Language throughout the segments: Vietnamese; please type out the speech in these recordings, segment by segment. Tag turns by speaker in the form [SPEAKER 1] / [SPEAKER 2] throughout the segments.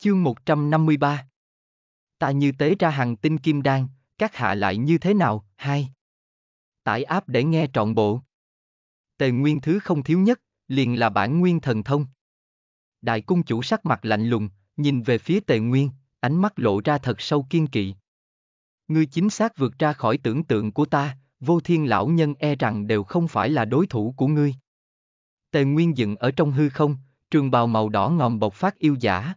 [SPEAKER 1] Chương 153 Ta như tế ra hàng tinh kim đan, các hạ lại như thế nào? Hai. Tải áp để nghe trọn bộ. Tề nguyên thứ không thiếu nhất, liền là bản nguyên thần thông. Đại cung chủ sắc mặt lạnh lùng, nhìn về phía tề nguyên, ánh mắt lộ ra thật sâu kiên kỵ. Ngươi chính xác vượt ra khỏi tưởng tượng của ta, vô thiên lão nhân e rằng đều không phải là đối thủ của ngươi. Tề nguyên dựng ở trong hư không, trường bào màu đỏ ngòm bộc phát yêu giả,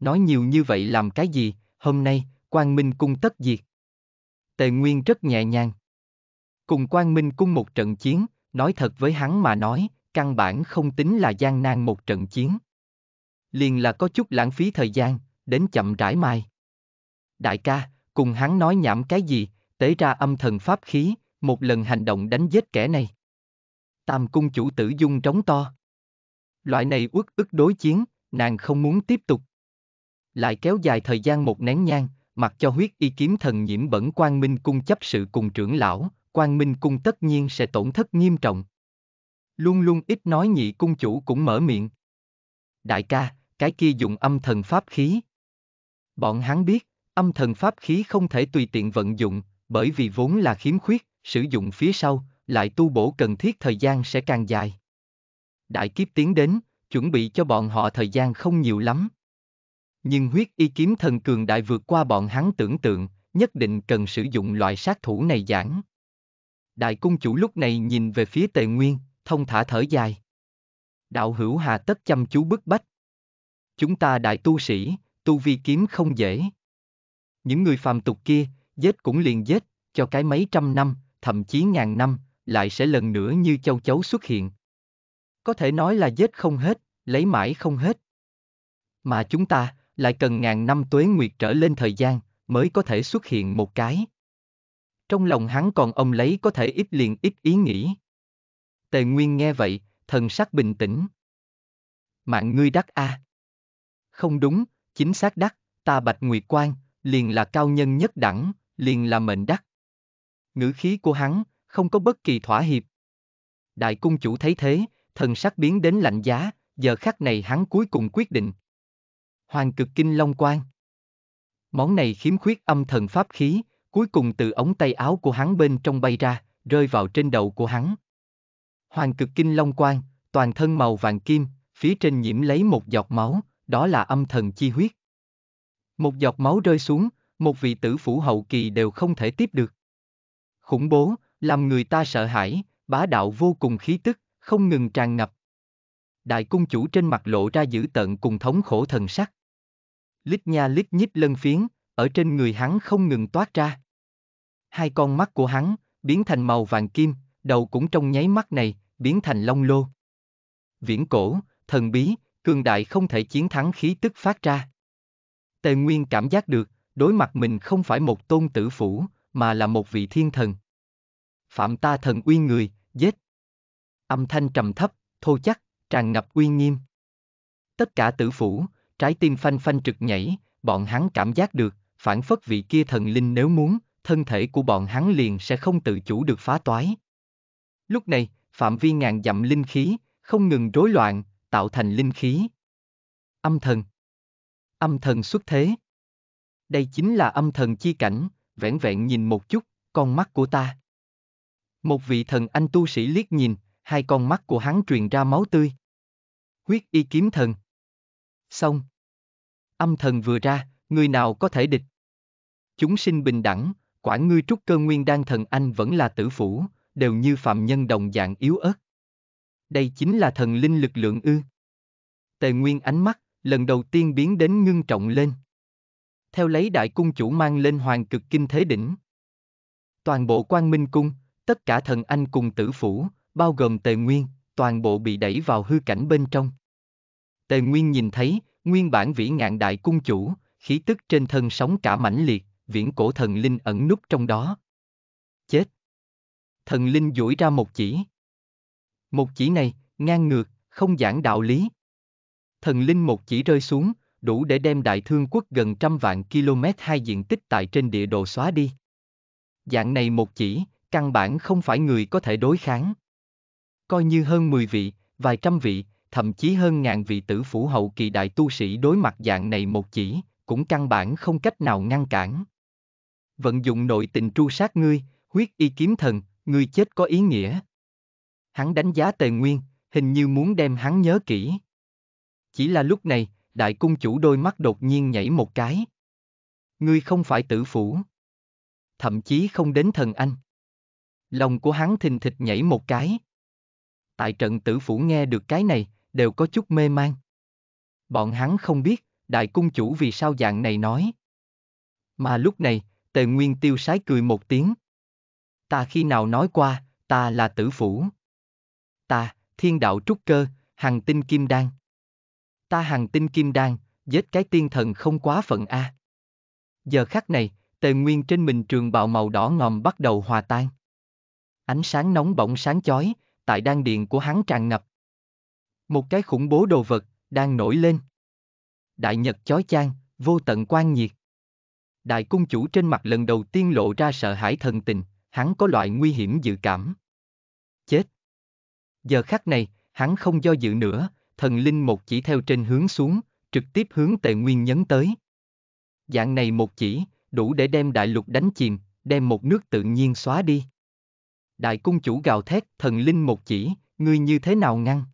[SPEAKER 1] nói nhiều như vậy làm cái gì, hôm nay, Quang Minh Cung tất diệt. Tề Nguyên rất nhẹ nhàng. Cùng Quang Minh Cung một trận chiến, nói thật với hắn mà nói, căn bản không tính là gian nan một trận chiến. Liền là có chút lãng phí thời gian, đến chậm rãi mai. Đại ca, cùng hắn nói nhảm cái gì, tế ra âm thần pháp khí, một lần hành động đánh giết kẻ này. Tam cung chủ tử dung trống to. Loại này uất ức đối chiến, nàng không muốn tiếp tục lại kéo dài thời gian một nén nhang, mặc cho huyết y kiếm thần nhiễm bẩn quan minh cung chấp sự cùng trưởng lão, quan minh cung tất nhiên sẽ tổn thất nghiêm trọng. Luôn luôn ít nói nhị cung chủ cũng mở miệng. Đại ca, cái kia dùng âm thần pháp khí. Bọn hắn biết, âm thần pháp khí không thể tùy tiện vận dụng, bởi vì vốn là khiếm khuyết, sử dụng phía sau, lại tu bổ cần thiết thời gian sẽ càng dài. Đại kiếp tiến đến, chuẩn bị cho bọn họ thời gian không nhiều lắm. Nhưng huyết y kiếm thần cường đại vượt qua bọn hắn tưởng tượng, nhất định cần sử dụng loại sát thủ này giảng. Đại cung chủ lúc này nhìn về phía tề nguyên, thông thả thở dài. Đạo hữu hà tất chăm chú bức bách. Chúng ta đại tu sĩ, tu vi kiếm không dễ. Những người phàm tục kia, giết cũng liền giết, cho cái mấy trăm năm, thậm chí ngàn năm, lại sẽ lần nữa như châu chấu xuất hiện. Có thể nói là giết không hết, lấy mãi không hết. Mà chúng ta, lại cần ngàn năm tuế nguyệt trở lên thời gian, mới có thể xuất hiện một cái. Trong lòng hắn còn ông lấy có thể ít liền ít ý nghĩ. Tề Nguyên nghe vậy, thần sắc bình tĩnh. Mạng ngươi đắc a. À? Không đúng, chính xác đắc, ta bạch nguyệt quan, liền là cao nhân nhất đẳng, liền là mệnh đắc. Ngữ khí của hắn, không có bất kỳ thỏa hiệp. Đại cung chủ thấy thế, thần sắc biến đến lạnh giá, giờ khắc này hắn cuối cùng quyết định, Hoàng cực kinh long quan. Món này khiếm khuyết âm thần pháp khí, cuối cùng từ ống tay áo của hắn bên trong bay ra, rơi vào trên đầu của hắn. Hoàng cực kinh long quan, toàn thân màu vàng kim, phía trên nhiễm lấy một giọt máu, đó là âm thần chi huyết. Một giọt máu rơi xuống, một vị tử phủ hậu kỳ đều không thể tiếp được. Khủng bố, làm người ta sợ hãi, bá đạo vô cùng khí tức, không ngừng tràn ngập đại cung chủ trên mặt lộ ra dữ tợn cùng thống khổ thần sắc. Lít nha lít nhít lân phiến, ở trên người hắn không ngừng toát ra. Hai con mắt của hắn, biến thành màu vàng kim, đầu cũng trong nháy mắt này, biến thành long lô. Viễn cổ, thần bí, cường đại không thể chiến thắng khí tức phát ra. Tề Nguyên cảm giác được, đối mặt mình không phải một tôn tử phủ, mà là một vị thiên thần. Phạm ta thần uy người, giết. Âm thanh trầm thấp, thô chắc, tràn ngập uy nghiêm. Tất cả tử phủ, trái tim phanh phanh trực nhảy, bọn hắn cảm giác được, phản phất vị kia thần linh nếu muốn, thân thể của bọn hắn liền sẽ không tự chủ được phá toái. Lúc này, phạm vi ngàn dặm linh khí, không ngừng rối loạn, tạo thành linh khí. Âm thần Âm thần xuất thế Đây chính là âm thần chi cảnh, vẻn vẹn nhìn một chút, con mắt của ta. Một vị thần anh tu sĩ liếc nhìn, hai con mắt của hắn truyền ra máu tươi. Huyết y kiếm thần. Xong. Âm thần vừa ra, người nào có thể địch. Chúng sinh bình đẳng, quả ngươi trúc cơ nguyên đan thần anh vẫn là tử phủ, đều như phạm nhân đồng dạng yếu ớt. Đây chính là thần linh lực lượng ư. Tề Nguyên ánh mắt, lần đầu tiên biến đến ngưng trọng lên. Theo lấy đại cung chủ mang lên hoàng cực kinh thế đỉnh. Toàn bộ quan minh cung, tất cả thần anh cùng tử phủ, bao gồm tề nguyên, toàn bộ bị đẩy vào hư cảnh bên trong. Tề nguyên nhìn thấy, nguyên bản vĩ ngạn đại cung chủ, khí tức trên thân sóng cả mãnh liệt, viễn cổ thần linh ẩn núp trong đó. Chết! Thần linh duỗi ra một chỉ. Một chỉ này, ngang ngược, không giảng đạo lý. Thần linh một chỉ rơi xuống, đủ để đem đại thương quốc gần trăm vạn km hai diện tích tại trên địa đồ xóa đi. Dạng này một chỉ, căn bản không phải người có thể đối kháng coi như hơn 10 vị, vài trăm vị, thậm chí hơn ngàn vị tử phủ hậu kỳ đại tu sĩ đối mặt dạng này một chỉ, cũng căn bản không cách nào ngăn cản. Vận dụng nội tình tru sát ngươi, huyết y kiếm thần, ngươi chết có ý nghĩa. Hắn đánh giá tề nguyên, hình như muốn đem hắn nhớ kỹ. Chỉ là lúc này, đại cung chủ đôi mắt đột nhiên nhảy một cái. Ngươi không phải tử phủ. Thậm chí không đến thần anh. Lòng của hắn thình thịch nhảy một cái tại trận tử phủ nghe được cái này, đều có chút mê man. Bọn hắn không biết, đại cung chủ vì sao dạng này nói. Mà lúc này, tề nguyên tiêu sái cười một tiếng. Ta khi nào nói qua, ta là tử phủ. Ta, thiên đạo trúc cơ, Hằng tinh kim đan. Ta Hằng tinh kim đan, giết cái tiên thần không quá phận A. Giờ khắc này, tề nguyên trên mình trường bào màu đỏ ngòm bắt đầu hòa tan. Ánh sáng nóng bỗng sáng chói, tại đan điền của hắn tràn ngập. Một cái khủng bố đồ vật, đang nổi lên. Đại nhật chói chang, vô tận quan nhiệt. Đại cung chủ trên mặt lần đầu tiên lộ ra sợ hãi thần tình, hắn có loại nguy hiểm dự cảm. Chết! Giờ khắc này, hắn không do dự nữa, thần linh một chỉ theo trên hướng xuống, trực tiếp hướng tề nguyên nhấn tới. Dạng này một chỉ, đủ để đem đại lục đánh chìm, đem một nước tự nhiên xóa đi đại cung chủ gào thét, thần linh một chỉ, ngươi như thế nào ngăn?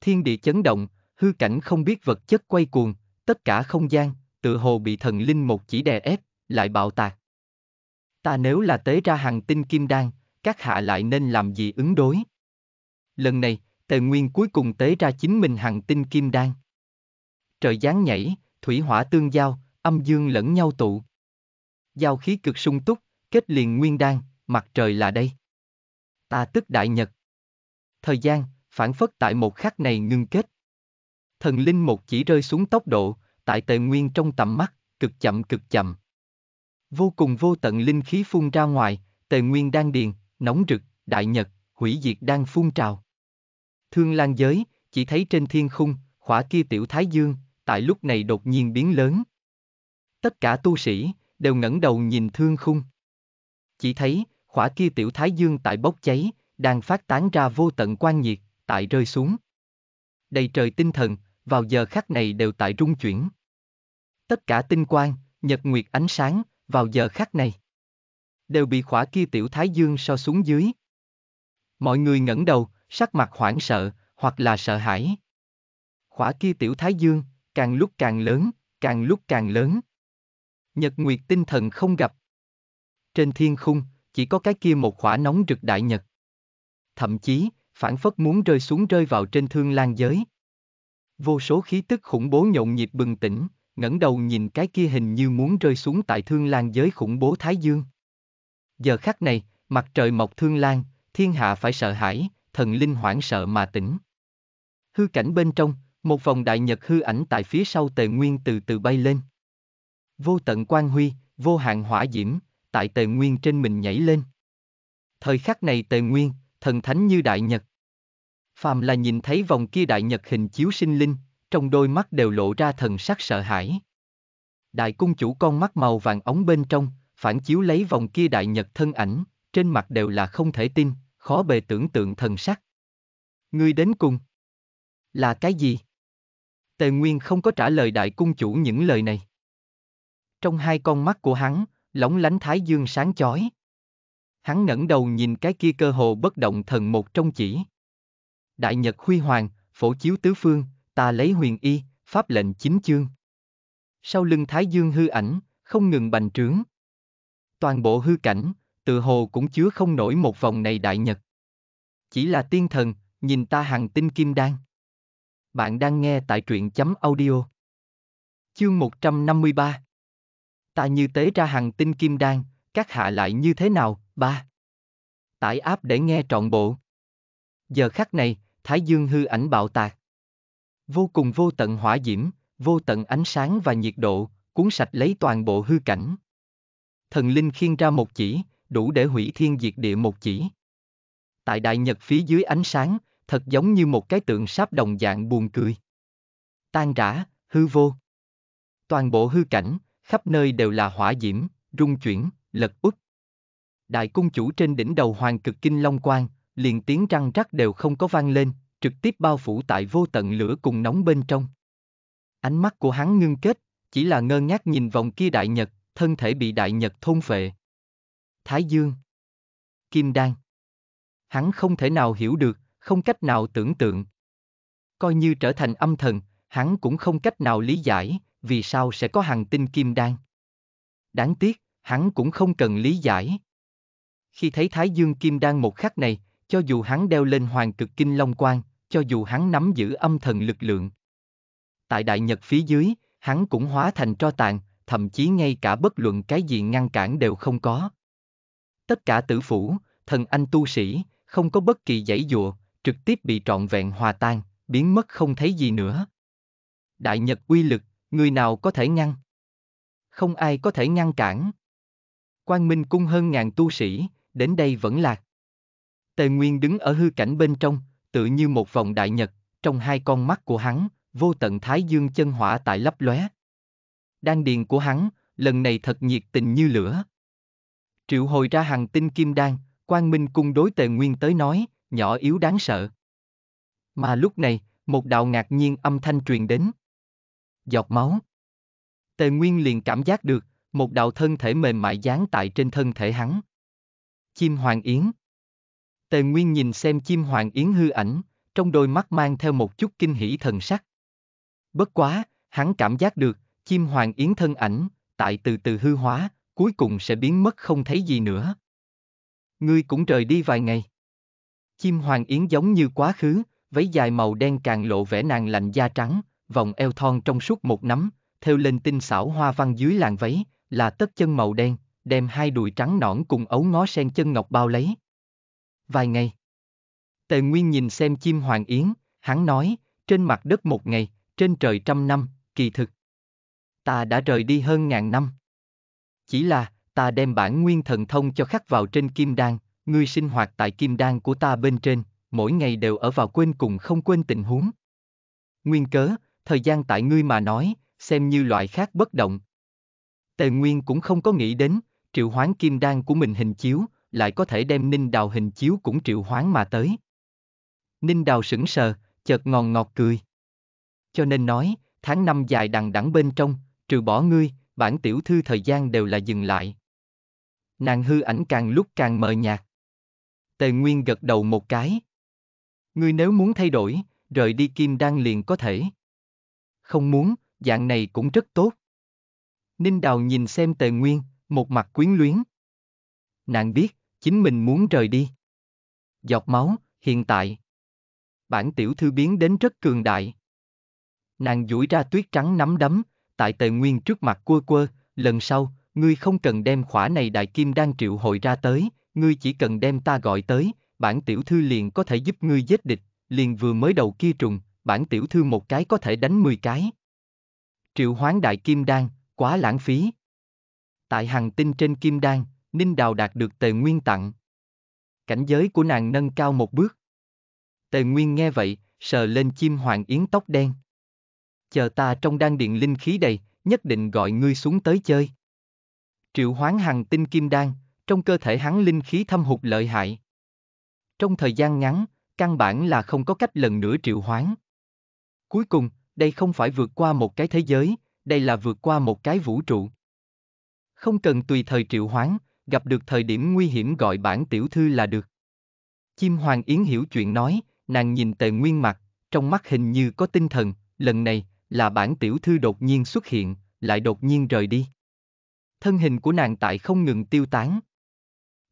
[SPEAKER 1] Thiên địa chấn động, hư cảnh không biết vật chất quay cuồng, tất cả không gian, tự hồ bị thần linh một chỉ đè ép, lại bạo tạc. Ta nếu là tế ra hàng tinh kim đan, các hạ lại nên làm gì ứng đối? Lần này, tề nguyên cuối cùng tế ra chính mình hàng tinh kim đan. Trời giáng nhảy, thủy hỏa tương giao, âm dương lẫn nhau tụ. Giao khí cực sung túc, kết liền nguyên đan, mặt trời là đây ta tức đại nhật. Thời gian, phản phất tại một khắc này ngưng kết. Thần linh một chỉ rơi xuống tốc độ, tại tề nguyên trong tầm mắt, cực chậm cực chậm. Vô cùng vô tận linh khí phun ra ngoài, tề nguyên đang điền, nóng rực, đại nhật, hủy diệt đang phun trào. Thương lan giới, chỉ thấy trên thiên khung, khỏa kia tiểu thái dương, tại lúc này đột nhiên biến lớn. Tất cả tu sĩ, đều ngẩng đầu nhìn thương khung. Chỉ thấy, khỏa kia tiểu thái dương tại bốc cháy, đang phát tán ra vô tận quan nhiệt, tại rơi xuống. Đầy trời tinh thần, vào giờ khắc này đều tại rung chuyển. Tất cả tinh quang, nhật nguyệt ánh sáng, vào giờ khắc này, đều bị khỏa kia tiểu thái dương so xuống dưới. Mọi người ngẩng đầu, sắc mặt hoảng sợ, hoặc là sợ hãi. Khỏa kia tiểu thái dương, càng lúc càng lớn, càng lúc càng lớn. Nhật nguyệt tinh thần không gặp. Trên thiên khung, chỉ có cái kia một khỏa nóng rực đại nhật. Thậm chí, phản phất muốn rơi xuống rơi vào trên thương lan giới. Vô số khí tức khủng bố nhộn nhịp bừng tỉnh, ngẩng đầu nhìn cái kia hình như muốn rơi xuống tại thương lan giới khủng bố Thái Dương. Giờ khắc này, mặt trời mọc thương lan, thiên hạ phải sợ hãi, thần linh hoảng sợ mà tỉnh. Hư cảnh bên trong, một vòng đại nhật hư ảnh tại phía sau tề nguyên từ từ bay lên. Vô tận quan huy, vô hạn hỏa diễm, tại tề nguyên trên mình nhảy lên. Thời khắc này tề nguyên, thần thánh như đại nhật. Phàm là nhìn thấy vòng kia đại nhật hình chiếu sinh linh, trong đôi mắt đều lộ ra thần sắc sợ hãi. Đại cung chủ con mắt màu vàng ống bên trong, phản chiếu lấy vòng kia đại nhật thân ảnh, trên mặt đều là không thể tin, khó bề tưởng tượng thần sắc. Ngươi đến cùng. Là cái gì? Tề Nguyên không có trả lời đại cung chủ những lời này. Trong hai con mắt của hắn, lóng lánh thái dương sáng chói. Hắn ngẩng đầu nhìn cái kia cơ hồ bất động thần một trong chỉ. Đại Nhật Huy Hoàng, phổ chiếu tứ phương, ta lấy huyền y, pháp lệnh chính chương. Sau lưng thái dương hư ảnh, không ngừng bành trướng. Toàn bộ hư cảnh, tự hồ cũng chứa không nổi một vòng này đại nhật. Chỉ là tiên thần, nhìn ta hằng tinh kim đan. Bạn đang nghe tại truyện chấm audio. Chương 153, Ta như tế ra hằng tinh kim đan, các hạ lại như thế nào, ba? Tải áp để nghe trọn bộ. Giờ khắc này, Thái Dương hư ảnh bạo tạc. Vô cùng vô tận hỏa diễm, vô tận ánh sáng và nhiệt độ, cuốn sạch lấy toàn bộ hư cảnh. Thần linh khiên ra một chỉ, đủ để hủy thiên diệt địa một chỉ. Tại đại nhật phía dưới ánh sáng, thật giống như một cái tượng sáp đồng dạng buồn cười. Tan rã, hư vô. Toàn bộ hư cảnh, khắp nơi đều là hỏa diễm, rung chuyển, lật úp. Đại cung chủ trên đỉnh đầu hoàng cực kinh long quan liền tiếng răng rắc đều không có vang lên, trực tiếp bao phủ tại vô tận lửa cùng nóng bên trong. Ánh mắt của hắn ngưng kết, chỉ là ngơ ngác nhìn vòng kia đại nhật, thân thể bị đại nhật thôn phệ. Thái Dương Kim Đan Hắn không thể nào hiểu được, không cách nào tưởng tượng. Coi như trở thành âm thần, hắn cũng không cách nào lý giải, vì sao sẽ có hàng tinh kim đan. Đáng tiếc, hắn cũng không cần lý giải. Khi thấy Thái Dương Kim Đan một khắc này, cho dù hắn đeo lên hoàng cực kinh long quan, cho dù hắn nắm giữ âm thần lực lượng. Tại đại nhật phía dưới, hắn cũng hóa thành tro tàn, thậm chí ngay cả bất luận cái gì ngăn cản đều không có. Tất cả tử phủ, thần anh tu sĩ, không có bất kỳ giãy dụa, trực tiếp bị trọn vẹn hòa tan, biến mất không thấy gì nữa. Đại nhật uy lực, người nào có thể ngăn? Không ai có thể ngăn cản. Quang Minh cung hơn ngàn tu sĩ, đến đây vẫn lạc. Tề Nguyên đứng ở hư cảnh bên trong, tự như một vòng đại nhật, trong hai con mắt của hắn, vô tận thái dương chân hỏa tại lấp lóe. Đan điền của hắn, lần này thật nhiệt tình như lửa. Triệu hồi ra hàng tinh kim đan, Quang Minh cung đối Tề Nguyên tới nói, nhỏ yếu đáng sợ. Mà lúc này, một đạo ngạc nhiên âm thanh truyền đến giọt máu. Tề Nguyên liền cảm giác được, một đạo thân thể mềm mại dán tại trên thân thể hắn. Chim Hoàng Yến Tề Nguyên nhìn xem chim Hoàng Yến hư ảnh, trong đôi mắt mang theo một chút kinh hỉ thần sắc. Bất quá, hắn cảm giác được, chim Hoàng Yến thân ảnh, tại từ từ hư hóa, cuối cùng sẽ biến mất không thấy gì nữa. Ngươi cũng rời đi vài ngày. Chim Hoàng Yến giống như quá khứ, váy dài màu đen càng lộ vẻ nàng lạnh da trắng, vòng eo thon trong suốt một nắm, theo lên tinh xảo hoa văn dưới làn váy, là tất chân màu đen, đem hai đùi trắng nõn cùng ấu ngó sen chân ngọc bao lấy. Vài ngày. Tề Nguyên nhìn xem chim hoàng yến, hắn nói, trên mặt đất một ngày, trên trời trăm năm, kỳ thực. Ta đã rời đi hơn ngàn năm. Chỉ là, ta đem bản nguyên thần thông cho khắc vào trên kim đan, ngươi sinh hoạt tại kim đan của ta bên trên, mỗi ngày đều ở vào quên cùng không quên tình huống. Nguyên cớ, thời gian tại ngươi mà nói, xem như loại khác bất động. Tề Nguyên cũng không có nghĩ đến, triệu hoán kim đan của mình hình chiếu, lại có thể đem ninh đào hình chiếu cũng triệu hoán mà tới. Ninh đào sững sờ, chợt ngòn ngọt cười. Cho nên nói, tháng năm dài đằng đẵng bên trong, trừ bỏ ngươi, bản tiểu thư thời gian đều là dừng lại. Nàng hư ảnh càng lúc càng mờ nhạt. Tề Nguyên gật đầu một cái. Ngươi nếu muốn thay đổi, rời đi kim đan liền có thể không muốn, dạng này cũng rất tốt. Ninh Đào nhìn xem Tề Nguyên, một mặt quyến luyến. Nàng biết, chính mình muốn rời đi. Giọt máu, hiện tại. Bản tiểu thư biến đến rất cường đại. Nàng duỗi ra tuyết trắng nắm đấm, tại Tề Nguyên trước mặt quơ quơ, lần sau, ngươi không cần đem khỏa này đại kim đang triệu hội ra tới, ngươi chỉ cần đem ta gọi tới, bản tiểu thư liền có thể giúp ngươi giết địch, liền vừa mới đầu kia trùng, bản tiểu thư một cái có thể đánh 10 cái. Triệu hoán đại kim đan, quá lãng phí. Tại hàng tinh trên kim đan, Ninh Đào đạt được tề nguyên tặng. Cảnh giới của nàng nâng cao một bước. Tề nguyên nghe vậy, sờ lên chim hoàng yến tóc đen. Chờ ta trong đan điện linh khí đầy, nhất định gọi ngươi xuống tới chơi. Triệu hoán hàng tinh kim đan, trong cơ thể hắn linh khí thâm hụt lợi hại. Trong thời gian ngắn, căn bản là không có cách lần nữa triệu hoán. Cuối cùng, đây không phải vượt qua một cái thế giới, đây là vượt qua một cái vũ trụ. Không cần tùy thời triệu hoán, gặp được thời điểm nguy hiểm gọi bản tiểu thư là được. Chim Hoàng Yến hiểu chuyện nói, nàng nhìn tề nguyên mặt, trong mắt hình như có tinh thần, lần này, là bản tiểu thư đột nhiên xuất hiện, lại đột nhiên rời đi. Thân hình của nàng tại không ngừng tiêu tán.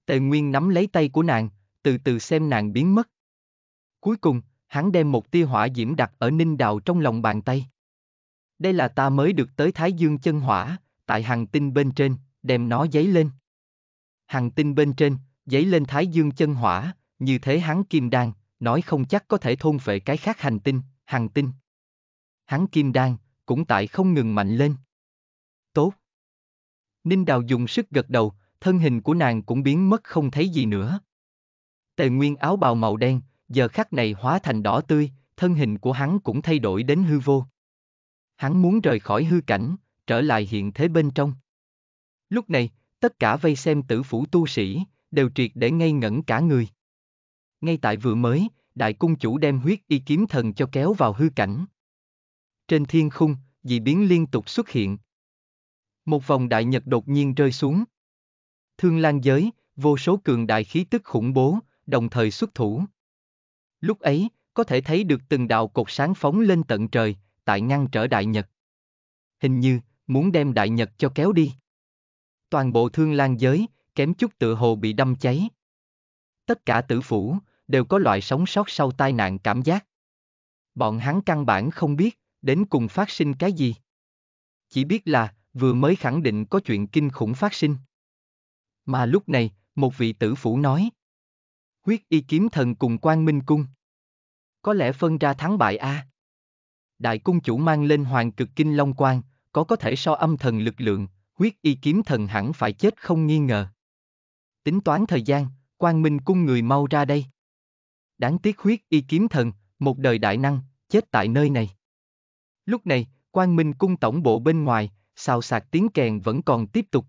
[SPEAKER 1] Tề Nguyên nắm lấy tay của nàng, từ từ xem nàng biến mất. Cuối cùng, hắn đem một tia hỏa diễm đặt ở ninh đào trong lòng bàn tay. Đây là ta mới được tới Thái Dương chân hỏa, tại hàng tinh bên trên, đem nó giấy lên. Hàng tinh bên trên, giấy lên Thái Dương chân hỏa, như thế hắn kim đan, nói không chắc có thể thôn phệ cái khác hành tinh, hàng tinh. Hắn kim đan, cũng tại không ngừng mạnh lên. Tốt. Ninh Đào dùng sức gật đầu, thân hình của nàng cũng biến mất không thấy gì nữa. Tề nguyên áo bào màu đen, giờ khắc này hóa thành đỏ tươi, thân hình của hắn cũng thay đổi đến hư vô. Hắn muốn rời khỏi hư cảnh, trở lại hiện thế bên trong. Lúc này, tất cả vây xem tử phủ tu sĩ, đều triệt để ngây ngẩn cả người. Ngay tại vừa mới, đại cung chủ đem huyết y kiếm thần cho kéo vào hư cảnh. Trên thiên khung, dị biến liên tục xuất hiện. Một vòng đại nhật đột nhiên rơi xuống. Thương lan giới, vô số cường đại khí tức khủng bố, đồng thời xuất thủ. Lúc ấy, có thể thấy được từng đạo cột sáng phóng lên tận trời, tại ngăn trở đại nhật. Hình như, muốn đem đại nhật cho kéo đi. Toàn bộ thương lan giới, kém chút tự hồ bị đâm cháy. Tất cả tử phủ, đều có loại sống sót sau tai nạn cảm giác. Bọn hắn căn bản không biết, đến cùng phát sinh cái gì. Chỉ biết là, vừa mới khẳng định có chuyện kinh khủng phát sinh. Mà lúc này, một vị tử phủ nói. Huyết y kiếm thần cùng quan minh cung. Có lẽ phân ra thắng bại a. À? Đại cung chủ mang lên hoàng cực kinh long quan, có có thể so âm thần lực lượng, huyết y kiếm thần hẳn phải chết không nghi ngờ. Tính toán thời gian, quan minh cung người mau ra đây. Đáng tiếc huyết y kiếm thần, một đời đại năng, chết tại nơi này. Lúc này, quan minh cung tổng bộ bên ngoài, xào sạc tiếng kèn vẫn còn tiếp tục.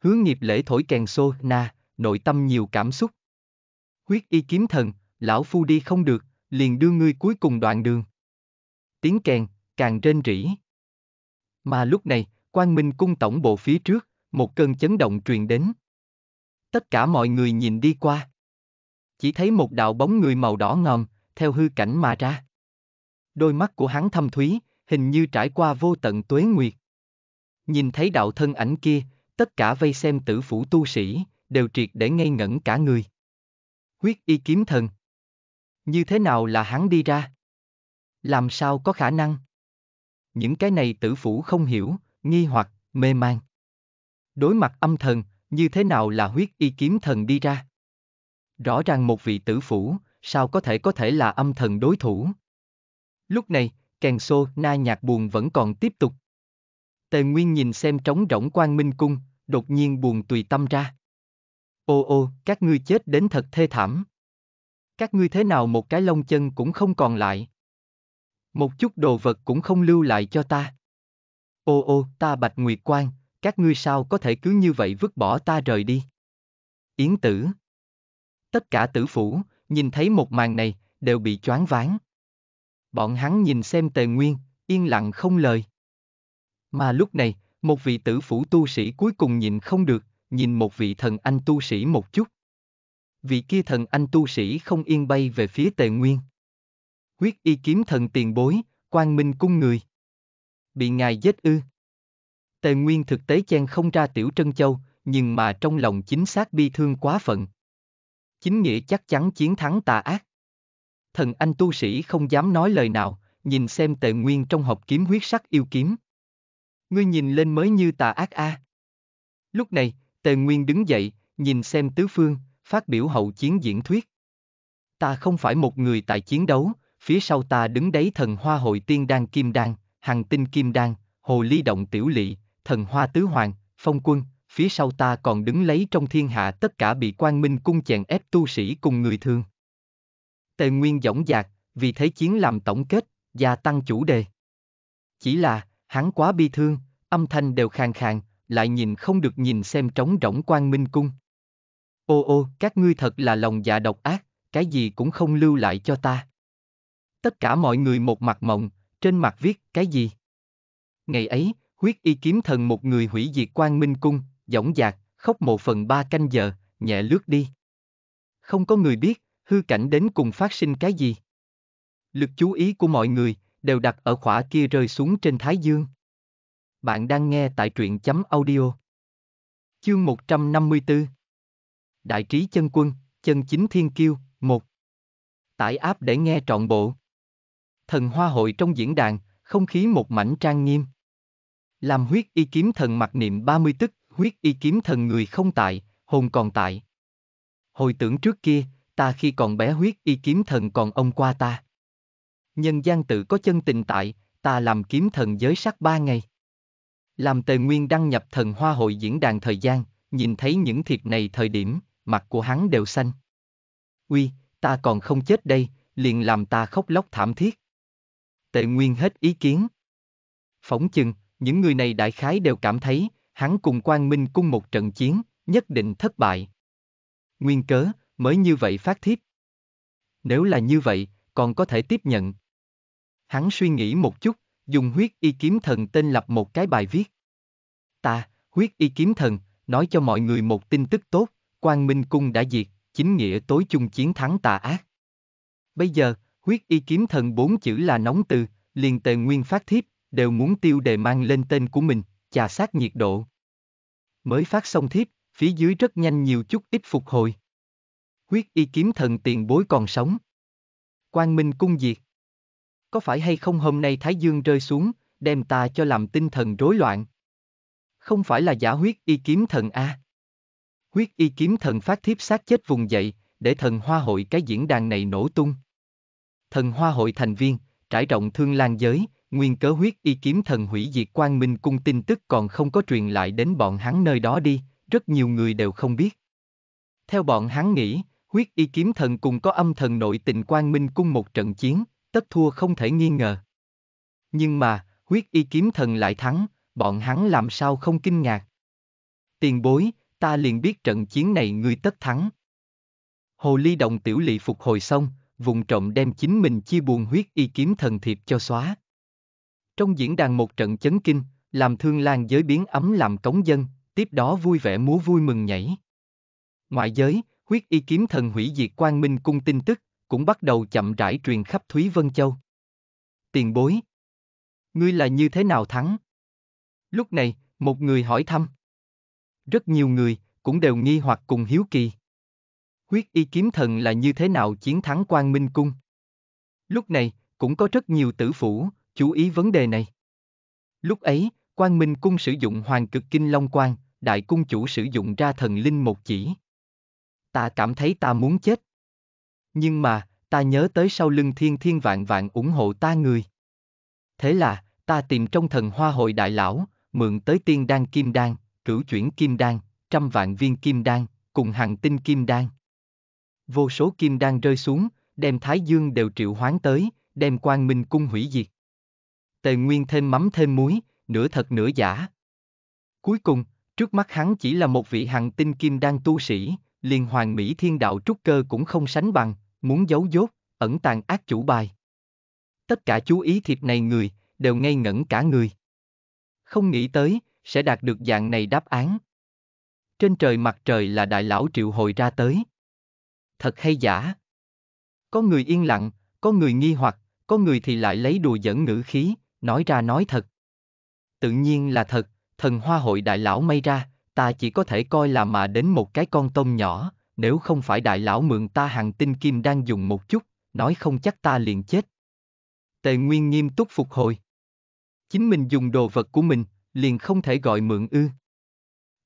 [SPEAKER 1] Hướng nghiệp lễ thổi kèn xô na, nội tâm nhiều cảm xúc huyết y kiếm thần, lão phu đi không được, liền đưa ngươi cuối cùng đoạn đường. Tiếng kèn, càng rên rỉ. Mà lúc này, Quang Minh cung tổng bộ phía trước, một cơn chấn động truyền đến. Tất cả mọi người nhìn đi qua. Chỉ thấy một đạo bóng người màu đỏ ngòm, theo hư cảnh mà ra. Đôi mắt của hắn thâm thúy, hình như trải qua vô tận tuế nguyệt. Nhìn thấy đạo thân ảnh kia, tất cả vây xem tử phủ tu sĩ, đều triệt để ngây ngẩn cả người. Huyết y kiếm thần. Như thế nào là hắn đi ra? Làm sao có khả năng? Những cái này tử phủ không hiểu, nghi hoặc, mê man. Đối mặt âm thần, như thế nào là huyết y kiếm thần đi ra? Rõ ràng một vị tử phủ, sao có thể có thể là âm thần đối thủ? Lúc này, kèn xô na nhạc buồn vẫn còn tiếp tục. Tề Nguyên nhìn xem trống rỗng quang minh cung, đột nhiên buồn tùy tâm ra. Ô ô, các ngươi chết đến thật thê thảm. Các ngươi thế nào một cái lông chân cũng không còn lại. Một chút đồ vật cũng không lưu lại cho ta. Ô ô, ta bạch nguyệt quan, các ngươi sao có thể cứ như vậy vứt bỏ ta rời đi. Yến tử. Tất cả tử phủ, nhìn thấy một màn này, đều bị choáng váng. Bọn hắn nhìn xem tề nguyên, yên lặng không lời. Mà lúc này, một vị tử phủ tu sĩ cuối cùng nhìn không được, nhìn một vị thần anh tu sĩ một chút. Vị kia thần anh tu sĩ không yên bay về phía tề nguyên. quyết y kiếm thần tiền bối, quang minh cung người. Bị ngài giết ư. Tề nguyên thực tế chen không ra tiểu trân châu, nhưng mà trong lòng chính xác bi thương quá phận. Chính nghĩa chắc chắn chiến thắng tà ác. Thần anh tu sĩ không dám nói lời nào, nhìn xem tề nguyên trong hộp kiếm huyết sắc yêu kiếm. Ngươi nhìn lên mới như tà ác a. À. Lúc này, Tề Nguyên đứng dậy, nhìn xem tứ phương, phát biểu hậu chiến diễn thuyết. Ta không phải một người tại chiến đấu, phía sau ta đứng đấy thần hoa hội tiên đan kim đan, Hằng tinh kim đan, hồ ly động tiểu lỵ, thần hoa tứ hoàng, phong quân, phía sau ta còn đứng lấy trong thiên hạ tất cả bị quan minh cung chèn ép tu sĩ cùng người thường. Tề Nguyên dõng dạc, vì thế chiến làm tổng kết, gia tăng chủ đề. Chỉ là, hắn quá bi thương, âm thanh đều khàn khàn, lại nhìn không được nhìn xem trống rỗng quan minh cung. Ô ô, các ngươi thật là lòng dạ độc ác, cái gì cũng không lưu lại cho ta. Tất cả mọi người một mặt mộng, trên mặt viết cái gì? Ngày ấy, huyết y kiếm thần một người hủy diệt quan minh cung, dõng dạc, khóc một phần ba canh giờ, nhẹ lướt đi. Không có người biết, hư cảnh đến cùng phát sinh cái gì. Lực chú ý của mọi người, đều đặt ở khỏa kia rơi xuống trên Thái Dương. Bạn đang nghe tại truyện chấm audio. Chương 154 Đại trí chân quân, chân chính thiên kiêu, 1 Tải áp để nghe trọn bộ. Thần hoa hội trong diễn đàn, không khí một mảnh trang nghiêm. Làm huyết y kiếm thần mặc niệm 30 tức, huyết y kiếm thần người không tại, hồn còn tại. Hồi tưởng trước kia, ta khi còn bé huyết y kiếm thần còn ông qua ta. Nhân gian tự có chân tình tại, ta làm kiếm thần giới sắc ba ngày. Làm tề nguyên đăng nhập thần hoa hội diễn đàn thời gian, nhìn thấy những thiệt này thời điểm, mặt của hắn đều xanh. Uy, ta còn không chết đây, liền làm ta khóc lóc thảm thiết. Tề Nguyên hết ý kiến. Phóng chừng, những người này đại khái đều cảm thấy, hắn cùng Quang Minh cung một trận chiến, nhất định thất bại. Nguyên cớ, mới như vậy phát thiếp. Nếu là như vậy, còn có thể tiếp nhận. Hắn suy nghĩ một chút, dùng huyết y kiếm thần tên lập một cái bài viết. Ta, huyết y kiếm thần, nói cho mọi người một tin tức tốt, Quang Minh Cung đã diệt, chính nghĩa tối chung chiến thắng tà ác. Bây giờ, huyết y kiếm thần bốn chữ là nóng từ, liền tề nguyên phát thiếp, đều muốn tiêu đề mang lên tên của mình, chà sát nhiệt độ. Mới phát xong thiếp, phía dưới rất nhanh nhiều chút ít phục hồi. Huyết y kiếm thần tiền bối còn sống. Quang Minh Cung diệt có phải hay không hôm nay Thái Dương rơi xuống, đem ta cho làm tinh thần rối loạn. Không phải là giả huyết y kiếm thần a. Huyết y kiếm thần phát thiếp sát chết vùng dậy, để thần hoa hội cái diễn đàn này nổ tung. Thần hoa hội thành viên, trải rộng thương lan giới, nguyên cớ huyết y kiếm thần hủy diệt Quan minh cung tin tức còn không có truyền lại đến bọn hắn nơi đó đi, rất nhiều người đều không biết. Theo bọn hắn nghĩ, huyết y kiếm thần cùng có âm thần nội tình Quan minh cung một trận chiến, tất thua không thể nghi ngờ. Nhưng mà, huyết y kiếm thần lại thắng, bọn hắn làm sao không kinh ngạc. Tiền bối, ta liền biết trận chiến này người tất thắng. Hồ ly đồng tiểu lỵ phục hồi xong, vùng trộm đem chính mình chia buồn huyết y kiếm thần thiệp cho xóa. Trong diễn đàn một trận chấn kinh, làm thương lan giới biến ấm làm cống dân, tiếp đó vui vẻ múa vui mừng nhảy. Ngoại giới, huyết y kiếm thần hủy diệt quang minh cung tin tức, cũng bắt đầu chậm rãi truyền khắp Thúy Vân Châu. Tiền bối. Ngươi là như thế nào thắng? Lúc này, một người hỏi thăm. Rất nhiều người, cũng đều nghi hoặc cùng hiếu kỳ. Huyết y kiếm thần là như thế nào chiến thắng Quang Minh Cung? Lúc này, cũng có rất nhiều tử phủ, chú ý vấn đề này. Lúc ấy, Quang Minh Cung sử dụng Hoàng Cực Kinh Long Quang, Đại Cung Chủ sử dụng ra thần linh một chỉ. Ta cảm thấy ta muốn chết. Nhưng mà, ta nhớ tới sau lưng thiên thiên vạn vạn ủng hộ ta người. Thế là, ta tìm trong thần hoa hội đại lão, mượn tới tiên đan kim đan, cửu chuyển kim đan, trăm vạn viên kim đan, cùng hàng tinh kim đan. Vô số kim đan rơi xuống, đem Thái Dương đều triệu hoán tới, đem quang minh cung hủy diệt. Tề Nguyên thêm mắm thêm muối, nửa thật nửa giả. Cuối cùng, trước mắt hắn chỉ là một vị hàng tinh kim đan tu sĩ, liền hoàng mỹ thiên đạo trúc cơ cũng không sánh bằng, muốn giấu dốt, ẩn tàng ác chủ bài. Tất cả chú ý thiệp này người, đều ngây ngẩn cả người. Không nghĩ tới, sẽ đạt được dạng này đáp án. Trên trời mặt trời là đại lão triệu hồi ra tới. Thật hay giả? Có người yên lặng, có người nghi hoặc, có người thì lại lấy đùa dẫn ngữ khí, nói ra nói thật. Tự nhiên là thật, thần hoa hội đại lão may ra, ta chỉ có thể coi là mà đến một cái con tôm nhỏ, nếu không phải đại lão mượn ta hàng tinh kim đang dùng một chút, nói không chắc ta liền chết. Tề Nguyên nghiêm túc phục hồi. Chính mình dùng đồ vật của mình, liền không thể gọi mượn ư.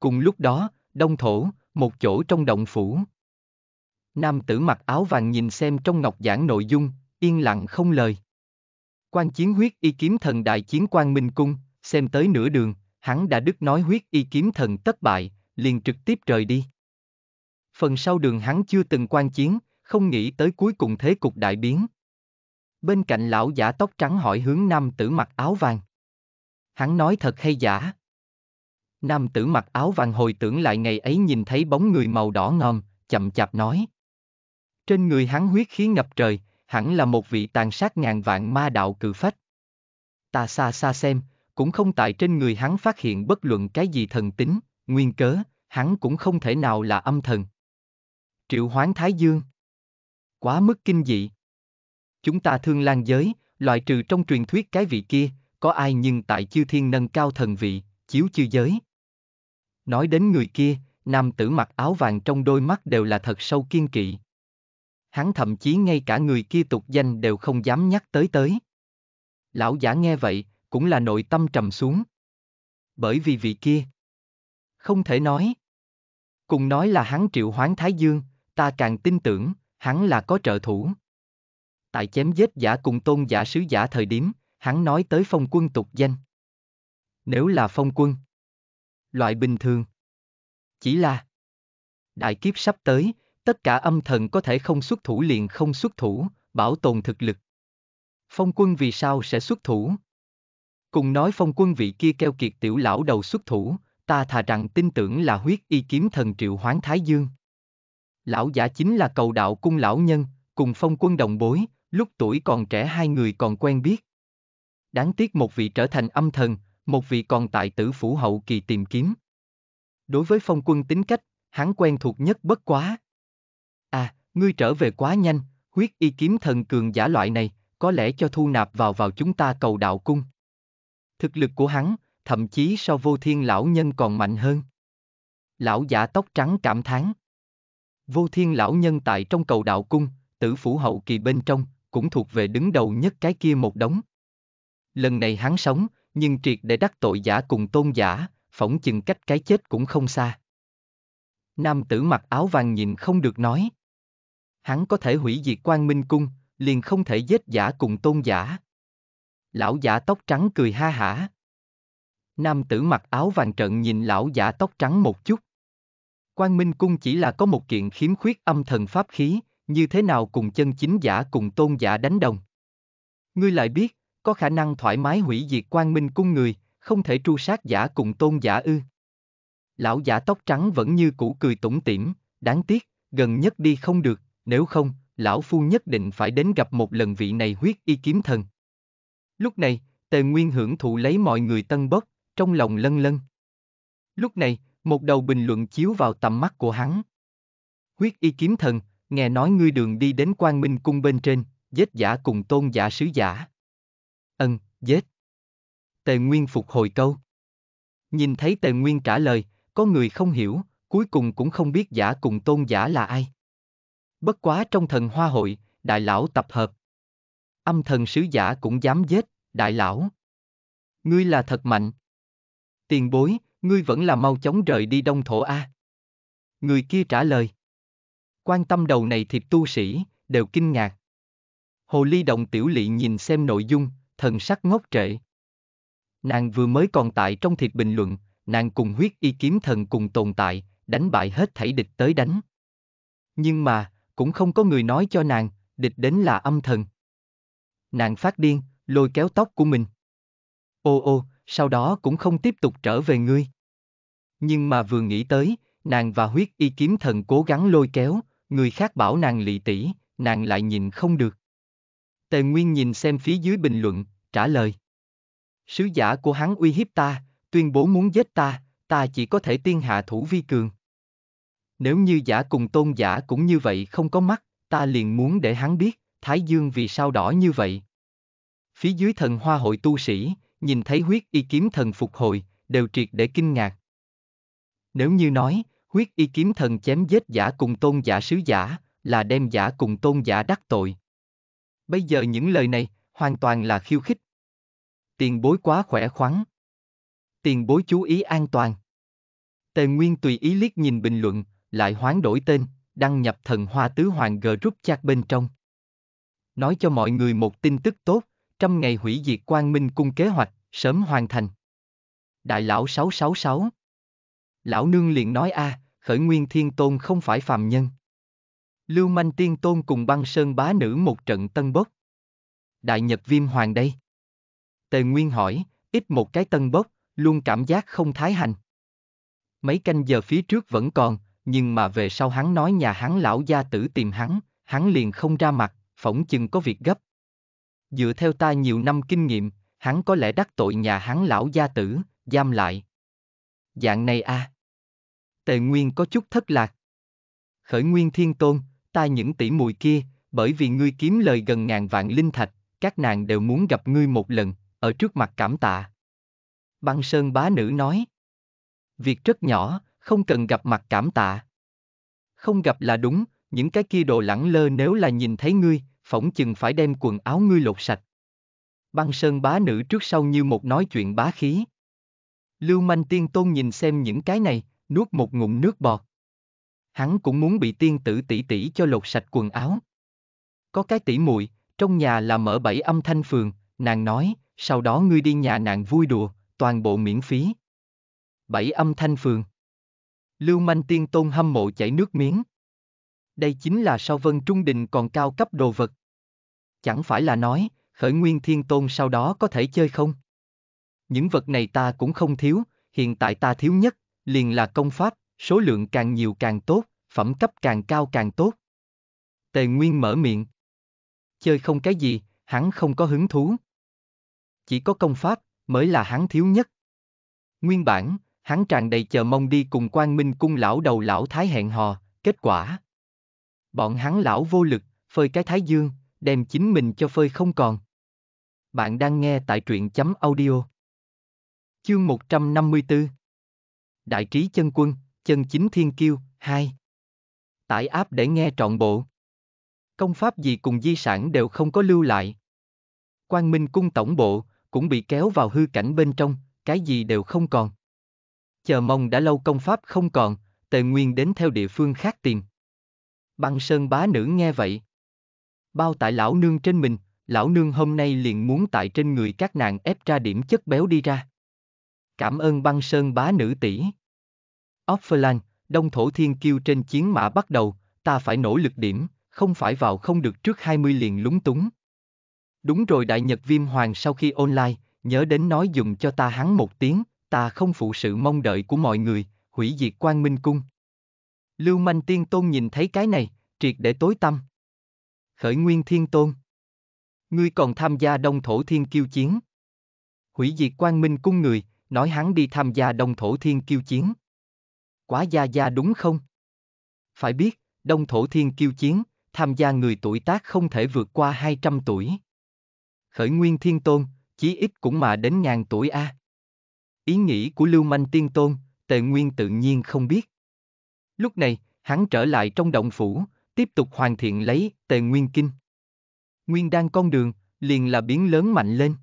[SPEAKER 1] Cùng lúc đó, đông thổ, một chỗ trong động phủ. Nam tử mặc áo vàng nhìn xem trong ngọc giảng nội dung, yên lặng không lời. Quan chiến huyết y kiếm thần đại chiến quan minh cung, xem tới nửa đường, hắn đã đứt nói huyết y kiếm thần tất bại, liền trực tiếp rời đi phần sau đường hắn chưa từng quan chiến, không nghĩ tới cuối cùng thế cục đại biến. Bên cạnh lão giả tóc trắng hỏi hướng nam tử mặc áo vàng. Hắn nói thật hay giả? Nam tử mặc áo vàng hồi tưởng lại ngày ấy nhìn thấy bóng người màu đỏ ngon, chậm chạp nói. Trên người hắn huyết khí ngập trời, hẳn là một vị tàn sát ngàn vạn ma đạo cử phách. Ta xa xa xem, cũng không tại trên người hắn phát hiện bất luận cái gì thần tính, nguyên cớ, hắn cũng không thể nào là âm thần. Triệu hoán Thái Dương. Quá mức kinh dị. Chúng ta thương lan giới, loại trừ trong truyền thuyết cái vị kia, có ai nhưng tại chư thiên nâng cao thần vị, chiếu chư giới. Nói đến người kia, nam tử mặc áo vàng trong đôi mắt đều là thật sâu kiên kỵ. Hắn thậm chí ngay cả người kia tục danh đều không dám nhắc tới tới. Lão giả nghe vậy, cũng là nội tâm trầm xuống. Bởi vì vị kia. Không thể nói. Cùng nói là hắn triệu hoán Thái Dương, ta càng tin tưởng, hắn là có trợ thủ. Tại chém giết giả cùng tôn giả sứ giả thời điểm, hắn nói tới phong quân tục danh. Nếu là phong quân, loại bình thường, chỉ là đại kiếp sắp tới, tất cả âm thần có thể không xuất thủ liền không xuất thủ, bảo tồn thực lực. Phong quân vì sao sẽ xuất thủ? Cùng nói phong quân vị kia keo kiệt tiểu lão đầu xuất thủ, ta thà rằng tin tưởng là huyết y kiếm thần triệu hoán Thái Dương lão giả chính là cầu đạo cung lão nhân, cùng phong quân đồng bối, lúc tuổi còn trẻ hai người còn quen biết. Đáng tiếc một vị trở thành âm thần, một vị còn tại tử phủ hậu kỳ tìm kiếm. Đối với phong quân tính cách, hắn quen thuộc nhất bất quá. À, ngươi trở về quá nhanh, huyết y kiếm thần cường giả loại này, có lẽ cho thu nạp vào vào chúng ta cầu đạo cung. Thực lực của hắn, thậm chí so vô thiên lão nhân còn mạnh hơn. Lão giả tóc trắng cảm thán. Vô thiên lão nhân tại trong cầu đạo cung, tử phủ hậu kỳ bên trong, cũng thuộc về đứng đầu nhất cái kia một đống. Lần này hắn sống, nhưng triệt để đắc tội giả cùng tôn giả, phỏng chừng cách cái chết cũng không xa. Nam tử mặc áo vàng nhìn không được nói. Hắn có thể hủy diệt quan minh cung, liền không thể giết giả cùng tôn giả. Lão giả tóc trắng cười ha hả. Nam tử mặc áo vàng trợn nhìn lão giả tóc trắng một chút. Quang Minh Cung chỉ là có một kiện khiếm khuyết âm thần pháp khí, như thế nào cùng chân chính giả cùng tôn giả đánh đồng. Ngươi lại biết, có khả năng thoải mái hủy diệt Quang Minh Cung người, không thể tru sát giả cùng tôn giả ư. Lão giả tóc trắng vẫn như cũ cười tủm tỉm, đáng tiếc, gần nhất đi không được, nếu không, lão phu nhất định phải đến gặp một lần vị này huyết y kiếm thần. Lúc này, tề nguyên hưởng thụ lấy mọi người tân bốc, trong lòng lân lân. Lúc này, một đầu bình luận chiếu vào tầm mắt của hắn. Huyết y kiếm thần, nghe nói ngươi đường đi đến quang minh cung bên trên, giết giả cùng tôn giả sứ giả. Ân, giết. Tề Nguyên phục hồi câu. Nhìn thấy Tề Nguyên trả lời, có người không hiểu, cuối cùng cũng không biết giả cùng tôn giả là ai. Bất quá trong thần hoa hội, đại lão tập hợp. Âm thần sứ giả cũng dám giết, đại lão. Ngươi là thật mạnh. Tiền bối, ngươi vẫn là mau chóng rời đi đông thổ a. Người kia trả lời. Quan tâm đầu này thiệp tu sĩ, đều kinh ngạc. Hồ ly đồng tiểu lị nhìn xem nội dung, thần sắc ngốc trệ. Nàng vừa mới còn tại trong thịt bình luận, nàng cùng huyết y kiếm thần cùng tồn tại, đánh bại hết thảy địch tới đánh. Nhưng mà, cũng không có người nói cho nàng, địch đến là âm thần. Nàng phát điên, lôi kéo tóc của mình. Ô ô, sau đó cũng không tiếp tục trở về ngươi. Nhưng mà vừa nghĩ tới, nàng và huyết y kiếm thần cố gắng lôi kéo, người khác bảo nàng lị tỷ, nàng lại nhìn không được. Tề Nguyên nhìn xem phía dưới bình luận, trả lời. Sứ giả của hắn uy hiếp ta, tuyên bố muốn giết ta, ta chỉ có thể tiên hạ thủ vi cường. Nếu như giả cùng tôn giả cũng như vậy không có mắt, ta liền muốn để hắn biết, Thái Dương vì sao đỏ như vậy. Phía dưới thần hoa hội tu sĩ, nhìn thấy huyết y kiếm thần phục hồi, đều triệt để kinh ngạc. Nếu như nói, huyết y kiếm thần chém giết giả cùng tôn giả sứ giả, là đem giả cùng tôn giả đắc tội. Bây giờ những lời này, hoàn toàn là khiêu khích. Tiền bối quá khỏe khoắn. Tiền bối chú ý an toàn. Tề Nguyên tùy ý liếc nhìn bình luận, lại hoán đổi tên, đăng nhập thần hoa tứ hoàng group chat bên trong. Nói cho mọi người một tin tức tốt, trăm ngày hủy diệt quang minh cung kế hoạch, sớm hoàn thành. Đại lão 666 Lão nương liền nói a, à, khởi nguyên thiên tôn không phải phàm nhân. Lưu manh tiên tôn cùng băng sơn bá nữ một trận tân bốc. Đại nhật viêm hoàng đây. Tề Nguyên hỏi, ít một cái tân bốc, luôn cảm giác không thái hành. Mấy canh giờ phía trước vẫn còn, nhưng mà về sau hắn nói nhà hắn lão gia tử tìm hắn, hắn liền không ra mặt, phỏng chừng có việc gấp. Dựa theo ta nhiều năm kinh nghiệm, hắn có lẽ đắc tội nhà hắn lão gia tử, giam lại. Dạng này a. À. Tề Nguyên có chút thất lạc. Khởi Nguyên Thiên Tôn, ta những tỷ mùi kia, bởi vì ngươi kiếm lời gần ngàn vạn linh thạch, các nàng đều muốn gặp ngươi một lần, ở trước mặt cảm tạ. Băng Sơn bá nữ nói. Việc rất nhỏ, không cần gặp mặt cảm tạ. Không gặp là đúng, những cái kia đồ lẳng lơ nếu là nhìn thấy ngươi, phỏng chừng phải đem quần áo ngươi lột sạch. Băng sơn bá nữ trước sau như một nói chuyện bá khí. Lưu manh tiên tôn nhìn xem những cái này, nuốt một ngụm nước bọt. Hắn cũng muốn bị tiên tử tỷ tỷ cho lột sạch quần áo. Có cái tỷ muội trong nhà là mở bảy âm thanh phường, nàng nói, sau đó ngươi đi nhà nàng vui đùa, toàn bộ miễn phí. Bảy âm thanh phường. Lưu manh tiên tôn hâm mộ chảy nước miếng đây chính là sao Vân Trung Đình còn cao cấp đồ vật. Chẳng phải là nói, khởi nguyên thiên tôn sau đó có thể chơi không? Những vật này ta cũng không thiếu, hiện tại ta thiếu nhất, liền là công pháp, số lượng càng nhiều càng tốt, phẩm cấp càng cao càng tốt. Tề Nguyên mở miệng. Chơi không cái gì, hắn không có hứng thú. Chỉ có công pháp, mới là hắn thiếu nhất. Nguyên bản, hắn tràn đầy chờ mong đi cùng quan minh cung lão đầu lão thái hẹn hò, kết quả bọn hắn lão vô lực, phơi cái thái dương, đem chính mình cho phơi không còn. Bạn đang nghe tại truyện chấm audio. Chương 154 Đại trí chân quân, chân chính thiên kiêu, 2 Tải áp để nghe trọn bộ. Công pháp gì cùng di sản đều không có lưu lại. Quang Minh cung tổng bộ, cũng bị kéo vào hư cảnh bên trong, cái gì đều không còn. Chờ mong đã lâu công pháp không còn, tề nguyên đến theo địa phương khác tìm. Băng sơn bá nữ nghe vậy. Bao tại lão nương trên mình, lão nương hôm nay liền muốn tại trên người các nàng ép ra điểm chất béo đi ra. Cảm ơn băng sơn bá nữ tỷ. Offerland, đông thổ thiên kiêu trên chiến mã bắt đầu, ta phải nỗ lực điểm, không phải vào không được trước 20 liền lúng túng. Đúng rồi đại nhật viêm hoàng sau khi online, nhớ đến nói dùng cho ta hắn một tiếng, ta không phụ sự mong đợi của mọi người, hủy diệt quang minh cung. Lưu Manh Tiên Tôn nhìn thấy cái này, triệt để tối tâm. Khởi Nguyên Thiên Tôn. Ngươi còn tham gia Đông Thổ Thiên Kiêu Chiến. Hủy diệt Quan Minh cung người, nói hắn đi tham gia Đông Thổ Thiên Kiêu Chiến. Quá gia gia đúng không? Phải biết, Đông Thổ Thiên Kiêu Chiến, tham gia người tuổi tác không thể vượt qua 200 tuổi. Khởi Nguyên Thiên Tôn, chí ít cũng mà đến ngàn tuổi a. À. Ý nghĩ của Lưu Manh Tiên Tôn, Tề Nguyên tự nhiên không biết. Lúc này, hắn trở lại trong động phủ, tiếp tục hoàn thiện lấy tề nguyên kinh. Nguyên đan con đường, liền là biến lớn mạnh lên.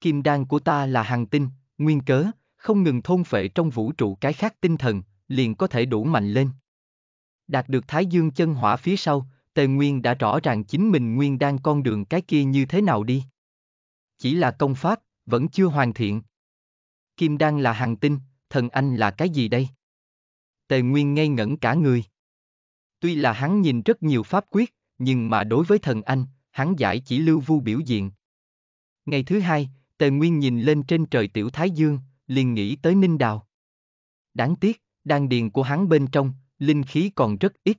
[SPEAKER 1] Kim đan của ta là hàng tinh, nguyên cớ, không ngừng thôn phệ trong vũ trụ cái khác tinh thần, liền có thể đủ mạnh lên. Đạt được Thái Dương chân hỏa phía sau, Tề Nguyên đã rõ ràng chính mình Nguyên đang con đường cái kia như thế nào đi. Chỉ là công pháp, vẫn chưa hoàn thiện. Kim Đan là hàng tinh, thần anh là cái gì đây? Tề Nguyên ngây ngẩn cả người. Tuy là hắn nhìn rất nhiều pháp quyết, nhưng mà đối với thần anh, hắn giải chỉ lưu vu biểu diện. Ngày thứ hai, Tề Nguyên nhìn lên trên trời tiểu Thái Dương, liền nghĩ tới Ninh Đào. Đáng tiếc, đan điền của hắn bên trong, linh khí còn rất ít.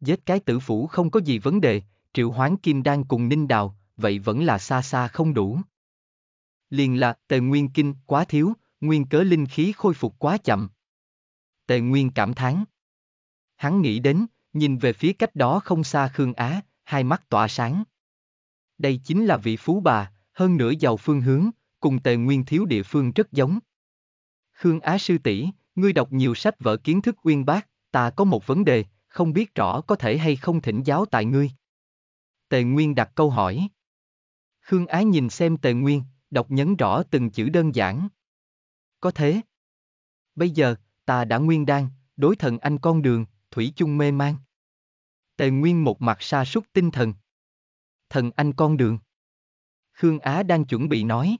[SPEAKER 1] Giết cái tử phủ không có gì vấn đề, triệu hoán kim đan cùng Ninh Đào, vậy vẫn là xa xa không đủ. Liền là Tề Nguyên Kinh quá thiếu, nguyên cớ linh khí khôi phục quá chậm, Tề Nguyên cảm thán. Hắn nghĩ đến, nhìn về phía cách đó không xa Khương Á, hai mắt tỏa sáng. Đây chính là vị phú bà, hơn nữa giàu phương hướng, cùng Tề Nguyên thiếu địa phương rất giống. Khương Á sư tỷ, ngươi đọc nhiều sách vở kiến thức uyên bác, ta có một vấn đề, không biết rõ có thể hay không thỉnh giáo tại ngươi. Tề Nguyên đặt câu hỏi. Khương Á nhìn xem Tề Nguyên, đọc nhấn rõ từng chữ đơn giản. Có thế. Bây giờ, ta đã nguyên đan, đối thần anh con đường, thủy chung mê mang. Tề Nguyên một mặt sa sút tinh thần. Thần anh con đường. Khương Á đang chuẩn bị nói.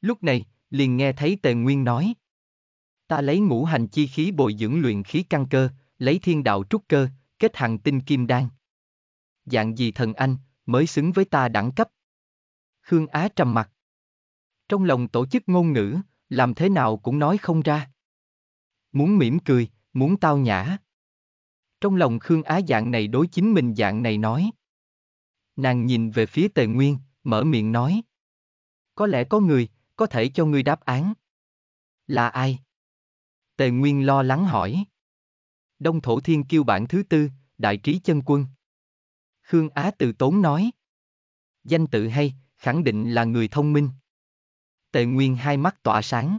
[SPEAKER 1] Lúc này, liền nghe thấy Tề Nguyên nói. Ta lấy ngũ hành chi khí bồi dưỡng luyện khí căn cơ, lấy thiên đạo trúc cơ, kết hàng tinh kim đan. Dạng gì thần anh, mới xứng với ta đẳng cấp. Khương Á trầm mặt. Trong lòng tổ chức ngôn ngữ, làm thế nào cũng nói không ra muốn mỉm cười, muốn tao nhã. Trong lòng Khương Á dạng này đối chính mình dạng này nói. Nàng nhìn về phía Tề Nguyên, mở miệng nói. Có lẽ có người, có thể cho ngươi đáp án. Là ai? Tề Nguyên lo lắng hỏi. Đông Thổ Thiên kêu bản thứ tư, Đại Trí Chân Quân. Khương Á từ tốn nói. Danh tự hay, khẳng định là người thông minh. Tề Nguyên hai mắt tỏa sáng.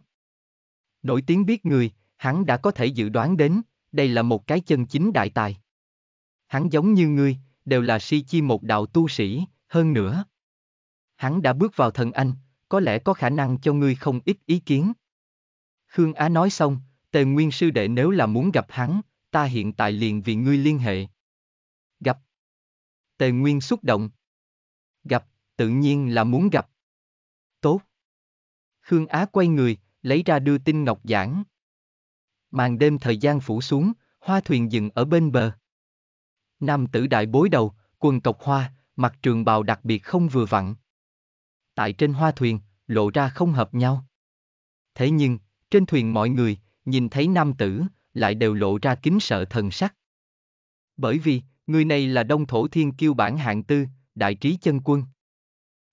[SPEAKER 1] Nổi tiếng biết người, hắn đã có thể dự đoán đến, đây là một cái chân chính đại tài. Hắn giống như ngươi, đều là si chi một đạo tu sĩ, hơn nữa. Hắn đã bước vào thần anh, có lẽ có khả năng cho ngươi không ít ý kiến. Khương Á nói xong, tề nguyên sư đệ nếu là muốn gặp hắn, ta hiện tại liền vì ngươi liên hệ. Gặp. Tề nguyên xúc động. Gặp, tự nhiên là muốn gặp. Tốt. Khương Á quay người, lấy ra đưa tin ngọc giảng màn đêm thời gian phủ xuống, hoa thuyền dừng ở bên bờ. Nam tử đại bối đầu, quần tộc hoa, mặt trường bào đặc biệt không vừa vặn. Tại trên hoa thuyền, lộ ra không hợp nhau. Thế nhưng, trên thuyền mọi người, nhìn thấy nam tử, lại đều lộ ra kính sợ thần sắc. Bởi vì, người này là đông thổ thiên kiêu bản hạng tư, đại trí chân quân.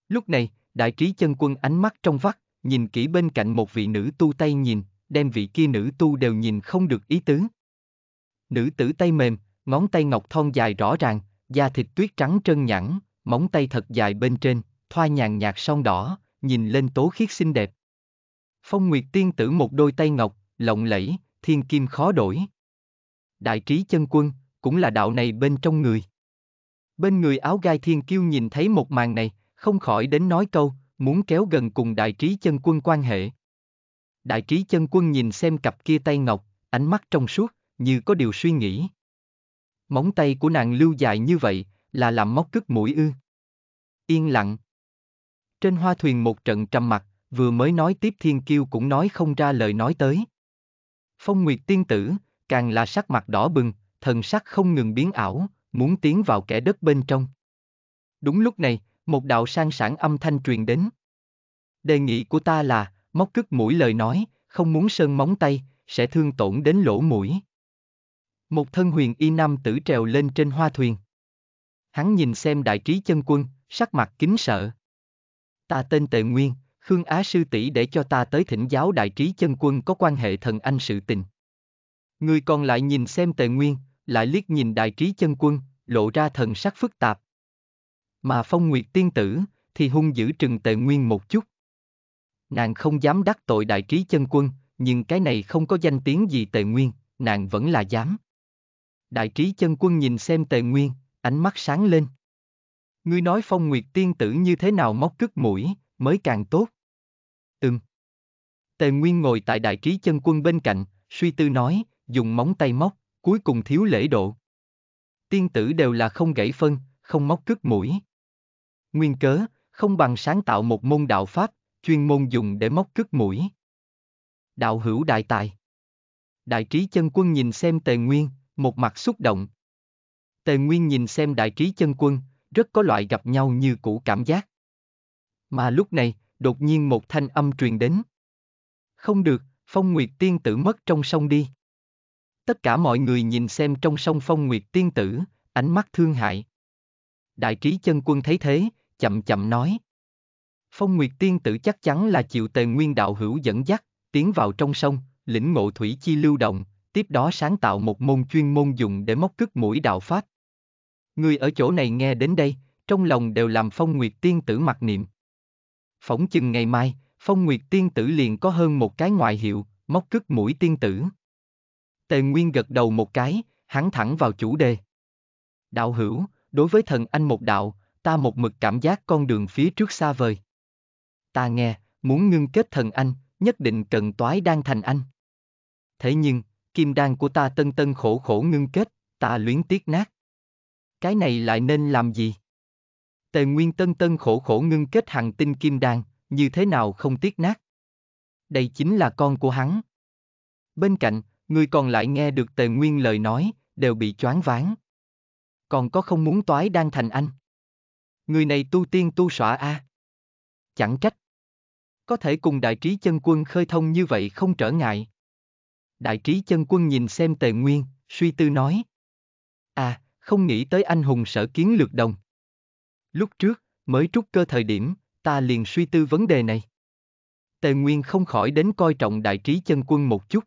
[SPEAKER 1] Lúc này, đại trí chân quân ánh mắt trong vắt, nhìn kỹ bên cạnh một vị nữ tu tay nhìn, đem vị kia nữ tu đều nhìn không được ý tứ. Nữ tử tay mềm, ngón tay ngọc thon dài rõ ràng, da thịt tuyết trắng trơn nhẵn, móng tay thật dài bên trên, thoa nhàn nhạt son đỏ, nhìn lên tố khiết xinh đẹp. Phong Nguyệt tiên tử một đôi tay ngọc, lộng lẫy, thiên kim khó đổi. Đại trí chân quân, cũng là đạo này bên trong người. Bên người áo gai thiên kiêu nhìn thấy một màn này, không khỏi đến nói câu, muốn kéo gần cùng đại trí chân quân quan hệ. Đại trí chân quân nhìn xem cặp kia tay ngọc, ánh mắt trong suốt, như có điều suy nghĩ. Móng tay của nàng lưu dài như vậy, là làm móc cứt mũi ư. Yên lặng. Trên hoa thuyền một trận trầm mặt, vừa mới nói tiếp thiên kiêu cũng nói không ra lời nói tới. Phong Nguyệt tiên tử, càng là sắc mặt đỏ bừng, thần sắc không ngừng biến ảo, muốn tiến vào kẻ đất bên trong. Đúng lúc này, một đạo sang sản âm thanh truyền đến. Đề nghị của ta là, móc cứt mũi lời nói, không muốn sơn móng tay, sẽ thương tổn đến lỗ mũi. Một thân huyền y nam tử trèo lên trên hoa thuyền. Hắn nhìn xem đại trí chân quân, sắc mặt kính sợ. Ta tên Tề Nguyên, Khương Á sư tỷ để cho ta tới thỉnh giáo đại trí chân quân có quan hệ thần anh sự tình. Người còn lại nhìn xem Tề Nguyên, lại liếc nhìn đại trí chân quân, lộ ra thần sắc phức tạp. Mà phong nguyệt tiên tử, thì hung dữ trừng Tề Nguyên một chút nàng không dám đắc tội đại trí chân quân, nhưng cái này không có danh tiếng gì tề nguyên, nàng vẫn là dám. Đại trí chân quân nhìn xem tề nguyên, ánh mắt sáng lên. Ngươi nói phong nguyệt tiên tử như thế nào móc cứt mũi, mới càng tốt. Ừm. Tề Nguyên ngồi tại đại trí chân quân bên cạnh, suy tư nói, dùng móng tay móc, cuối cùng thiếu lễ độ. Tiên tử đều là không gãy phân, không móc cứt mũi. Nguyên cớ, không bằng sáng tạo một môn đạo pháp, chuyên môn dùng để móc cứt mũi. Đạo hữu đại tài. Đại trí chân quân nhìn xem tề nguyên, một mặt xúc động. Tề nguyên nhìn xem đại trí chân quân, rất có loại gặp nhau như cũ cảm giác. Mà lúc này, đột nhiên một thanh âm truyền đến. Không được, phong nguyệt tiên tử mất trong sông đi. Tất cả mọi người nhìn xem trong sông phong nguyệt tiên tử, ánh mắt thương hại. Đại trí chân quân thấy thế, chậm chậm nói. Phong Nguyệt Tiên tử chắc chắn là chịu tề nguyên đạo hữu dẫn dắt, tiến vào trong sông, lĩnh ngộ thủy chi lưu động, tiếp đó sáng tạo một môn chuyên môn dùng để móc cất mũi đạo Pháp. Người ở chỗ này nghe đến đây, trong lòng đều làm Phong Nguyệt Tiên tử mặc niệm. Phỏng chừng ngày mai, Phong Nguyệt Tiên tử liền có hơn một cái ngoại hiệu, móc cất mũi tiên tử. Tề Nguyên gật đầu một cái, hắn thẳng vào chủ đề. Đạo hữu, đối với thần anh một đạo, ta một mực cảm giác con đường phía trước xa vời ta nghe, muốn ngưng kết thần anh, nhất định cần toái đan thành anh. Thế nhưng, kim đan của ta tân tân khổ khổ ngưng kết, ta luyến tiếc nát. Cái này lại nên làm gì? Tề Nguyên tân tân khổ khổ ngưng kết hàng tinh kim đan, như thế nào không tiếc nát? Đây chính là con của hắn. Bên cạnh, người còn lại nghe được Tề Nguyên lời nói, đều bị choáng váng. Còn có không muốn toái đan thành anh? Người này tu tiên tu sọa a. À? Chẳng trách, có thể cùng đại trí chân quân khơi thông như vậy không trở ngại. Đại trí chân quân nhìn xem tề nguyên, suy tư nói. À, không nghĩ tới anh hùng sở kiến lược đồng. Lúc trước, mới trúc cơ thời điểm, ta liền suy tư vấn đề này. Tề Nguyên không khỏi đến coi trọng đại trí chân quân một chút.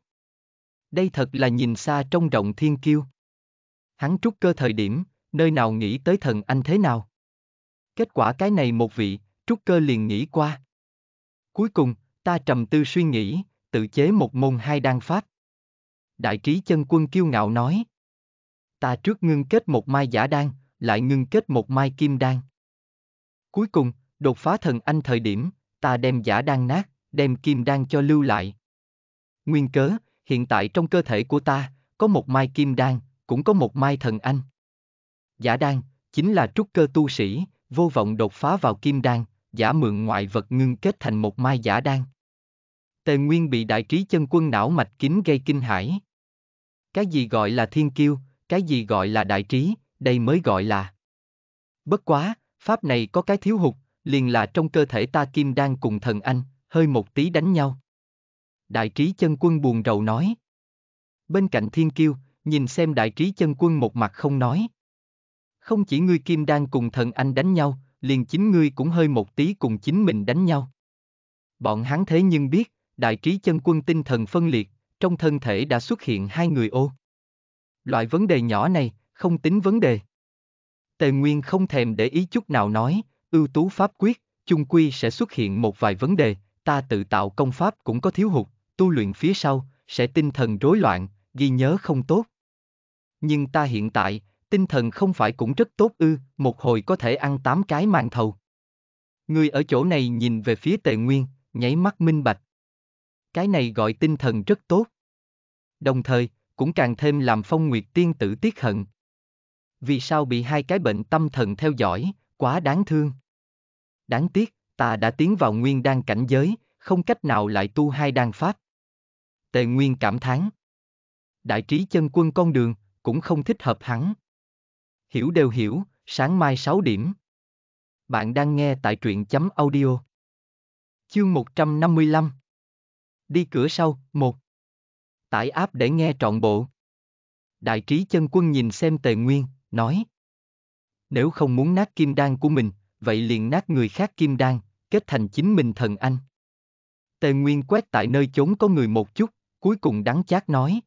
[SPEAKER 1] Đây thật là nhìn xa trong rộng thiên kiêu. Hắn trúc cơ thời điểm, nơi nào nghĩ tới thần anh thế nào. Kết quả cái này một vị, trúc cơ liền nghĩ qua. Cuối cùng, ta trầm tư suy nghĩ, tự chế một môn hai đan pháp. Đại trí chân quân kiêu ngạo nói. Ta trước ngưng kết một mai giả đan, lại ngưng kết một mai kim đan. Cuối cùng, đột phá thần anh thời điểm, ta đem giả đan nát, đem kim đan cho lưu lại. Nguyên cớ, hiện tại trong cơ thể của ta, có một mai kim đan, cũng có một mai thần anh. Giả đan, chính là trúc cơ tu sĩ, vô vọng đột phá vào kim đan, giả mượn ngoại vật ngưng kết thành một mai giả đan. Tề Nguyên bị đại trí chân quân não mạch kín gây kinh hãi. Cái gì gọi là thiên kiêu, cái gì gọi là đại trí, đây mới gọi là. Bất quá, pháp này có cái thiếu hụt, liền là trong cơ thể ta kim đang cùng thần anh, hơi một tí đánh nhau. Đại trí chân quân buồn rầu nói. Bên cạnh thiên kiêu, nhìn xem đại trí chân quân một mặt không nói. Không chỉ ngươi kim đang cùng thần anh đánh nhau, liền chính ngươi cũng hơi một tí cùng chính mình đánh nhau. Bọn hắn thế nhưng biết, đại trí chân quân tinh thần phân liệt, trong thân thể đã xuất hiện hai người ô. Loại vấn đề nhỏ này, không tính vấn đề. Tề Nguyên không thèm để ý chút nào nói, ưu tú pháp quyết, chung quy sẽ xuất hiện một vài vấn đề, ta tự tạo công pháp cũng có thiếu hụt, tu luyện phía sau, sẽ tinh thần rối loạn, ghi nhớ không tốt. Nhưng ta hiện tại, tinh thần không phải cũng rất tốt ư, một hồi có thể ăn 8 cái màn thầu. Người ở chỗ này nhìn về phía tề nguyên, nháy mắt minh bạch. Cái này gọi tinh thần rất tốt. Đồng thời, cũng càng thêm làm phong nguyệt tiên tử tiếc hận. Vì sao bị hai cái bệnh tâm thần theo dõi, quá đáng thương. Đáng tiếc, ta đã tiến vào nguyên đan cảnh giới, không cách nào lại tu hai đan pháp. Tề Nguyên cảm thán. Đại trí chân quân con đường, cũng không thích hợp hắn. Hiểu đều hiểu, sáng mai 6 điểm. Bạn đang nghe tại truyện chấm audio. Chương 155 Đi cửa sau, 1 Tải áp để nghe trọn bộ. Đại trí chân quân nhìn xem tề nguyên, nói Nếu không muốn nát kim đan của mình, vậy liền nát người khác kim đan, kết thành chính mình thần anh. Tề Nguyên quét tại nơi chốn có người một chút, cuối cùng đắng chát nói.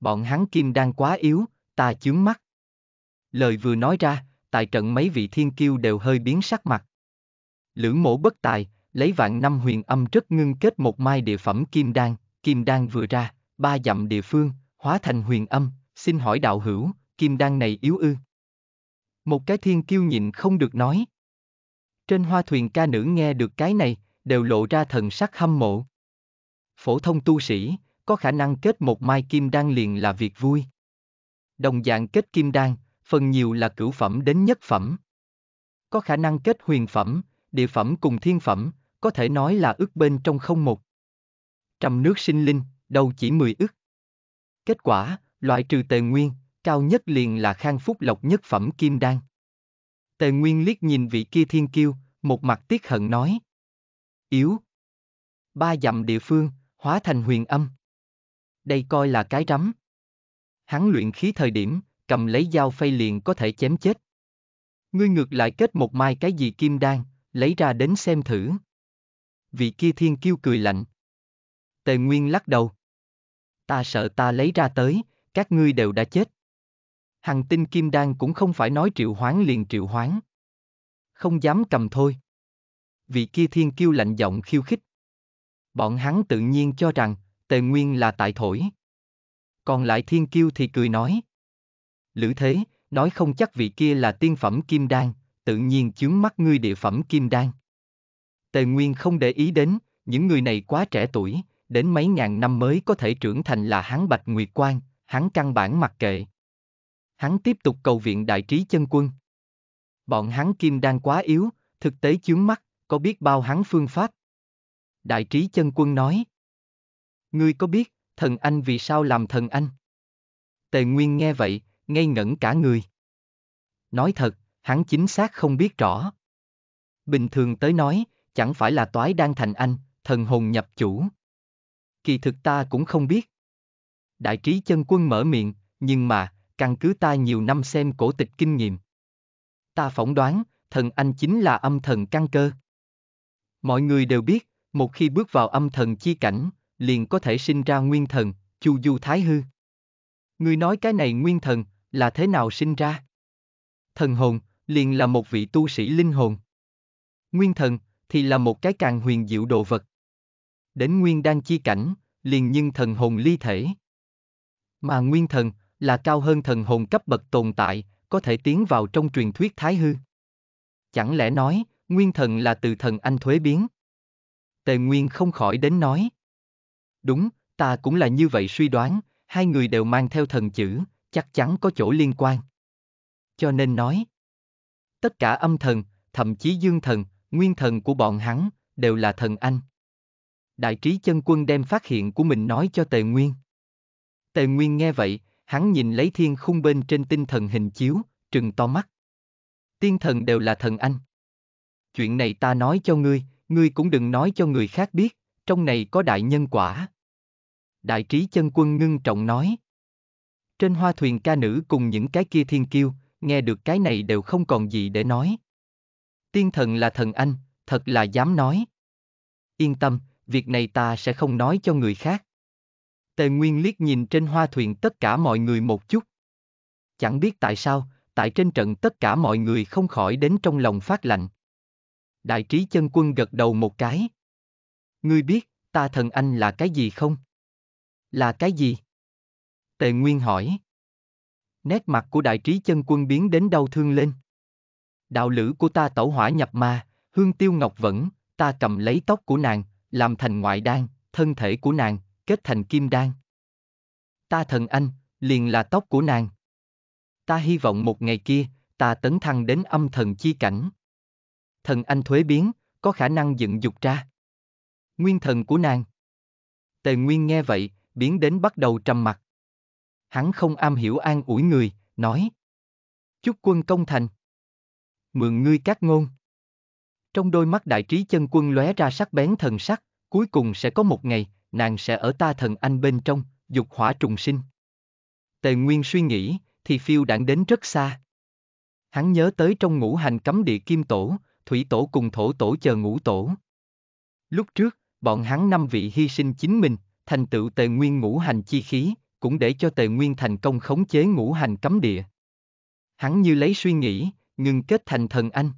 [SPEAKER 1] Bọn hắn kim đan quá yếu, ta chướng mắt. Lời vừa nói ra, tại trận mấy vị thiên kiêu đều hơi biến sắc mặt. Lữ mổ bất tài, lấy vạn năm huyền âm rất ngưng kết một mai địa phẩm kim đan, kim đan vừa ra, ba dặm địa phương, hóa thành huyền âm, xin hỏi đạo hữu, kim đan này yếu ư? Một cái thiên kiêu nhịn không được nói. Trên hoa thuyền ca nữ nghe được cái này, đều lộ ra thần sắc hâm mộ. Phổ thông tu sĩ, có khả năng kết một mai kim đan liền là việc vui. Đồng dạng kết kim đan, phần nhiều là cửu phẩm đến nhất phẩm. Có khả năng kết huyền phẩm, địa phẩm cùng thiên phẩm, có thể nói là ước bên trong không một. Trầm nước sinh linh, đâu chỉ 10 ức. Kết quả, loại trừ tề nguyên, cao nhất liền là khang phúc lộc nhất phẩm kim đan. Tề nguyên liếc nhìn vị kia thiên kiêu, một mặt tiếc hận nói. Yếu. Ba dặm địa phương, hóa thành huyền âm. Đây coi là cái rắm. Hắn luyện khí thời điểm, cầm lấy dao phay liền có thể chém chết. Ngươi ngược lại kết một mai cái gì kim đan, lấy ra đến xem thử. Vị kia thiên kiêu cười lạnh. Tề Nguyên lắc đầu. Ta sợ ta lấy ra tới, các ngươi đều đã chết. Hằng tinh kim đan cũng không phải nói triệu hoán liền triệu hoán. Không dám cầm thôi. Vị kia thiên kiêu lạnh giọng khiêu khích. Bọn hắn tự nhiên cho rằng, tề nguyên là tại thổi. Còn lại thiên kiêu thì cười nói. Lữ thế, nói không chắc vị kia là tiên phẩm kim đan, tự nhiên chướng mắt ngươi địa phẩm kim đan. Tề Nguyên không để ý đến, những người này quá trẻ tuổi, đến mấy ngàn năm mới có thể trưởng thành là hắn Bạch Nguyệt Quan, hắn căn bản mặc kệ. Hắn tiếp tục cầu viện đại trí chân quân. Bọn hắn kim đan quá yếu, thực tế chướng mắt, có biết bao hắn phương pháp. Đại trí chân quân nói. Ngươi có biết, thần anh vì sao làm thần anh? Tề Nguyên nghe vậy, ngây ngẩn cả người. Nói thật, hắn chính xác không biết rõ. Bình thường tới nói, chẳng phải là toái đang thành anh, thần hồn nhập chủ. Kỳ thực ta cũng không biết. Đại trí chân quân mở miệng, nhưng mà, căn cứ ta nhiều năm xem cổ tịch kinh nghiệm. Ta phỏng đoán, thần anh chính là âm thần căn cơ. Mọi người đều biết, một khi bước vào âm thần chi cảnh, liền có thể sinh ra nguyên thần, chu du thái hư. Người nói cái này nguyên thần, là thế nào sinh ra? Thần hồn, liền là một vị tu sĩ linh hồn. Nguyên thần, thì là một cái càng huyền diệu đồ vật. Đến nguyên đang chi cảnh, liền nhưng thần hồn ly thể. Mà nguyên thần, là cao hơn thần hồn cấp bậc tồn tại, có thể tiến vào trong truyền thuyết thái hư. Chẳng lẽ nói, nguyên thần là từ thần anh thuế biến? Tề Nguyên không khỏi đến nói. Đúng, ta cũng là như vậy suy đoán, hai người đều mang theo thần chữ, chắc chắn có chỗ liên quan. Cho nên nói, tất cả âm thần, thậm chí dương thần, nguyên thần của bọn hắn, đều là thần anh. Đại trí chân quân đem phát hiện của mình nói cho Tề Nguyên. Tề Nguyên nghe vậy, hắn nhìn lấy thiên khung bên trên tinh thần hình chiếu, trừng to mắt. Tiên thần đều là thần anh. Chuyện này ta nói cho ngươi, ngươi cũng đừng nói cho người khác biết, trong này có đại nhân quả. Đại trí chân quân ngưng trọng nói. Trên hoa thuyền ca nữ cùng những cái kia thiên kiêu, nghe được cái này đều không còn gì để nói. Tiên thần là thần anh, thật là dám nói. Yên tâm, việc này ta sẽ không nói cho người khác. Tề Nguyên liếc nhìn trên hoa thuyền tất cả mọi người một chút. Chẳng biết tại sao, tại trên trận tất cả mọi người không khỏi đến trong lòng phát lạnh. Đại trí chân quân gật đầu một cái. Ngươi biết, ta thần anh là cái gì không? Là cái gì? Tề Nguyên hỏi. Nét mặt của đại trí chân quân biến đến đau thương lên. Đạo lữ của ta tẩu hỏa nhập ma, hương tiêu ngọc vẫn, ta cầm lấy tóc của nàng, làm thành ngoại đan, thân thể của nàng, kết thành kim đan. Ta thần anh, liền là tóc của nàng. Ta hy vọng một ngày kia, ta tấn thăng đến âm thần chi cảnh. Thần anh thuế biến, có khả năng dựng dục ra. Nguyên thần của nàng. Tề Nguyên nghe vậy, biến đến bắt đầu trầm mặt hắn không am hiểu an ủi người, nói. Chúc quân công thành. Mượn ngươi các ngôn. Trong đôi mắt đại trí chân quân lóe ra sắc bén thần sắc, cuối cùng sẽ có một ngày, nàng sẽ ở ta thần anh bên trong, dục hỏa trùng sinh. Tề Nguyên suy nghĩ, thì phiêu đạn đến rất xa. Hắn nhớ tới trong ngũ hành cấm địa kim tổ, thủy tổ cùng thổ tổ chờ ngũ tổ. Lúc trước, bọn hắn năm vị hy sinh chính mình, thành tựu tề nguyên ngũ hành chi khí, cũng để cho Tề Nguyên thành công khống chế ngũ hành cấm địa. Hắn như lấy suy nghĩ, ngừng kết thành thần anh.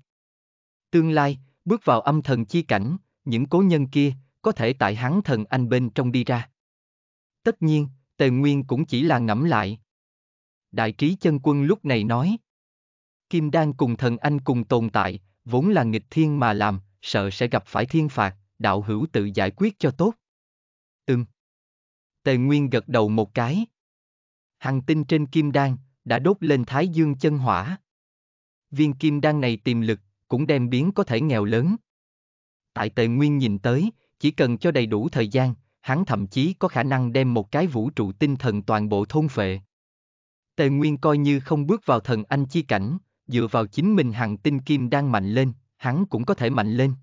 [SPEAKER 1] Tương lai, bước vào âm thần chi cảnh, những cố nhân kia, có thể tại hắn thần anh bên trong đi ra. Tất nhiên, Tề Nguyên cũng chỉ là ngẫm lại. Đại trí chân quân lúc này nói. Kim Đan cùng thần anh cùng tồn tại, vốn là nghịch thiên mà làm, sợ sẽ gặp phải thiên phạt, đạo hữu tự giải quyết cho tốt. Tề Nguyên gật đầu một cái. Hằng tinh trên kim đan, đã đốt lên thái dương chân hỏa. Viên kim đan này tiềm lực, cũng đem biến có thể nghèo lớn. Tại Tề Nguyên nhìn tới, chỉ cần cho đầy đủ thời gian, hắn thậm chí có khả năng đem một cái vũ trụ tinh thần toàn bộ thôn phệ. Tề Nguyên coi như không bước vào thần anh chi cảnh, dựa vào chính mình hằng tinh kim đang mạnh lên, hắn cũng có thể mạnh lên.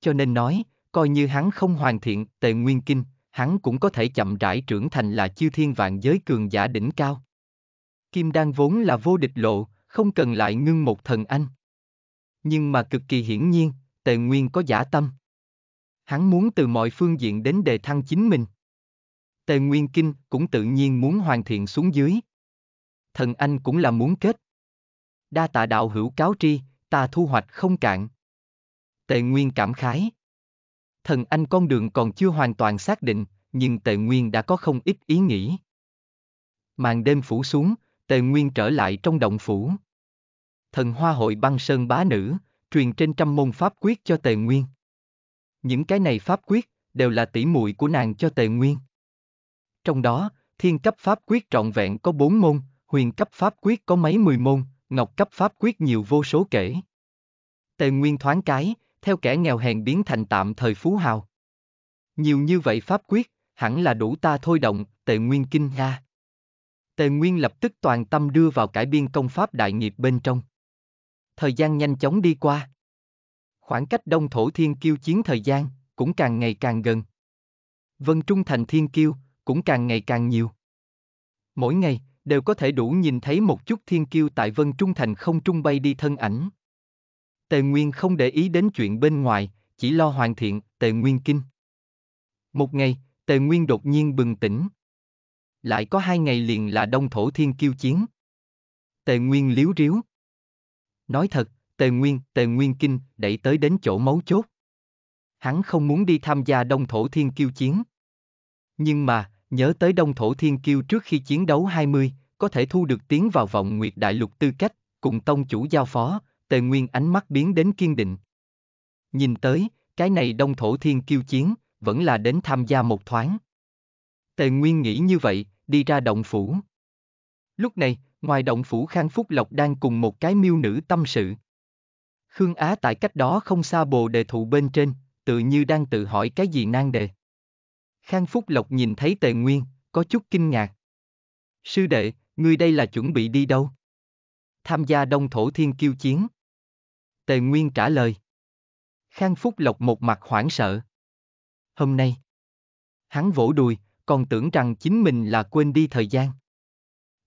[SPEAKER 1] Cho nên nói, coi như hắn không hoàn thiện Tề Nguyên Kinh, hắn cũng có thể chậm rãi trưởng thành là chư thiên vạn giới cường giả đỉnh cao. Kim Đan vốn là vô địch lộ, không cần lại ngưng một thần anh. Nhưng mà cực kỳ hiển nhiên, Tề Nguyên có giả tâm. Hắn muốn từ mọi phương diện đến đề thăng chính mình. Tề Nguyên Kinh cũng tự nhiên muốn hoàn thiện xuống dưới. Thần Anh cũng là muốn kết. Đa tạ đạo hữu cáo tri, ta thu hoạch không cạn. Tề Nguyên cảm khái thần anh con đường còn chưa hoàn toàn xác định, nhưng Tề Nguyên đã có không ít ý nghĩ. Màn đêm phủ xuống, Tề Nguyên trở lại trong động phủ. Thần Hoa hội băng sơn bá nữ, truyền trên trăm môn pháp quyết cho Tề Nguyên. Những cái này pháp quyết đều là tỉ muội của nàng cho Tề Nguyên. Trong đó, thiên cấp pháp quyết trọn vẹn có bốn môn, huyền cấp pháp quyết có mấy mười môn, ngọc cấp pháp quyết nhiều vô số kể. Tề Nguyên thoáng cái, theo kẻ nghèo hèn biến thành tạm thời phú hào. Nhiều như vậy pháp quyết, hẳn là đủ ta thôi động, tề nguyên kinh ha. Tề Nguyên lập tức toàn tâm đưa vào cải biên công pháp đại nghiệp bên trong. Thời gian nhanh chóng đi qua. Khoảng cách đông thổ thiên kiêu chiến thời gian, cũng càng ngày càng gần. Vân Trung thành thiên kiêu, cũng càng ngày càng nhiều. Mỗi ngày, đều có thể đủ nhìn thấy một chút thiên kiêu tại Vân Trung thành không trung bay đi thân ảnh. Tề Nguyên không để ý đến chuyện bên ngoài, chỉ lo hoàn thiện Tề Nguyên Kinh. Một ngày, Tề Nguyên đột nhiên bừng tỉnh. Lại có hai ngày liền là Đông Thổ Thiên Kiêu Chiến. Tề Nguyên liếu riếu. Nói thật, Tề Nguyên, Tề Nguyên Kinh đẩy tới đến chỗ mấu chốt. Hắn không muốn đi tham gia Đông Thổ Thiên Kiêu Chiến. Nhưng mà, nhớ tới Đông Thổ Thiên Kiêu trước khi chiến đấu 20, có thể thu được tiến vào vọng Nguyệt Đại Lục tư cách, cùng tông chủ giao phó, Tề Nguyên ánh mắt biến đến kiên định. Nhìn tới, cái này đông thổ thiên kiêu chiến, vẫn là đến tham gia một thoáng. Tề Nguyên nghĩ như vậy, đi ra động phủ. Lúc này, ngoài động phủ Khang Phúc Lộc đang cùng một cái miêu nữ tâm sự. Khương Á tại cách đó không xa bồ đề thụ bên trên, tự như đang tự hỏi cái gì nan đề. Khang Phúc Lộc nhìn thấy Tề Nguyên, có chút kinh ngạc. Sư đệ, ngươi đây là chuẩn bị đi đâu? Tham gia Đông Thổ Thiên Kiêu Chiến. Tề Nguyên trả lời. Khang Phúc Lộc một mặt hoảng sợ. Hôm nay, hắn vỗ đùi, còn tưởng rằng chính mình là quên đi thời gian.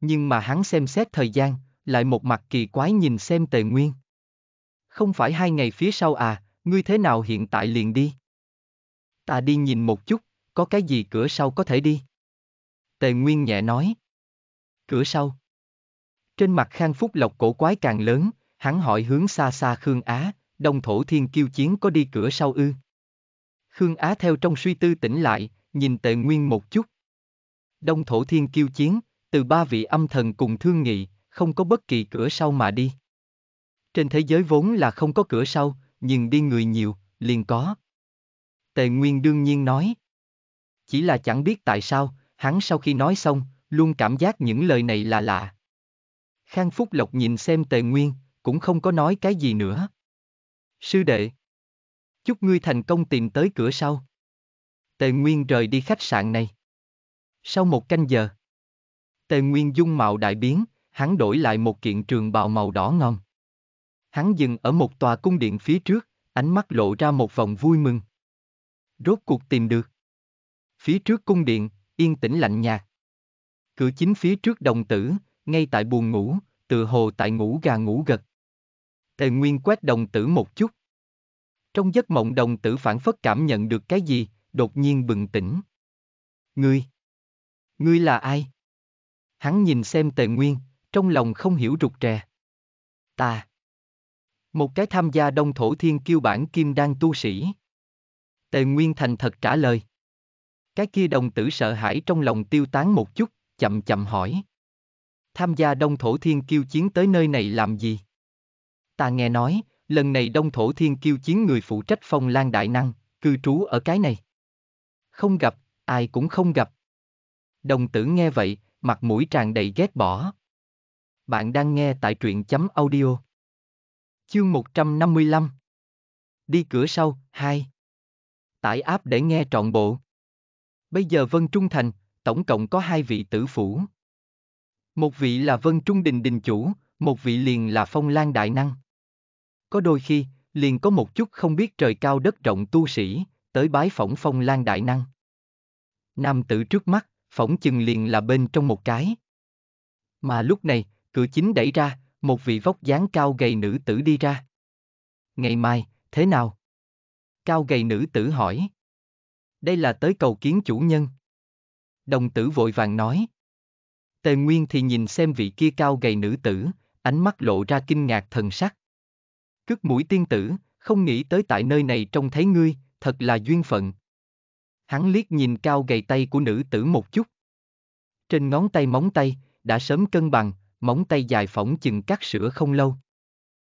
[SPEAKER 1] Nhưng mà hắn xem xét thời gian, lại một mặt kỳ quái nhìn xem Tề Nguyên. Không phải hai ngày phía sau à, ngươi thế nào hiện tại liền đi? Ta đi nhìn một chút, có cái gì cửa sau có thể đi? Tề Nguyên nhẹ nói. Cửa sau. Trên mặt Khang Phúc Lộc cổ quái càng lớn, hắn hỏi hướng xa xa Khương Á, Đông Thổ Thiên Kiêu Chiến có đi cửa sau ư? Khương Á theo trong suy tư tỉnh lại, nhìn tệ nguyên một chút. Đông Thổ Thiên Kiêu Chiến, từ ba vị âm thần cùng thương nghị, không có bất kỳ cửa sau mà đi. Trên thế giới vốn là không có cửa sau, nhưng đi người nhiều, liền có. Tề Nguyên đương nhiên nói. Chỉ là chẳng biết tại sao, hắn sau khi nói xong, luôn cảm giác những lời này là lạ. Khang Phúc Lộc nhìn xem Tề Nguyên, cũng không có nói cái gì nữa. Sư đệ, chúc ngươi thành công tìm tới cửa sau. Tề Nguyên rời đi khách sạn này. Sau một canh giờ, Tề Nguyên dung mạo đại biến, hắn đổi lại một kiện trường bào màu đỏ ngon. Hắn dừng ở một tòa cung điện phía trước, ánh mắt lộ ra một vòng vui mừng. Rốt cuộc tìm được. Phía trước cung điện, yên tĩnh lạnh nhạt. Cửa chính phía trước đồng tử, ngay tại buồn ngủ, tự hồ tại ngủ gà ngủ gật, Tề Nguyên quét đồng tử một chút. Trong giấc mộng đồng tử phản phất cảm nhận được cái gì, đột nhiên bừng tỉnh. Ngươi! Ngươi là ai? Hắn nhìn xem Tề Nguyên, trong lòng không hiểu rụt rè. Ta! Một cái tham gia đông thổ thiên kiêu bản kim đan tu sĩ. Tề Nguyên thành thật trả lời. Cái kia đồng tử sợ hãi trong lòng tiêu tán một chút, chậm chậm hỏi. Tham gia đông thổ thiên kiêu chiến tới nơi này làm gì? Ta nghe nói, lần này đông thổ thiên kiêu chiến người phụ trách phong lan đại năng, cư trú ở cái này. Không gặp, ai cũng không gặp. Đồng tử nghe vậy, mặt mũi tràn đầy ghét bỏ. Bạn đang nghe tại truyện chấm audio. Chương 155 Đi cửa sau, 2 Tải áp để nghe trọn bộ. Bây giờ Vân Trung Thành, tổng cộng có hai vị tử phủ. Một vị là Vân Trung Đình Đình Chủ, một vị liền là Phong Lan Đại Năng có đôi khi, liền có một chút không biết trời cao đất rộng tu sĩ, tới bái phỏng phong lan đại năng. Nam tử trước mắt, phỏng chừng liền là bên trong một cái. Mà lúc này, cửa chính đẩy ra, một vị vóc dáng cao gầy nữ tử đi ra. Ngày mai, thế nào? Cao gầy nữ tử hỏi. Đây là tới cầu kiến chủ nhân. Đồng tử vội vàng nói. Tề Nguyên thì nhìn xem vị kia cao gầy nữ tử, ánh mắt lộ ra kinh ngạc thần sắc. Cước mũi tiên tử, không nghĩ tới tại nơi này trông thấy ngươi, thật là duyên phận. Hắn liếc nhìn cao gầy tay của nữ tử một chút. Trên ngón tay móng tay, đã sớm cân bằng, móng tay dài phỏng chừng cắt sữa không lâu.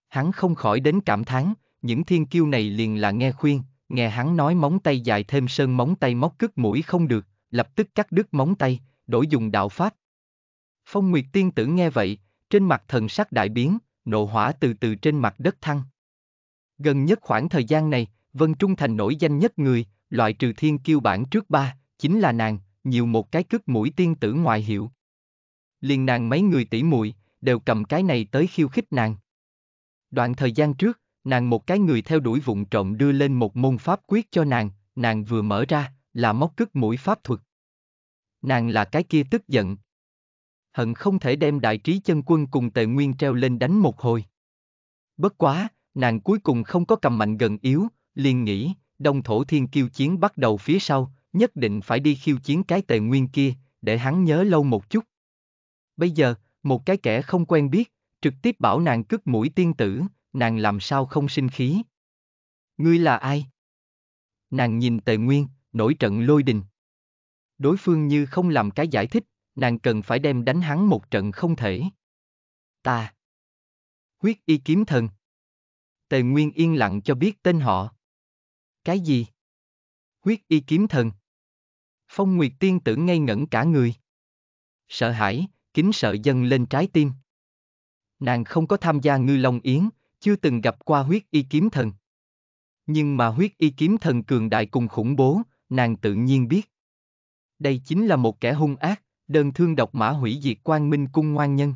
[SPEAKER 1] Hắn không khỏi đến cảm thán, những thiên kiêu này liền là nghe khuyên, nghe hắn nói móng tay dài thêm sơn móng tay móc cước mũi không được, lập tức cắt đứt móng tay, đổi dùng đạo pháp. Phong Nguyệt tiên tử nghe vậy, trên mặt thần sắc đại biến, nộ hỏa từ từ trên mặt đất thăng. Gần nhất khoảng thời gian này, Vân Trung Thành nổi danh nhất người, loại trừ thiên kiêu bản trước ba, chính là nàng, nhiều một cái cước mũi tiên tử ngoại hiệu. Liền nàng mấy người tỷ muội đều cầm cái này tới khiêu khích nàng. Đoạn thời gian trước, nàng một cái người theo đuổi vụng trộm đưa lên một môn pháp quyết cho nàng, nàng vừa mở ra, là móc cước mũi pháp thuật. Nàng là cái kia tức giận, hận không thể đem đại trí chân quân cùng tề nguyên treo lên đánh một hồi. Bất quá, nàng cuối cùng không có cầm mạnh gần yếu, liền nghĩ, đông thổ thiên kiêu chiến bắt đầu phía sau, nhất định phải đi khiêu chiến cái tề nguyên kia, để hắn nhớ lâu một chút. Bây giờ, một cái kẻ không quen biết, trực tiếp bảo nàng cướp mũi tiên tử, nàng làm sao không sinh khí. Ngươi là ai? Nàng nhìn tề nguyên, nổi trận lôi đình. Đối phương như không làm cái giải thích, nàng cần phải đem đánh hắn một trận không thể. Ta. Huyết y kiếm thần. Tề Nguyên yên lặng cho biết tên họ. Cái gì? Huyết y kiếm thần. Phong Nguyệt tiên tử ngây ngẩn cả người. Sợ hãi, kính sợ dâng lên trái tim. Nàng không có tham gia ngư long yến, chưa từng gặp qua huyết y kiếm thần. Nhưng mà huyết y kiếm thần cường đại cùng khủng bố, nàng tự nhiên biết. Đây chính là một kẻ hung ác, đơn thương độc mã hủy diệt quan minh cung ngoan nhân.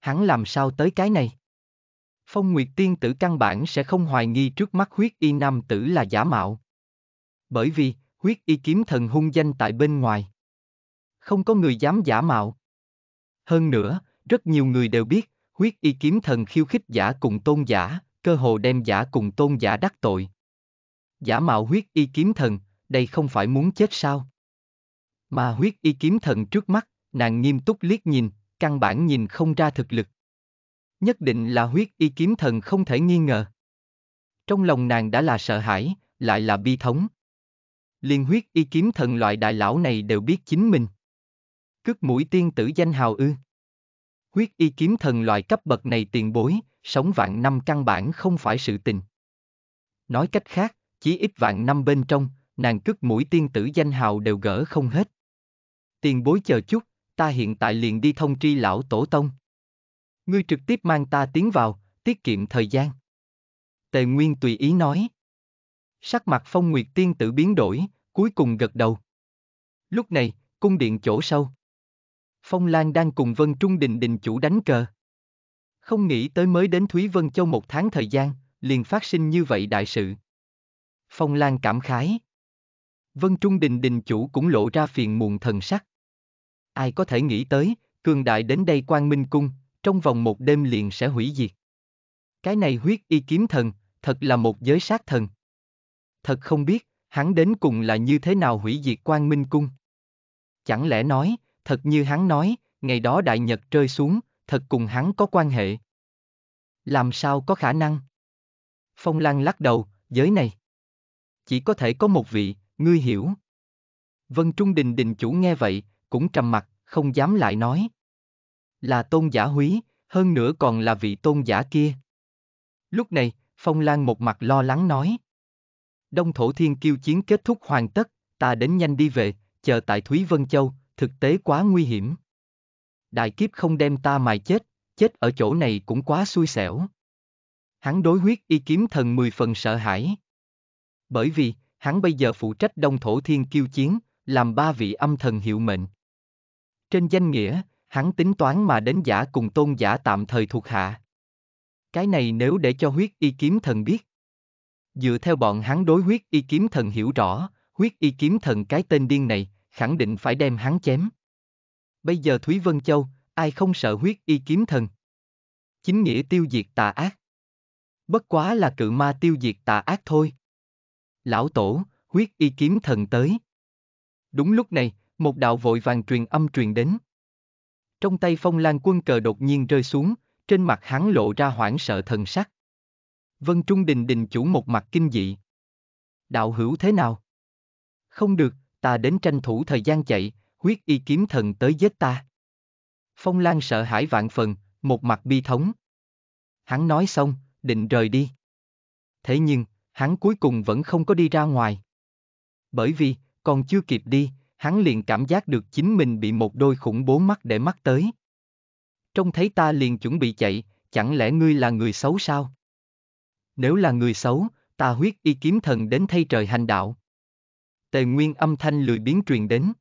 [SPEAKER 1] Hắn làm sao tới cái này? Phong Nguyệt Tiên tử căn bản sẽ không hoài nghi trước mắt huyết y nam tử là giả mạo. Bởi vì, huyết y kiếm thần hung danh tại bên ngoài. Không có người dám giả mạo. Hơn nữa, rất nhiều người đều biết, huyết y kiếm thần khiêu khích giả cùng tôn giả, cơ hồ đem giả cùng tôn giả đắc tội. Giả mạo huyết y kiếm thần, đây không phải muốn chết sao? ma huyết y kiếm thần trước mắt, nàng nghiêm túc liếc nhìn, căn bản nhìn không ra thực lực. Nhất định là huyết y kiếm thần không thể nghi ngờ. Trong lòng nàng đã là sợ hãi, lại là bi thống. Liên huyết y kiếm thần loại đại lão này đều biết chính mình. Cước mũi tiên tử danh hào ư. Huyết y kiếm thần loại cấp bậc này tiền bối, sống vạn năm căn bản không phải sự tình. Nói cách khác, chỉ ít vạn năm bên trong, nàng cất mũi tiên tử danh hào đều gỡ không hết tiền bối chờ chút, ta hiện tại liền đi thông tri lão tổ tông. Ngươi trực tiếp mang ta tiến vào, tiết kiệm thời gian. Tề Nguyên tùy ý nói. Sắc mặt phong nguyệt tiên tử biến đổi, cuối cùng gật đầu. Lúc này, cung điện chỗ sâu. Phong Lan đang cùng Vân Trung Đình Đình chủ đánh cờ. Không nghĩ tới mới đến Thúy Vân Châu một tháng thời gian, liền phát sinh như vậy đại sự. Phong Lan cảm khái. Vân Trung Đình Đình chủ cũng lộ ra phiền muộn thần sắc. Ai có thể nghĩ tới, cường đại đến đây quang minh cung, trong vòng một đêm liền sẽ hủy diệt. Cái này huyết y kiếm thần, thật là một giới sát thần. Thật không biết, hắn đến cùng là như thế nào hủy diệt quang minh cung. Chẳng lẽ nói, thật như hắn nói, ngày đó đại nhật rơi xuống, thật cùng hắn có quan hệ. Làm sao có khả năng? Phong Lan lắc đầu, giới này. Chỉ có thể có một vị, ngươi hiểu. Vân Trung Đình Đình chủ nghe vậy, cũng trầm mặt, không dám lại nói. Là tôn giả húy, hơn nữa còn là vị tôn giả kia. Lúc này, Phong Lan một mặt lo lắng nói. Đông Thổ Thiên Kiêu chiến kết thúc hoàn tất, ta đến nhanh đi về, chờ tại Thúy Vân Châu, thực tế quá nguy hiểm. Đại kiếp không đem ta mài chết, chết ở chỗ này cũng quá xui xẻo. Hắn đối huyết y kiếm thần mười phần sợ hãi. Bởi vì, hắn bây giờ phụ trách đông thổ thiên kiêu chiến, làm ba vị âm thần hiệu mệnh. Trên danh nghĩa, hắn tính toán mà đến giả cùng tôn giả tạm thời thuộc hạ. Cái này nếu để cho huyết y kiếm thần biết. Dựa theo bọn hắn đối huyết y kiếm thần hiểu rõ, huyết y kiếm thần cái tên điên này, khẳng định phải đem hắn chém. Bây giờ Thúy Vân Châu, ai không sợ huyết y kiếm thần? Chính nghĩa tiêu diệt tà ác. Bất quá là cự ma tiêu diệt tà ác thôi lão tổ, huyết y kiếm thần tới. Đúng lúc này, một đạo vội vàng truyền âm truyền đến. Trong tay phong lan quân cờ đột nhiên rơi xuống, trên mặt hắn lộ ra hoảng sợ thần sắc. Vân Trung Đình đình chủ một mặt kinh dị. Đạo hữu thế nào? Không được, ta đến tranh thủ thời gian chạy, huyết y kiếm thần tới giết ta. Phong Lan sợ hãi vạn phần, một mặt bi thống. Hắn nói xong, định rời đi. Thế nhưng, hắn cuối cùng vẫn không có đi ra ngoài. Bởi vì, còn chưa kịp đi, hắn liền cảm giác được chính mình bị một đôi khủng bố mắt để mắt tới. Trông thấy ta liền chuẩn bị chạy, chẳng lẽ ngươi là người xấu sao? Nếu là người xấu, ta huyết y kiếm thần đến thay trời hành đạo. Tề nguyên âm thanh lười biến truyền đến.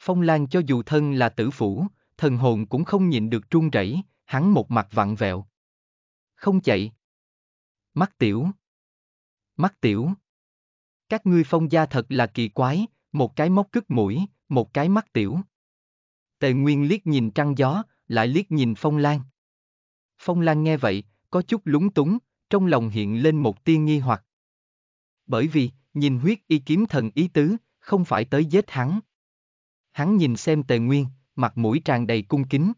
[SPEAKER 1] Phong Lan cho dù thân là tử phủ, thần hồn cũng không nhịn được trung rẩy, hắn một mặt vặn vẹo. Không chạy. Mắt tiểu mắt tiểu. Các ngươi phong gia thật là kỳ quái, một cái móc cứt mũi, một cái mắt tiểu. Tề Nguyên liếc nhìn trăng gió, lại liếc nhìn Phong Lan. Phong Lan nghe vậy, có chút lúng túng, trong lòng hiện lên một tia nghi hoặc. Bởi vì, nhìn huyết y kiếm thần ý tứ, không phải tới giết hắn. Hắn nhìn xem Tề Nguyên, mặt mũi tràn đầy cung kính.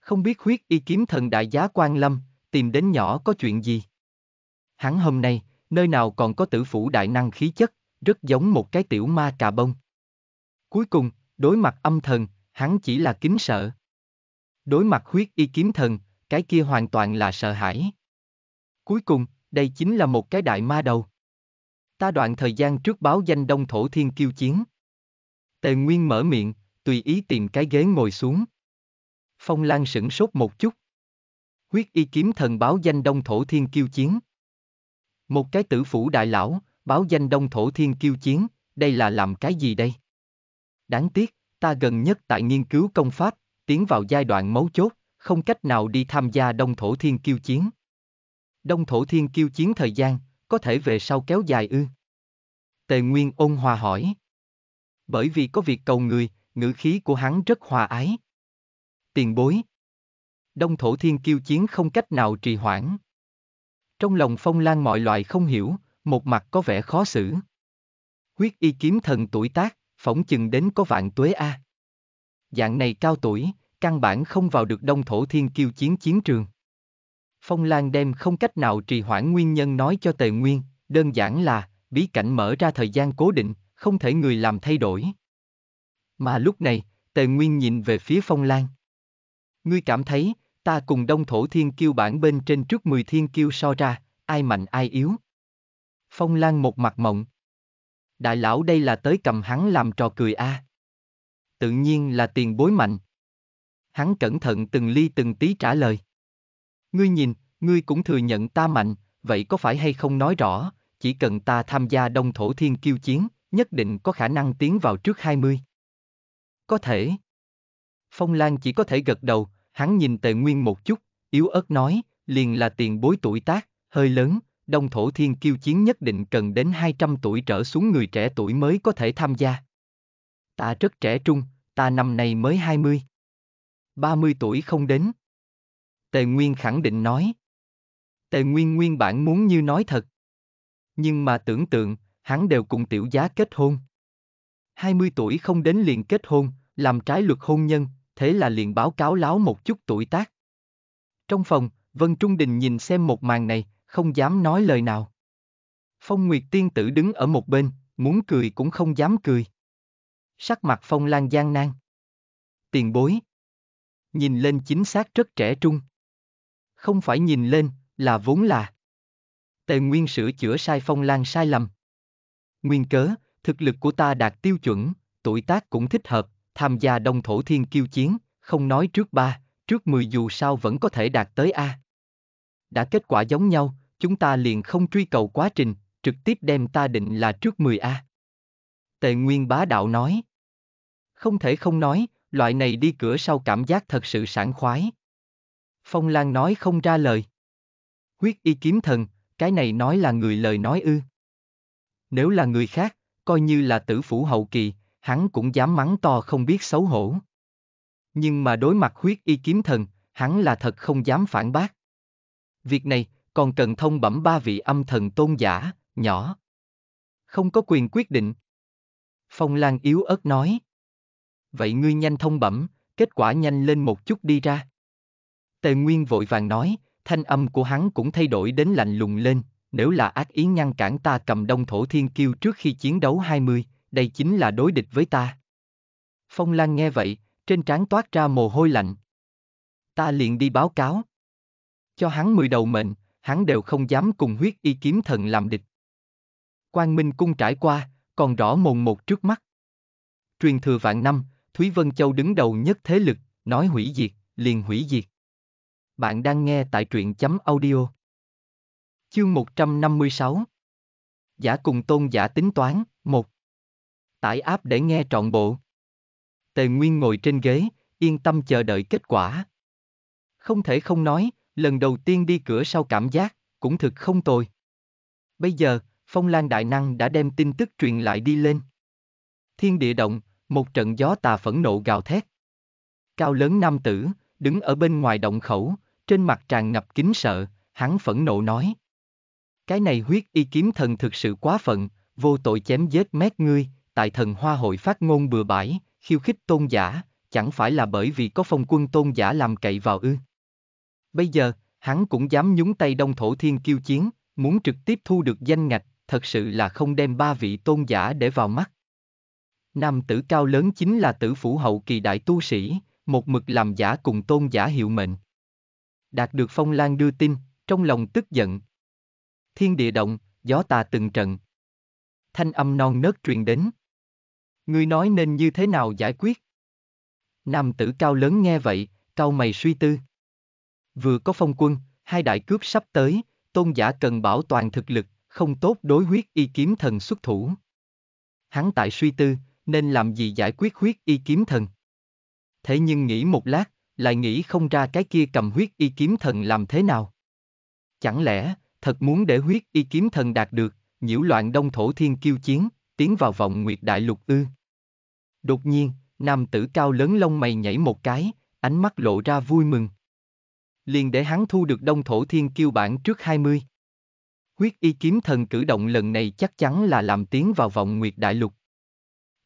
[SPEAKER 1] Không biết huyết y kiếm thần đại giá quan lâm, tìm đến nhỏ có chuyện gì. Hắn hôm nay, nơi nào còn có tử phủ đại năng khí chất, rất giống một cái tiểu ma cà bông. Cuối cùng, đối mặt âm thần, hắn chỉ là kính sợ. Đối mặt huyết y kiếm thần, cái kia hoàn toàn là sợ hãi. Cuối cùng, đây chính là một cái đại ma đầu. Ta đoạn thời gian trước báo danh đông thổ thiên kiêu chiến. Tề Nguyên mở miệng, tùy ý tìm cái ghế ngồi xuống. Phong Lan sửng sốt một chút. Huyết y kiếm thần báo danh đông thổ thiên kiêu chiến. Một cái tử phủ đại lão, báo danh đông thổ thiên kiêu chiến, đây là làm cái gì đây? Đáng tiếc, ta gần nhất tại nghiên cứu công pháp, tiến vào giai đoạn mấu chốt, không cách nào đi tham gia đông thổ thiên kiêu chiến. Đông thổ thiên kiêu chiến thời gian, có thể về sau kéo dài ư? Tề Nguyên ôn hòa hỏi. Bởi vì có việc cầu người, ngữ khí của hắn rất hòa ái. Tiền bối. Đông thổ thiên kiêu chiến không cách nào trì hoãn. Trong lòng phong lan mọi loại không hiểu, một mặt có vẻ khó xử. Huyết y kiếm thần tuổi tác, phỏng chừng đến có vạn tuế A. Dạng này cao tuổi, căn bản không vào được đông thổ thiên kiêu chiến chiến trường. Phong Lan đem không cách nào trì hoãn nguyên nhân nói cho Tề Nguyên, đơn giản là, bí cảnh mở ra thời gian cố định, không thể người làm thay đổi. Mà lúc này, Tề Nguyên nhìn về phía Phong Lan. Ngươi cảm thấy, Ta cùng đông thổ thiên kiêu bản bên trên trước mười thiên kiêu so ra, ai mạnh ai yếu. Phong Lan một mặt mộng. Đại lão đây là tới cầm hắn làm trò cười a. À. Tự nhiên là tiền bối mạnh. Hắn cẩn thận từng ly từng tí trả lời. Ngươi nhìn, ngươi cũng thừa nhận ta mạnh, vậy có phải hay không nói rõ, chỉ cần ta tham gia đông thổ thiên kiêu chiến, nhất định có khả năng tiến vào trước 20. Có thể. Phong Lan chỉ có thể gật đầu, Hắn nhìn tề nguyên một chút, yếu ớt nói, liền là tiền bối tuổi tác, hơi lớn, đông thổ thiên kiêu chiến nhất định cần đến 200 tuổi trở xuống người trẻ tuổi mới có thể tham gia. Ta rất trẻ trung, ta năm nay mới 20. 30 tuổi không đến. Tề Nguyên khẳng định nói. Tề Nguyên nguyên bản muốn như nói thật. Nhưng mà tưởng tượng, hắn đều cùng tiểu giá kết hôn. 20 tuổi không đến liền kết hôn, làm trái luật hôn nhân, thế là liền báo cáo láo một chút tuổi tác. Trong phòng, Vân Trung Đình nhìn xem một màn này, không dám nói lời nào. Phong Nguyệt Tiên Tử đứng ở một bên, muốn cười cũng không dám cười. Sắc mặt Phong Lan gian nan. Tiền bối. Nhìn lên chính xác rất trẻ trung. Không phải nhìn lên, là vốn là. Tề Nguyên sửa chữa sai Phong Lan sai lầm. Nguyên cớ, thực lực của ta đạt tiêu chuẩn, tuổi tác cũng thích hợp, tham gia đông thổ thiên kiêu chiến, không nói trước ba, trước mười dù sao vẫn có thể đạt tới A. Đã kết quả giống nhau, chúng ta liền không truy cầu quá trình, trực tiếp đem ta định là trước mười A. Tề Nguyên bá đạo nói. Không thể không nói, loại này đi cửa sau cảm giác thật sự sảng khoái. Phong Lan nói không ra lời. Huyết y kiếm thần, cái này nói là người lời nói ư. Nếu là người khác, coi như là tử phủ hậu kỳ, hắn cũng dám mắng to không biết xấu hổ. Nhưng mà đối mặt huyết y kiếm thần, hắn là thật không dám phản bác. Việc này, còn cần thông bẩm ba vị âm thần tôn giả, nhỏ. Không có quyền quyết định. Phong Lan yếu ớt nói. Vậy ngươi nhanh thông bẩm, kết quả nhanh lên một chút đi ra. Tề Nguyên vội vàng nói, thanh âm của hắn cũng thay đổi đến lạnh lùng lên, nếu là ác ý ngăn cản ta cầm đông thổ thiên kiêu trước khi chiến đấu 20, đây chính là đối địch với ta. Phong Lan nghe vậy, trên trán toát ra mồ hôi lạnh. Ta liền đi báo cáo. Cho hắn mười đầu mệnh, hắn đều không dám cùng huyết y kiếm thần làm địch. Quang Minh cung trải qua, còn rõ mồn một trước mắt. Truyền thừa vạn năm, Thúy Vân Châu đứng đầu nhất thế lực, nói hủy diệt, liền hủy diệt. Bạn đang nghe tại truyện chấm audio. Chương 156 Giả cùng tôn giả tính toán, một tải app để nghe trọn bộ. Tề Nguyên ngồi trên ghế, yên tâm chờ đợi kết quả. Không thể không nói, lần đầu tiên đi cửa sau cảm giác, cũng thực không tồi. Bây giờ, Phong Lan Đại Năng đã đem tin tức truyền lại đi lên. Thiên địa động, một trận gió tà phẫn nộ gào thét. Cao lớn nam tử, đứng ở bên ngoài động khẩu, trên mặt tràn ngập kính sợ, hắn phẫn nộ nói. Cái này huyết y kiếm thần thực sự quá phận, vô tội chém giết mét ngươi, tại thần hoa hội phát ngôn bừa bãi, khiêu khích tôn giả, chẳng phải là bởi vì có phong quân tôn giả làm cậy vào ư. Bây giờ, hắn cũng dám nhúng tay đông thổ thiên kiêu chiến, muốn trực tiếp thu được danh ngạch, thật sự là không đem ba vị tôn giả để vào mắt. Nam tử cao lớn chính là tử phủ hậu kỳ đại tu sĩ, một mực làm giả cùng tôn giả hiệu mệnh. Đạt được phong lan đưa tin, trong lòng tức giận. Thiên địa động, gió tà từng trận. Thanh âm non nớt truyền đến. Ngươi nói nên như thế nào giải quyết? Nam tử cao lớn nghe vậy, cao mày suy tư. Vừa có phong quân, hai đại cướp sắp tới, tôn giả cần bảo toàn thực lực, không tốt đối huyết y kiếm thần xuất thủ. Hắn tại suy tư, nên làm gì giải quyết huyết y kiếm thần? Thế nhưng nghĩ một lát, lại nghĩ không ra cái kia cầm huyết y kiếm thần làm thế nào. Chẳng lẽ, thật muốn để huyết y kiếm thần đạt được, nhiễu loạn đông thổ thiên kiêu chiến? tiến vào vòng nguyệt đại lục ư. Đột nhiên, nam tử cao lớn lông mày nhảy một cái, ánh mắt lộ ra vui mừng. Liền để hắn thu được đông thổ thiên kiêu bản trước 20. Huyết y kiếm thần cử động lần này chắc chắn là làm tiến vào vòng nguyệt đại lục.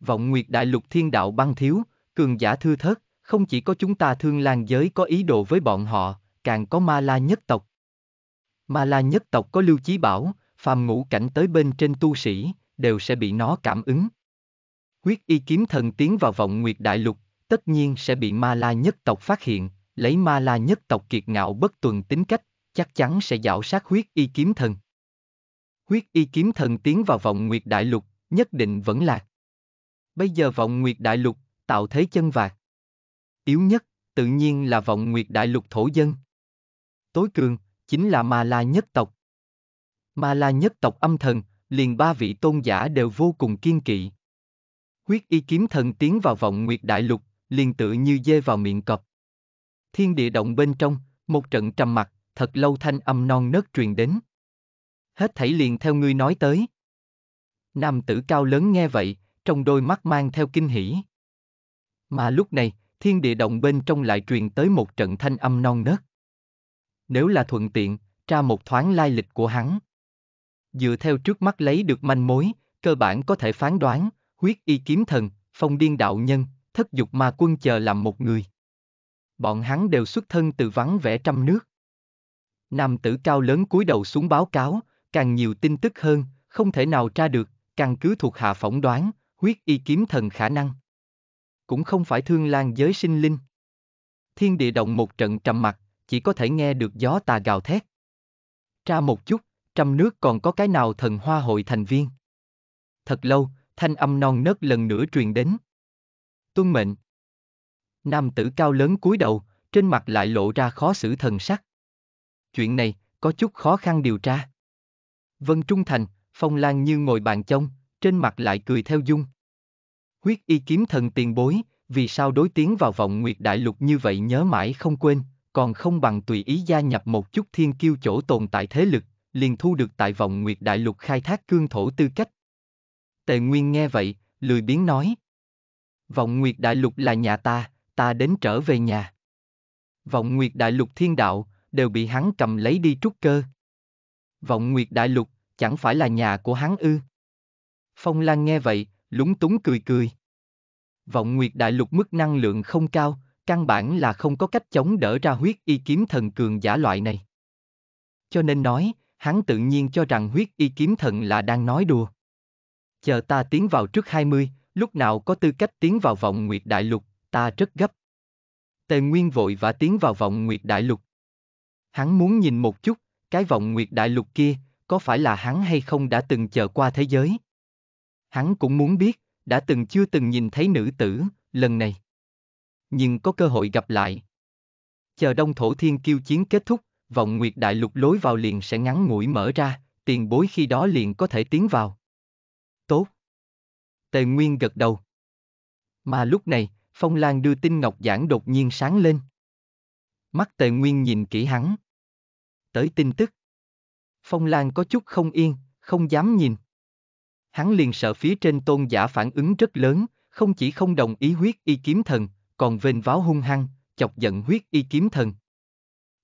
[SPEAKER 1] Vọng nguyệt đại lục thiên đạo băng thiếu, cường giả thư thất, không chỉ có chúng ta thương lan giới có ý đồ với bọn họ, càng có ma la nhất tộc. Ma la nhất tộc có lưu chí bảo, phàm ngũ cảnh tới bên trên tu sĩ, đều sẽ bị nó cảm ứng. Quyết y kiếm thần tiến vào vọng nguyệt đại lục, tất nhiên sẽ bị ma la nhất tộc phát hiện, lấy ma la nhất tộc kiệt ngạo bất tuần tính cách, chắc chắn sẽ dạo sát huyết y kiếm thần. Huyết y kiếm thần tiến vào vọng nguyệt đại lục, nhất định vẫn lạc. Bây giờ vọng nguyệt đại lục, tạo thế chân vạc. Yếu nhất, tự nhiên là vọng nguyệt đại lục thổ dân. Tối cường, chính là ma la nhất tộc. Ma la nhất tộc âm thần, liền ba vị tôn giả đều vô cùng kiên kỵ. Huyết y kiếm thần tiến vào vọng nguyệt đại lục, liền tự như dê vào miệng cọp. Thiên địa động bên trong, một trận trầm mặc, thật lâu thanh âm non nớt truyền đến. Hết thảy liền theo ngươi nói tới. Nam tử cao lớn nghe vậy, trong đôi mắt mang theo kinh hỉ. Mà lúc này, thiên địa động bên trong lại truyền tới một trận thanh âm non nớt. Nếu là thuận tiện, tra một thoáng lai lịch của hắn. Dựa theo trước mắt lấy được manh mối, cơ bản có thể phán đoán, huyết y kiếm thần, phong điên đạo nhân, thất dục ma quân chờ làm một người. Bọn hắn đều xuất thân từ vắng vẻ trăm nước. Nam tử cao lớn cúi đầu xuống báo cáo, càng nhiều tin tức hơn, không thể nào tra được, căn cứ thuộc hạ phỏng đoán, huyết y kiếm thần khả năng. Cũng không phải thương lan giới sinh linh. Thiên địa động một trận trầm mặt, chỉ có thể nghe được gió tà gào thét. Tra một chút, trăm nước còn có cái nào thần hoa hội thành viên. Thật lâu, thanh âm non nớt lần nữa truyền đến. Tuân mệnh. Nam tử cao lớn cúi đầu, trên mặt lại lộ ra khó xử thần sắc. Chuyện này, có chút khó khăn điều tra. Vân Trung Thành, Phong Lan như ngồi bàn chông, trên mặt lại cười theo dung. Huyết y kiếm thần tiền bối, vì sao đối tiến vào vọng nguyệt đại lục như vậy nhớ mãi không quên, còn không bằng tùy ý gia nhập một chút thiên kiêu chỗ tồn tại thế lực, liền thu được tại Vòng nguyệt đại lục khai thác cương thổ tư cách. Tề Nguyên nghe vậy, lười biếng nói. Vòng nguyệt đại lục là nhà ta, ta đến trở về nhà. Vòng nguyệt đại lục thiên đạo, đều bị hắn cầm lấy đi trúc cơ. Vọng nguyệt đại lục, chẳng phải là nhà của hắn ư. Phong Lan nghe vậy, lúng túng cười cười. Vọng nguyệt đại lục mức năng lượng không cao, căn bản là không có cách chống đỡ ra huyết y kiếm thần cường giả loại này. Cho nên nói, hắn tự nhiên cho rằng huyết y kiếm thần là đang nói đùa. Chờ ta tiến vào trước 20, lúc nào có tư cách tiến vào vòng nguyệt đại lục, ta rất gấp. Tề Nguyên vội và tiến vào vòng nguyệt đại lục. Hắn muốn nhìn một chút, cái vòng nguyệt đại lục kia, có phải là hắn hay không đã từng chờ qua thế giới. Hắn cũng muốn biết, đã từng chưa từng nhìn thấy nữ tử, lần này. Nhưng có cơ hội gặp lại. Chờ Đông Thổ Thiên Kiêu Chiến kết thúc, vọng nguyệt đại lục lối vào liền sẽ ngắn ngủi mở ra, tiền bối khi đó liền có thể tiến vào. Tốt. Tề Nguyên gật đầu. Mà lúc này, Phong Lan đưa tin Ngọc Giảng đột nhiên sáng lên. Mắt Tề Nguyên nhìn kỹ hắn. Tới tin tức. Phong Lan có chút không yên, không dám nhìn. Hắn liền sợ phía trên tôn giả phản ứng rất lớn, không chỉ không đồng ý huyết y kiếm thần, còn vênh váo hung hăng, chọc giận huyết y kiếm thần,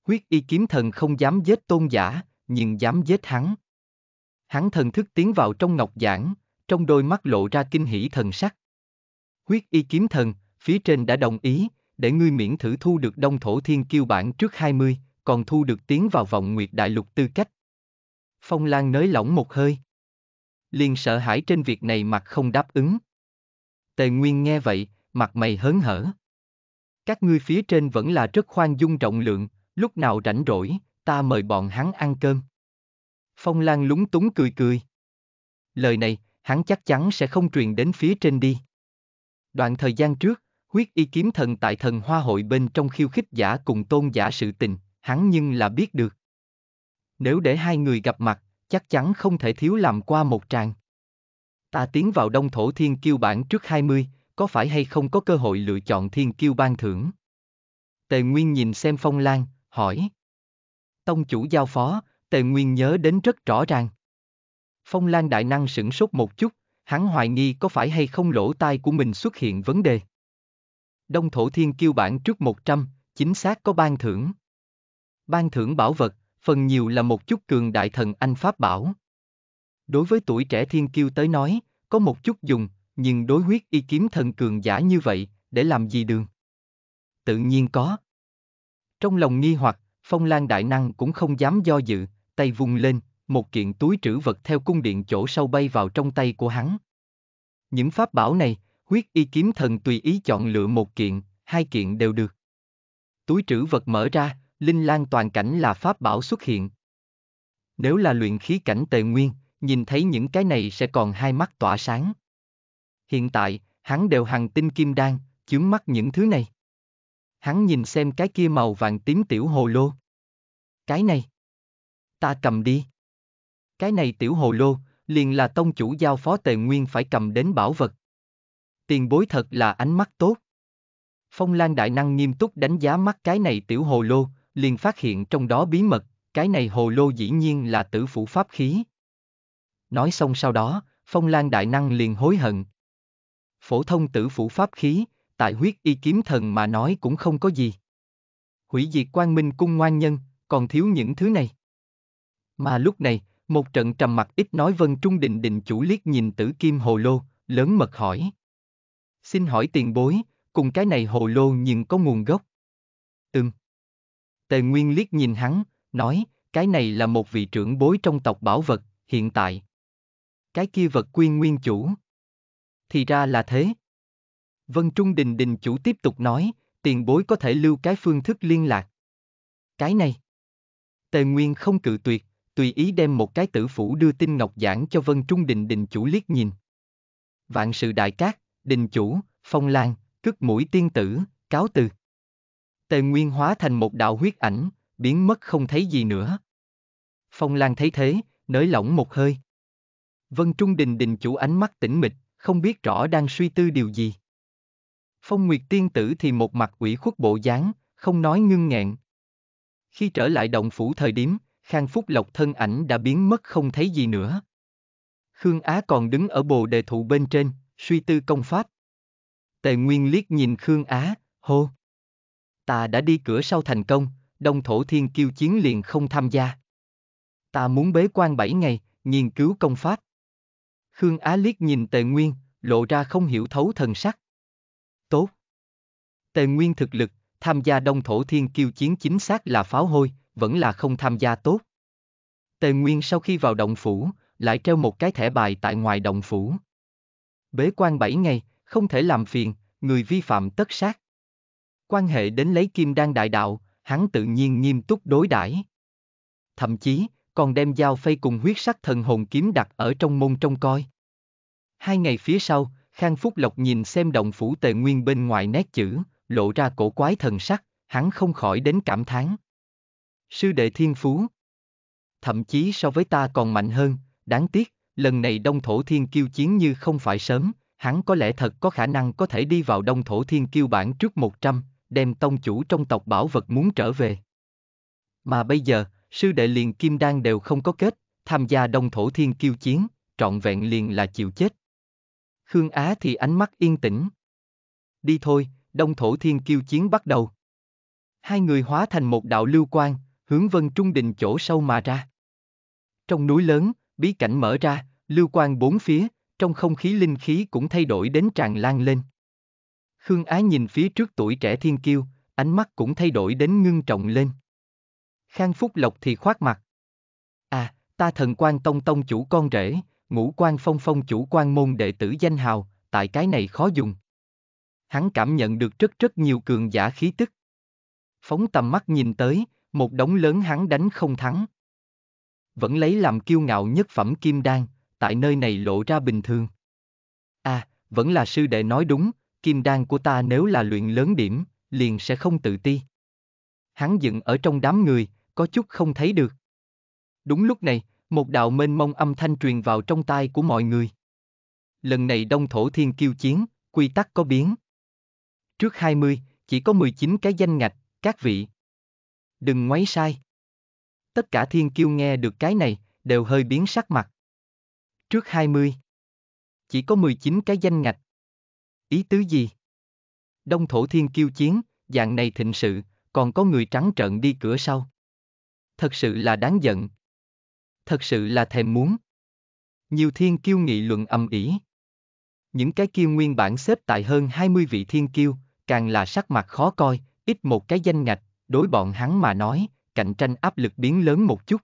[SPEAKER 1] Huyết y kiếm thần không dám giết tôn giả, nhưng dám giết hắn. Hắn thần thức tiến vào trong ngọc giảng, trong đôi mắt lộ ra kinh hỉ thần sắc. Huyết y kiếm thần, phía trên đã đồng ý, để ngươi miễn thử thu được đông thổ thiên kiêu bản trước 20, còn thu được tiến vào vòng nguyệt đại lục tư cách. Phong Lan nới lỏng một hơi. Liền sợ hãi trên việc này mặt không đáp ứng. Tề Nguyên nghe vậy, mặt mày hớn hở. Các ngươi phía trên vẫn là rất khoan dung rộng lượng, Lúc nào rảnh rỗi, ta mời bọn hắn ăn cơm. Phong Lan lúng túng cười cười. Lời này, hắn chắc chắn sẽ không truyền đến phía trên đi. Đoạn thời gian trước, huyết y kiếm thần tại thần hoa hội bên trong khiêu khích giả cùng tôn giả sự tình, hắn nhưng là biết được. Nếu để hai người gặp mặt, chắc chắn không thể thiếu làm qua một tràng. Ta tiến vào đông thổ thiên kiêu bản trước 20, có phải hay không có cơ hội lựa chọn thiên kiêu ban thưởng? Tề Nguyên nhìn xem phong lan, hỏi. Tông chủ giao phó, tề nguyên nhớ đến rất rõ ràng. Phong Lan Đại Năng sửng sốt một chút, hắn hoài nghi có phải hay không lỗ tai của mình xuất hiện vấn đề. Đông Thổ Thiên kêu bản trước 100, chính xác có ban thưởng. Ban thưởng bảo vật, phần nhiều là một chút cường đại thần anh Pháp bảo. Đối với tuổi trẻ thiên kiêu tới nói, có một chút dùng, nhưng đối huyết y kiếm thần cường giả như vậy, để làm gì đường? Tự nhiên có. Trong lòng nghi hoặc, phong lan đại năng cũng không dám do dự, tay vung lên, một kiện túi trữ vật theo cung điện chỗ sâu bay vào trong tay của hắn. Những pháp bảo này, huyết y kiếm thần tùy ý chọn lựa một kiện, hai kiện đều được. Túi trữ vật mở ra, linh lan toàn cảnh là pháp bảo xuất hiện. Nếu là luyện khí cảnh tề nguyên, nhìn thấy những cái này sẽ còn hai mắt tỏa sáng. Hiện tại, hắn đều hằng tinh kim đan, chướng mắt những thứ này. Hắn nhìn xem cái kia màu vàng tím tiểu hồ lô. Cái này. Ta cầm đi. Cái này tiểu hồ lô, liền là tông chủ giao phó tề nguyên phải cầm đến bảo vật. Tiền bối thật là ánh mắt tốt. Phong Lan Đại Năng nghiêm túc đánh giá mắt cái này tiểu hồ lô, liền phát hiện trong đó bí mật, cái này hồ lô dĩ nhiên là tử phủ pháp khí. Nói xong sau đó, Phong Lan Đại Năng liền hối hận. Phổ thông tử phủ pháp khí, tại huyết y kiếm thần mà nói cũng không có gì. Hủy diệt quang minh cung ngoan nhân, còn thiếu những thứ này. Mà lúc này, một trận trầm mặc ít nói Vân Trung Định định chủ liếc nhìn tử kim hồ lô, lớn mật hỏi. Xin hỏi tiền bối, cùng cái này hồ lô nhưng có nguồn gốc. Ừm. Tề Nguyên liếc nhìn hắn, nói, cái này là một vị trưởng bối trong tộc bảo vật, hiện tại. Cái kia vật quyên nguyên chủ. Thì ra là thế. Vân Trung Đình Đình chủ tiếp tục nói, tiền bối có thể lưu cái phương thức liên lạc. Cái này. Tề Nguyên không cự tuyệt, tùy ý đem một cái tử phủ đưa tin ngọc giảng cho Vân Trung Đình Đình chủ liếc nhìn. Vạn sự đại cát, Đình chủ, phong lan, cất mũi tiên tử, cáo từ. Tề Nguyên hóa thành một đạo huyết ảnh, biến mất không thấy gì nữa. Phong Lan thấy thế, nới lỏng một hơi. Vân Trung Đình Đình chủ ánh mắt tĩnh mịch, không biết rõ đang suy tư điều gì. Phong Nguyệt tiên tử thì một mặt ủy khuất bộ dáng, không nói ngưng nghẹn. Khi trở lại động phủ thời điểm, Khang Phúc Lộc thân ảnh đã biến mất không thấy gì nữa. Khương Á còn đứng ở bồ đề thụ bên trên, suy tư công pháp. Tề Nguyên liếc nhìn Khương Á, hô. Ta đã đi cửa sau thành công, đông thổ thiên kiêu chiến liền không tham gia. Ta muốn bế quan bảy ngày, nghiên cứu công pháp. Khương Á liếc nhìn Tề Nguyên, lộ ra không hiểu thấu thần sắc. Tề Nguyên thực lực, tham gia Đông Thổ Thiên Kiêu chiến chính xác là pháo hôi, vẫn là không tham gia tốt. Tề Nguyên sau khi vào động phủ, lại treo một cái thẻ bài tại ngoài động phủ. Bế quan 7 ngày, không thể làm phiền, người vi phạm tất sát. Quan hệ đến lấy kim đan đại đạo, hắn tự nhiên nghiêm túc đối đãi. Thậm chí, còn đem dao phay cùng huyết sắc thần hồn kiếm đặt ở trong môn trông coi. Hai ngày phía sau, Khang Phúc Lộc nhìn xem động phủ tề nguyên bên ngoài nét chữ, lộ ra cổ quái thần sắc, hắn không khỏi đến cảm thán. Sư đệ thiên phú. Thậm chí so với ta còn mạnh hơn, đáng tiếc, lần này đông thổ thiên kiêu chiến như không phải sớm, hắn có lẽ thật có khả năng có thể đi vào đông thổ thiên kiêu bản trước 100, đem tông chủ trong tộc bảo vật muốn trở về. Mà bây giờ, sư đệ liền kim đan đều không có kết, tham gia đông thổ thiên kiêu chiến, trọn vẹn liền là chịu chết. Khương Á thì ánh mắt yên tĩnh. Đi thôi, Đông Thổ Thiên Kiêu chiến bắt đầu. Hai người hóa thành một đạo lưu quan, hướng Vân Trung Đình chỗ sâu mà ra. Trong núi lớn, bí cảnh mở ra, lưu quan bốn phía, trong không khí linh khí cũng thay đổi đến tràn lan lên. Khương Á nhìn phía trước tuổi trẻ thiên kiêu, ánh mắt cũng thay đổi đến ngưng trọng lên. Khang Phúc Lộc thì khoát mặt. À, ta thần quan tông tông chủ con rể, ngũ quan phong phong chủ quan môn đệ tử danh hào, tại cái này khó dùng hắn cảm nhận được rất rất nhiều cường giả khí tức. Phóng tầm mắt nhìn tới, một đống lớn hắn đánh không thắng. Vẫn lấy làm kiêu ngạo nhất phẩm kim đan, tại nơi này lộ ra bình thường. À, vẫn là sư đệ nói đúng, kim đan của ta nếu là luyện lớn điểm, liền sẽ không tự ti. Hắn dựng ở trong đám người, có chút không thấy được. Đúng lúc này, một đạo mênh mông âm thanh truyền vào trong tai của mọi người. Lần này đông thổ thiên kiêu chiến, quy tắc có biến. Trước 20, chỉ có 19 cái danh ngạch, các vị. Đừng ngoáy sai. Tất cả thiên kiêu nghe được cái này, đều hơi biến sắc mặt. Trước 20. Chỉ có 19 cái danh ngạch. Ý tứ gì? Đông thổ thiên kiêu chiến, dạng này thịnh sự, còn có người trắng trợn đi cửa sau. Thật sự là đáng giận. Thật sự là thèm muốn. Nhiều thiên kiêu nghị luận âm ỉ. Những cái kia nguyên bản xếp tại hơn 20 vị thiên kiêu, càng là sắc mặt khó coi, ít một cái danh ngạch, đối bọn hắn mà nói, cạnh tranh áp lực biến lớn một chút.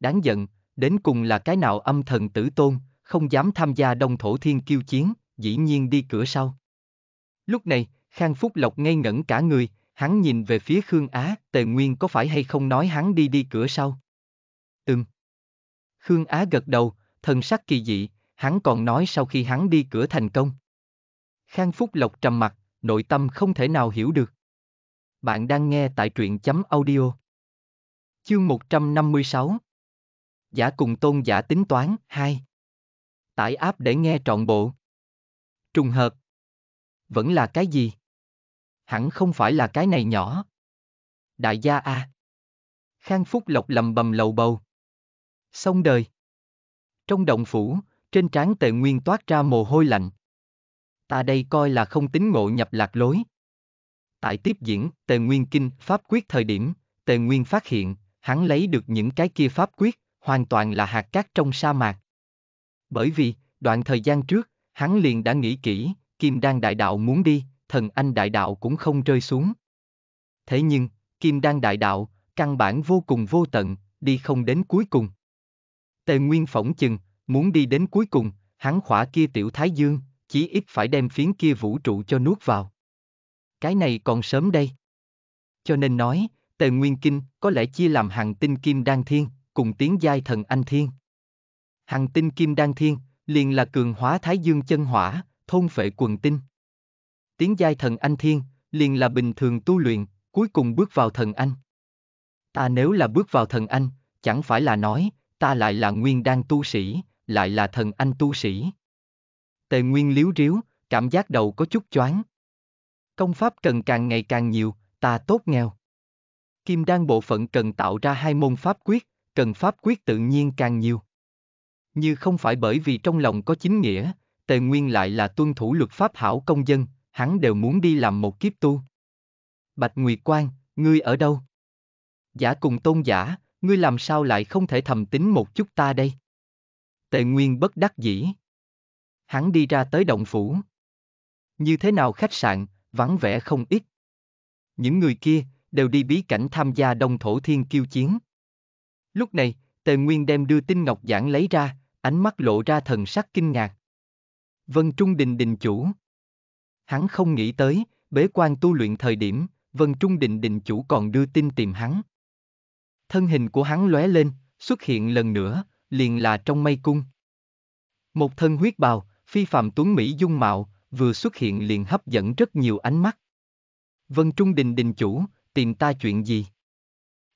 [SPEAKER 1] Đáng giận, đến cùng là cái nào âm thần tử tôn, không dám tham gia đông thổ thiên kiêu chiến, dĩ nhiên đi cửa sau. Lúc này, Khang Phúc Lộc ngây ngẩn cả người, hắn nhìn về phía Khương Á, Tề Nguyên có phải hay không nói hắn đi đi cửa sau? Ừm. Khương Á gật đầu, thần sắc kỳ dị, hắn còn nói sau khi hắn đi cửa thành công. Khang Phúc Lộc trầm mặt, nội tâm không thể nào hiểu được. Bạn đang nghe tại truyện chấm audio. Chương 156 Giả cùng tôn giả tính toán 2 Tải áp để nghe trọn bộ Trùng hợp Vẫn là cái gì? Hẳn không phải là cái này nhỏ. Đại gia A à. Khang Phúc Lộc lầm bầm lầu bầu. Xong đời. Trong động phủ, trên trán tề nguyên toát ra mồ hôi lạnh. Ta đây coi là không tính ngộ nhập lạc lối. Tại tiếp diễn, Tề Nguyên Kinh, Pháp Quyết thời điểm, Tề Nguyên phát hiện, hắn lấy được những cái kia Pháp Quyết, hoàn toàn là hạt cát trong sa mạc. Bởi vì, đoạn thời gian trước, hắn liền đã nghĩ kỹ, Kim Đan Đại Đạo muốn đi, thần anh Đại Đạo cũng không rơi xuống. Thế nhưng, Kim Đan Đại Đạo, căn bản vô cùng vô tận, đi không đến cuối cùng. Tề Nguyên phỏng chừng, muốn đi đến cuối cùng, hắn khỏa kia tiểu thái dương, chí ít phải đem phiến kia vũ trụ cho nuốt vào. Cái này còn sớm đây. Cho nên nói, tề nguyên kinh có lẽ chia làm hàng tinh kim đan thiên, cùng tiếng giai thần anh thiên. Hàng tinh kim đan thiên, liền là cường hóa thái dương chân hỏa, thôn phệ quần tinh. Tiếng giai thần anh thiên, liền là bình thường tu luyện, cuối cùng bước vào thần anh. Ta nếu là bước vào thần anh, chẳng phải là nói, ta lại là nguyên đan tu sĩ, lại là thần anh tu sĩ tề nguyên liếu riếu, cảm giác đầu có chút choáng. Công pháp cần càng ngày càng nhiều, ta tốt nghèo. Kim đan bộ phận cần tạo ra hai môn pháp quyết, cần pháp quyết tự nhiên càng nhiều. Như không phải bởi vì trong lòng có chính nghĩa, tề nguyên lại là tuân thủ luật pháp hảo công dân, hắn đều muốn đi làm một kiếp tu. Bạch Nguyệt Quang, ngươi ở đâu? Giả cùng tôn giả, ngươi làm sao lại không thể thầm tính một chút ta đây? Tề Nguyên bất đắc dĩ hắn đi ra tới động phủ. Như thế nào khách sạn, vắng vẻ không ít. Những người kia, đều đi bí cảnh tham gia đông thổ thiên kiêu chiến. Lúc này, Tề Nguyên đem đưa tin ngọc giảng lấy ra, ánh mắt lộ ra thần sắc kinh ngạc. Vân Trung Đình Đình Chủ Hắn không nghĩ tới, bế quan tu luyện thời điểm, Vân Trung Đình Đình Chủ còn đưa tin tìm hắn. Thân hình của hắn lóe lên, xuất hiện lần nữa, liền là trong mây cung. Một thân huyết bào, Phi phạm tuấn Mỹ dung mạo, vừa xuất hiện liền hấp dẫn rất nhiều ánh mắt. Vân Trung Đình đình chủ, tìm ta chuyện gì?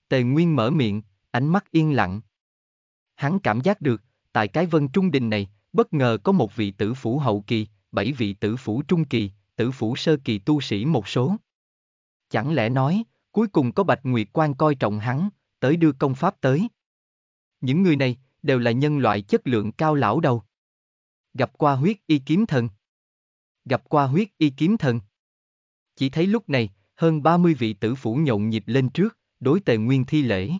[SPEAKER 1] Tề Nguyên mở miệng, ánh mắt yên lặng. Hắn cảm giác được, tại cái Vân Trung Đình này, bất ngờ có một vị tử phủ hậu kỳ, bảy vị tử phủ trung kỳ, tử phủ sơ kỳ tu sĩ một số. Chẳng lẽ nói, cuối cùng có Bạch Nguyệt quan coi trọng hắn, tới đưa công pháp tới. Những người này, đều là nhân loại chất lượng cao lão đầu. Gặp qua huyết y kiếm thần. Gặp qua huyết y kiếm thần. Chỉ thấy lúc này, hơn 30 vị tử phủ nhộn nhịp lên trước, đối tề nguyên thi lễ.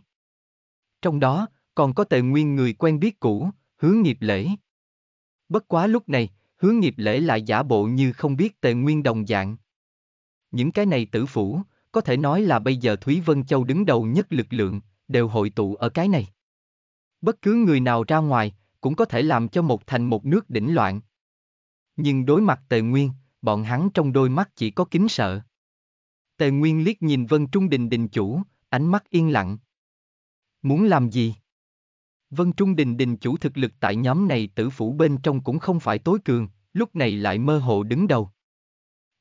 [SPEAKER 1] Trong đó, còn có tề nguyên người quen biết cũ, hướng nghiệp lễ. Bất quá lúc này, hướng nghiệp lễ lại giả bộ như không biết tề nguyên đồng dạng. Những cái này tử phủ, có thể nói là bây giờ Thúy Vân Châu đứng đầu nhất lực lượng, đều hội tụ ở cái này. Bất cứ người nào ra ngoài, cũng có thể làm cho một thành một nước đỉnh loạn. Nhưng đối mặt Tề Nguyên, bọn hắn trong đôi mắt chỉ có kính sợ. Tề Nguyên liếc nhìn Vân Trung Đình đình chủ, ánh mắt yên lặng. Muốn làm gì? Vân Trung Đình đình chủ thực lực tại nhóm này tử phủ bên trong cũng không phải tối cường, lúc này lại mơ hồ đứng đầu.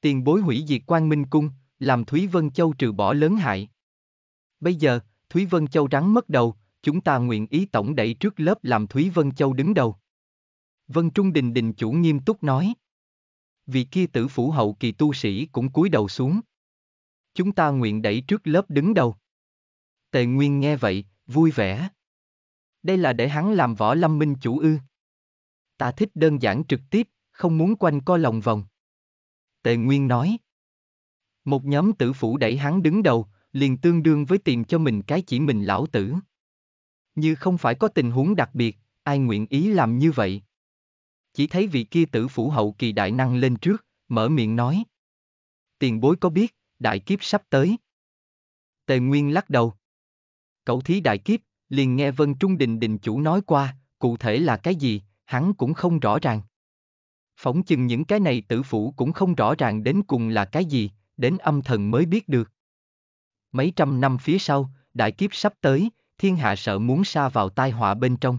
[SPEAKER 1] Tiền bối hủy diệt quan minh cung, làm Thúy Vân Châu trừ bỏ lớn hại. Bây giờ, Thúy Vân Châu rắn mất đầu, chúng ta nguyện ý tổng đẩy trước lớp làm Thúy Vân Châu đứng đầu. Vân Trung Đình Đình chủ nghiêm túc nói. Vị kia tử phủ hậu kỳ tu sĩ cũng cúi đầu xuống. Chúng ta nguyện đẩy trước lớp đứng đầu. Tề Nguyên nghe vậy, vui vẻ. Đây là để hắn làm võ lâm minh chủ ư. Ta thích đơn giản trực tiếp, không muốn quanh co lòng vòng. Tề Nguyên nói. Một nhóm tử phủ đẩy hắn đứng đầu, liền tương đương với tìm cho mình cái chỉ mình lão tử. Như không phải có tình huống đặc biệt, ai nguyện ý làm như vậy? Chỉ thấy vị kia tử phủ hậu kỳ đại năng lên trước, mở miệng nói. Tiền bối có biết, đại kiếp sắp tới. Tề Nguyên lắc đầu. Cậu thí đại kiếp, liền nghe Vân Trung Đình Đình chủ nói qua, cụ thể là cái gì, hắn cũng không rõ ràng. Phỏng chừng những cái này tử phủ cũng không rõ ràng đến cùng là cái gì, đến âm thần mới biết được. Mấy trăm năm phía sau, đại kiếp sắp tới, thiên hạ sợ muốn xa vào tai họa bên trong.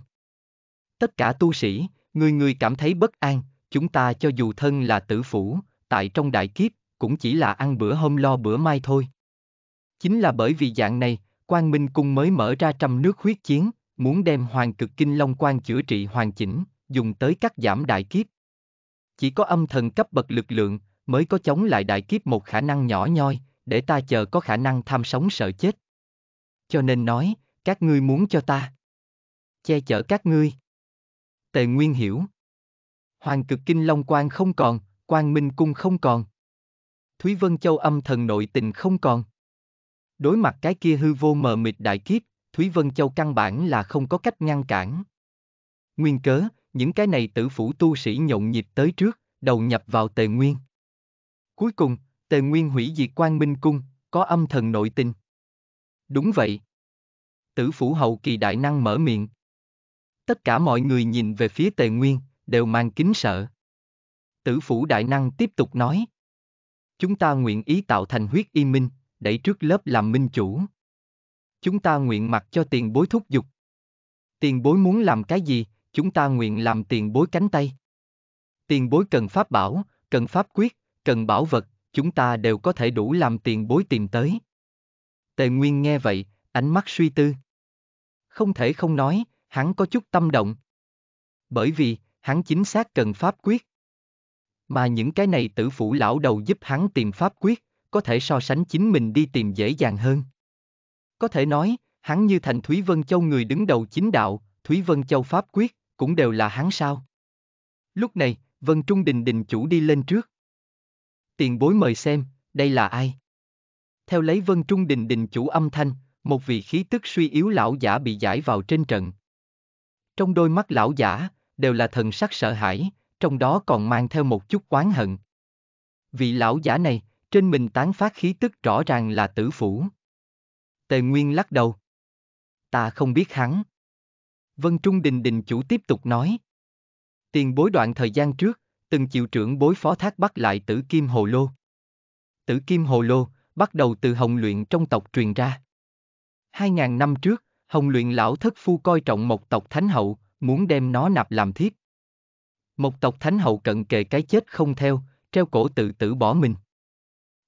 [SPEAKER 1] Tất cả tu sĩ, người người cảm thấy bất an, chúng ta cho dù thân là tử phủ, tại trong đại kiếp, cũng chỉ là ăn bữa hôm lo bữa mai thôi. Chính là bởi vì dạng này, Quang Minh Cung mới mở ra trăm nước huyết chiến, muốn đem Hoàng Cực Kinh Long Quan chữa trị hoàn chỉnh, dùng tới cắt giảm đại kiếp. Chỉ có âm thần cấp bậc lực lượng, mới có chống lại đại kiếp một khả năng nhỏ nhoi, để ta chờ có khả năng tham sống sợ chết. Cho nên nói, các ngươi muốn cho ta che chở các ngươi. Tề Nguyên hiểu. Hoàng cực kinh Long Quan không còn, Quang Minh Cung không còn. Thúy Vân Châu âm thần nội tình không còn. Đối mặt cái kia hư vô mờ mịt đại kiếp, Thúy Vân Châu căn bản là không có cách ngăn cản. Nguyên cớ, những cái này tử phủ tu sĩ nhộn nhịp tới trước, đầu nhập vào Tề Nguyên. Cuối cùng, Tề Nguyên hủy diệt Quang Minh Cung, có âm thần nội tình. Đúng vậy tử phủ hậu kỳ đại năng mở miệng. Tất cả mọi người nhìn về phía tề nguyên, đều mang kính sợ. Tử phủ đại năng tiếp tục nói. Chúng ta nguyện ý tạo thành huyết y minh, đẩy trước lớp làm minh chủ. Chúng ta nguyện mặc cho tiền bối thúc giục. Tiền bối muốn làm cái gì, chúng ta nguyện làm tiền bối cánh tay. Tiền bối cần pháp bảo, cần pháp quyết, cần bảo vật, chúng ta đều có thể đủ làm tiền bối tìm tới. Tề Nguyên nghe vậy, ánh mắt suy tư không thể không nói, hắn có chút tâm động. Bởi vì, hắn chính xác cần pháp quyết. Mà những cái này tử phủ lão đầu giúp hắn tìm pháp quyết, có thể so sánh chính mình đi tìm dễ dàng hơn. Có thể nói, hắn như thành Thúy Vân Châu người đứng đầu chính đạo, Thúy Vân Châu pháp quyết, cũng đều là hắn sao. Lúc này, Vân Trung Đình Đình chủ đi lên trước. Tiền bối mời xem, đây là ai? Theo lấy Vân Trung Đình Đình chủ âm thanh, một vị khí tức suy yếu lão giả bị giải vào trên trận. Trong đôi mắt lão giả, đều là thần sắc sợ hãi, trong đó còn mang theo một chút oán hận. Vị lão giả này, trên mình tán phát khí tức rõ ràng là tử phủ. Tề Nguyên lắc đầu. Ta không biết hắn. Vân Trung Đình Đình chủ tiếp tục nói. Tiền bối đoạn thời gian trước, từng chịu trưởng bối phó thác bắt lại tử kim hồ lô. Tử kim hồ lô, bắt đầu từ hồng luyện trong tộc truyền ra. Hai ngàn năm trước, Hồng luyện lão thất phu coi trọng một tộc thánh hậu, muốn đem nó nạp làm thiếp. Một tộc thánh hậu cận kề cái chết không theo, treo cổ tự tử bỏ mình.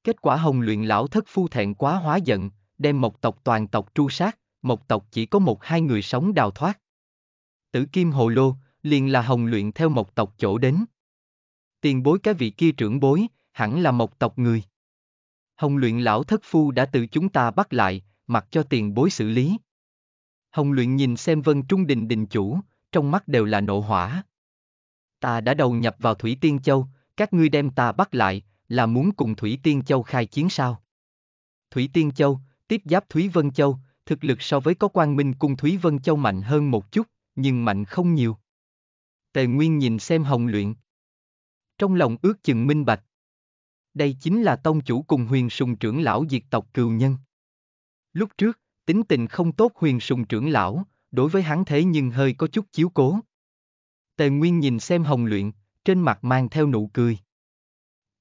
[SPEAKER 1] Kết quả hồng luyện lão thất phu thẹn quá hóa giận, đem một tộc toàn tộc tru sát, một tộc chỉ có một hai người sống đào thoát. Tử kim hồ lô, liền là hồng luyện theo một tộc chỗ đến. Tiền bối cái vị kia trưởng bối, hẳn là một tộc người. Hồng luyện lão thất phu đã từ chúng ta bắt lại, mặc cho tiền bối xử lý. Hồng luyện nhìn xem vân trung đình đình chủ, trong mắt đều là nộ hỏa. Ta đã đầu nhập vào Thủy Tiên Châu, các ngươi đem ta bắt lại, là muốn cùng Thủy Tiên Châu khai chiến sao? Thủy Tiên Châu, tiếp giáp Thúy Vân Châu, thực lực so với có quan minh cung Thúy Vân Châu mạnh hơn một chút, nhưng mạnh không nhiều. Tề Nguyên nhìn xem hồng luyện. Trong lòng ước chừng minh bạch. Đây chính là tông chủ cùng huyền sùng trưởng lão diệt tộc cừu nhân. Lúc trước, tính tình không tốt huyền sùng trưởng lão, đối với hắn thế nhưng hơi có chút chiếu cố. Tề Nguyên nhìn xem hồng luyện, trên mặt mang theo nụ cười.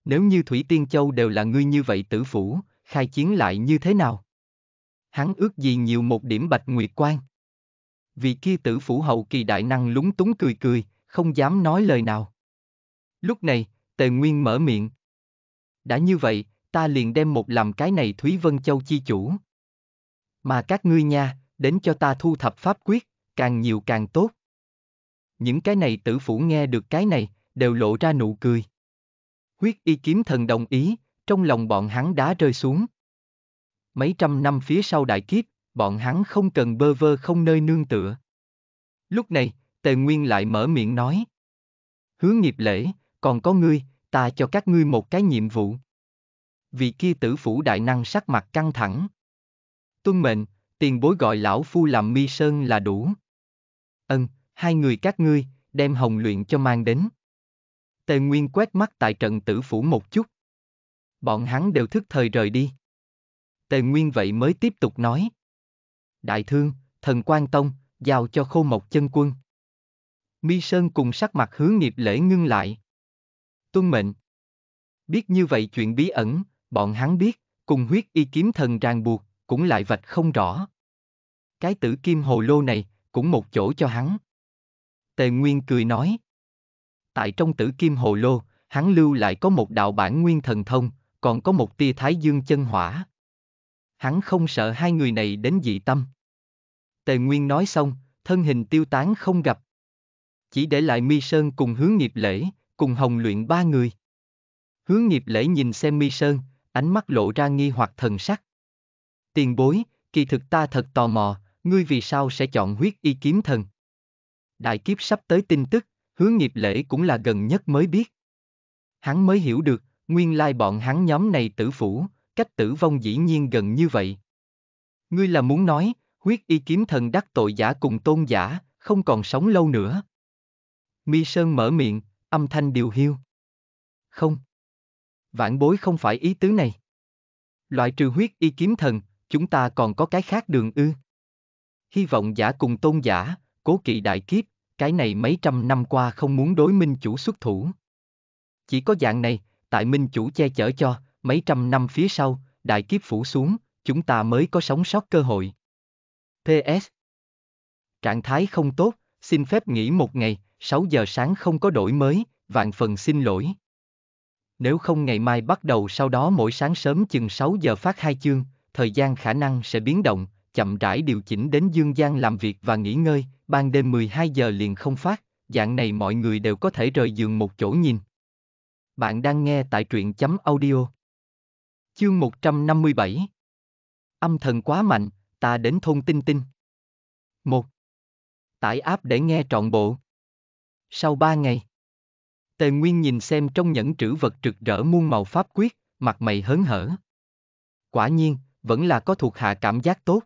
[SPEAKER 1] Nếu như Thủy Tiên Châu đều là ngươi như vậy tử phủ, khai chiến lại như thế nào? Hắn ước gì nhiều một điểm bạch nguyệt quan. Vì kia tử phủ hậu kỳ đại năng lúng túng cười cười, không dám nói lời nào. Lúc này, Tề Nguyên mở miệng. Đã như vậy, ta liền đem một làm cái này Thúy Vân Châu chi chủ, mà các ngươi nha, đến cho ta thu thập pháp quyết, càng nhiều càng tốt. Những cái này tử phủ nghe được cái này, đều lộ ra nụ cười. Huyết y kiếm thần đồng ý, trong lòng bọn hắn đá rơi xuống. Mấy trăm năm phía sau đại kiếp, bọn hắn không cần bơ vơ không nơi nương tựa. Lúc này, Tề Nguyên lại mở miệng nói. hướng nghiệp lễ, còn có ngươi, ta cho các ngươi một cái nhiệm vụ. Vị kia tử phủ đại năng sắc mặt căng thẳng. Tuân mệnh, tiền bối gọi lão phu làm mi sơn là đủ. Ân, hai người các ngươi, đem hồng luyện cho mang đến. Tề Nguyên quét mắt tại trận tử phủ một chút. Bọn hắn đều thức thời rời đi. Tề Nguyên vậy mới tiếp tục nói. Đại thương, thần quan tông, giao cho khô mộc chân quân. Mi Sơn cùng sắc mặt hướng nghiệp lễ ngưng lại. Tuân mệnh. Biết như vậy chuyện bí ẩn, bọn hắn biết, cùng huyết y kiếm thần ràng buộc, cũng lại vạch không rõ. Cái tử kim hồ lô này, cũng một chỗ cho hắn. Tề Nguyên cười nói. Tại trong tử kim hồ lô, hắn lưu lại có một đạo bản nguyên thần thông, còn có một tia thái dương chân hỏa. Hắn không sợ hai người này đến dị tâm. Tề Nguyên nói xong, thân hình tiêu tán không gặp. Chỉ để lại Mi Sơn cùng hướng nghiệp lễ, cùng hồng luyện ba người. Hướng nghiệp lễ nhìn xem Mi Sơn, ánh mắt lộ ra nghi hoặc thần sắc. Tiền bối, kỳ thực ta thật tò mò, ngươi vì sao sẽ chọn huyết y kiếm thần? Đại kiếp sắp tới tin tức, hướng nghiệp lễ cũng là gần nhất mới biết. Hắn mới hiểu được, nguyên lai bọn hắn nhóm này tử phủ, cách tử vong dĩ nhiên gần như vậy. Ngươi là muốn nói, huyết y kiếm thần đắc tội giả cùng tôn giả, không còn sống lâu nữa. Mi Sơn mở miệng, âm thanh điều hiu. Không. Vãn bối không phải ý tứ này. Loại trừ huyết y kiếm thần, chúng ta còn có cái khác đường ư. Hy vọng giả cùng tôn giả, cố kỵ đại kiếp, cái này mấy trăm năm qua không muốn đối minh chủ xuất thủ. Chỉ có dạng này, tại minh chủ che chở cho, mấy trăm năm phía sau, đại kiếp phủ xuống, chúng ta mới có sống sót cơ hội. PS Trạng thái không tốt, xin phép nghỉ một ngày, 6 giờ sáng không có đổi mới, vạn phần xin lỗi. Nếu không ngày mai bắt đầu sau đó mỗi sáng sớm chừng 6 giờ phát hai chương, thời gian khả năng sẽ biến động, chậm rãi điều chỉnh đến dương gian làm việc và nghỉ ngơi, ban đêm 12 giờ liền không phát, dạng này mọi người đều có thể rời giường một chỗ nhìn. Bạn đang nghe tại truyện chấm audio. Chương 157 Âm thần quá mạnh, ta đến thôn tinh tinh. 1. Tải áp để nghe trọn bộ. Sau 3 ngày, Tề Nguyên nhìn xem trong nhẫn trữ vật trực rỡ muôn màu pháp quyết, mặt mày hớn hở. Quả nhiên, vẫn là có thuộc hạ cảm giác tốt.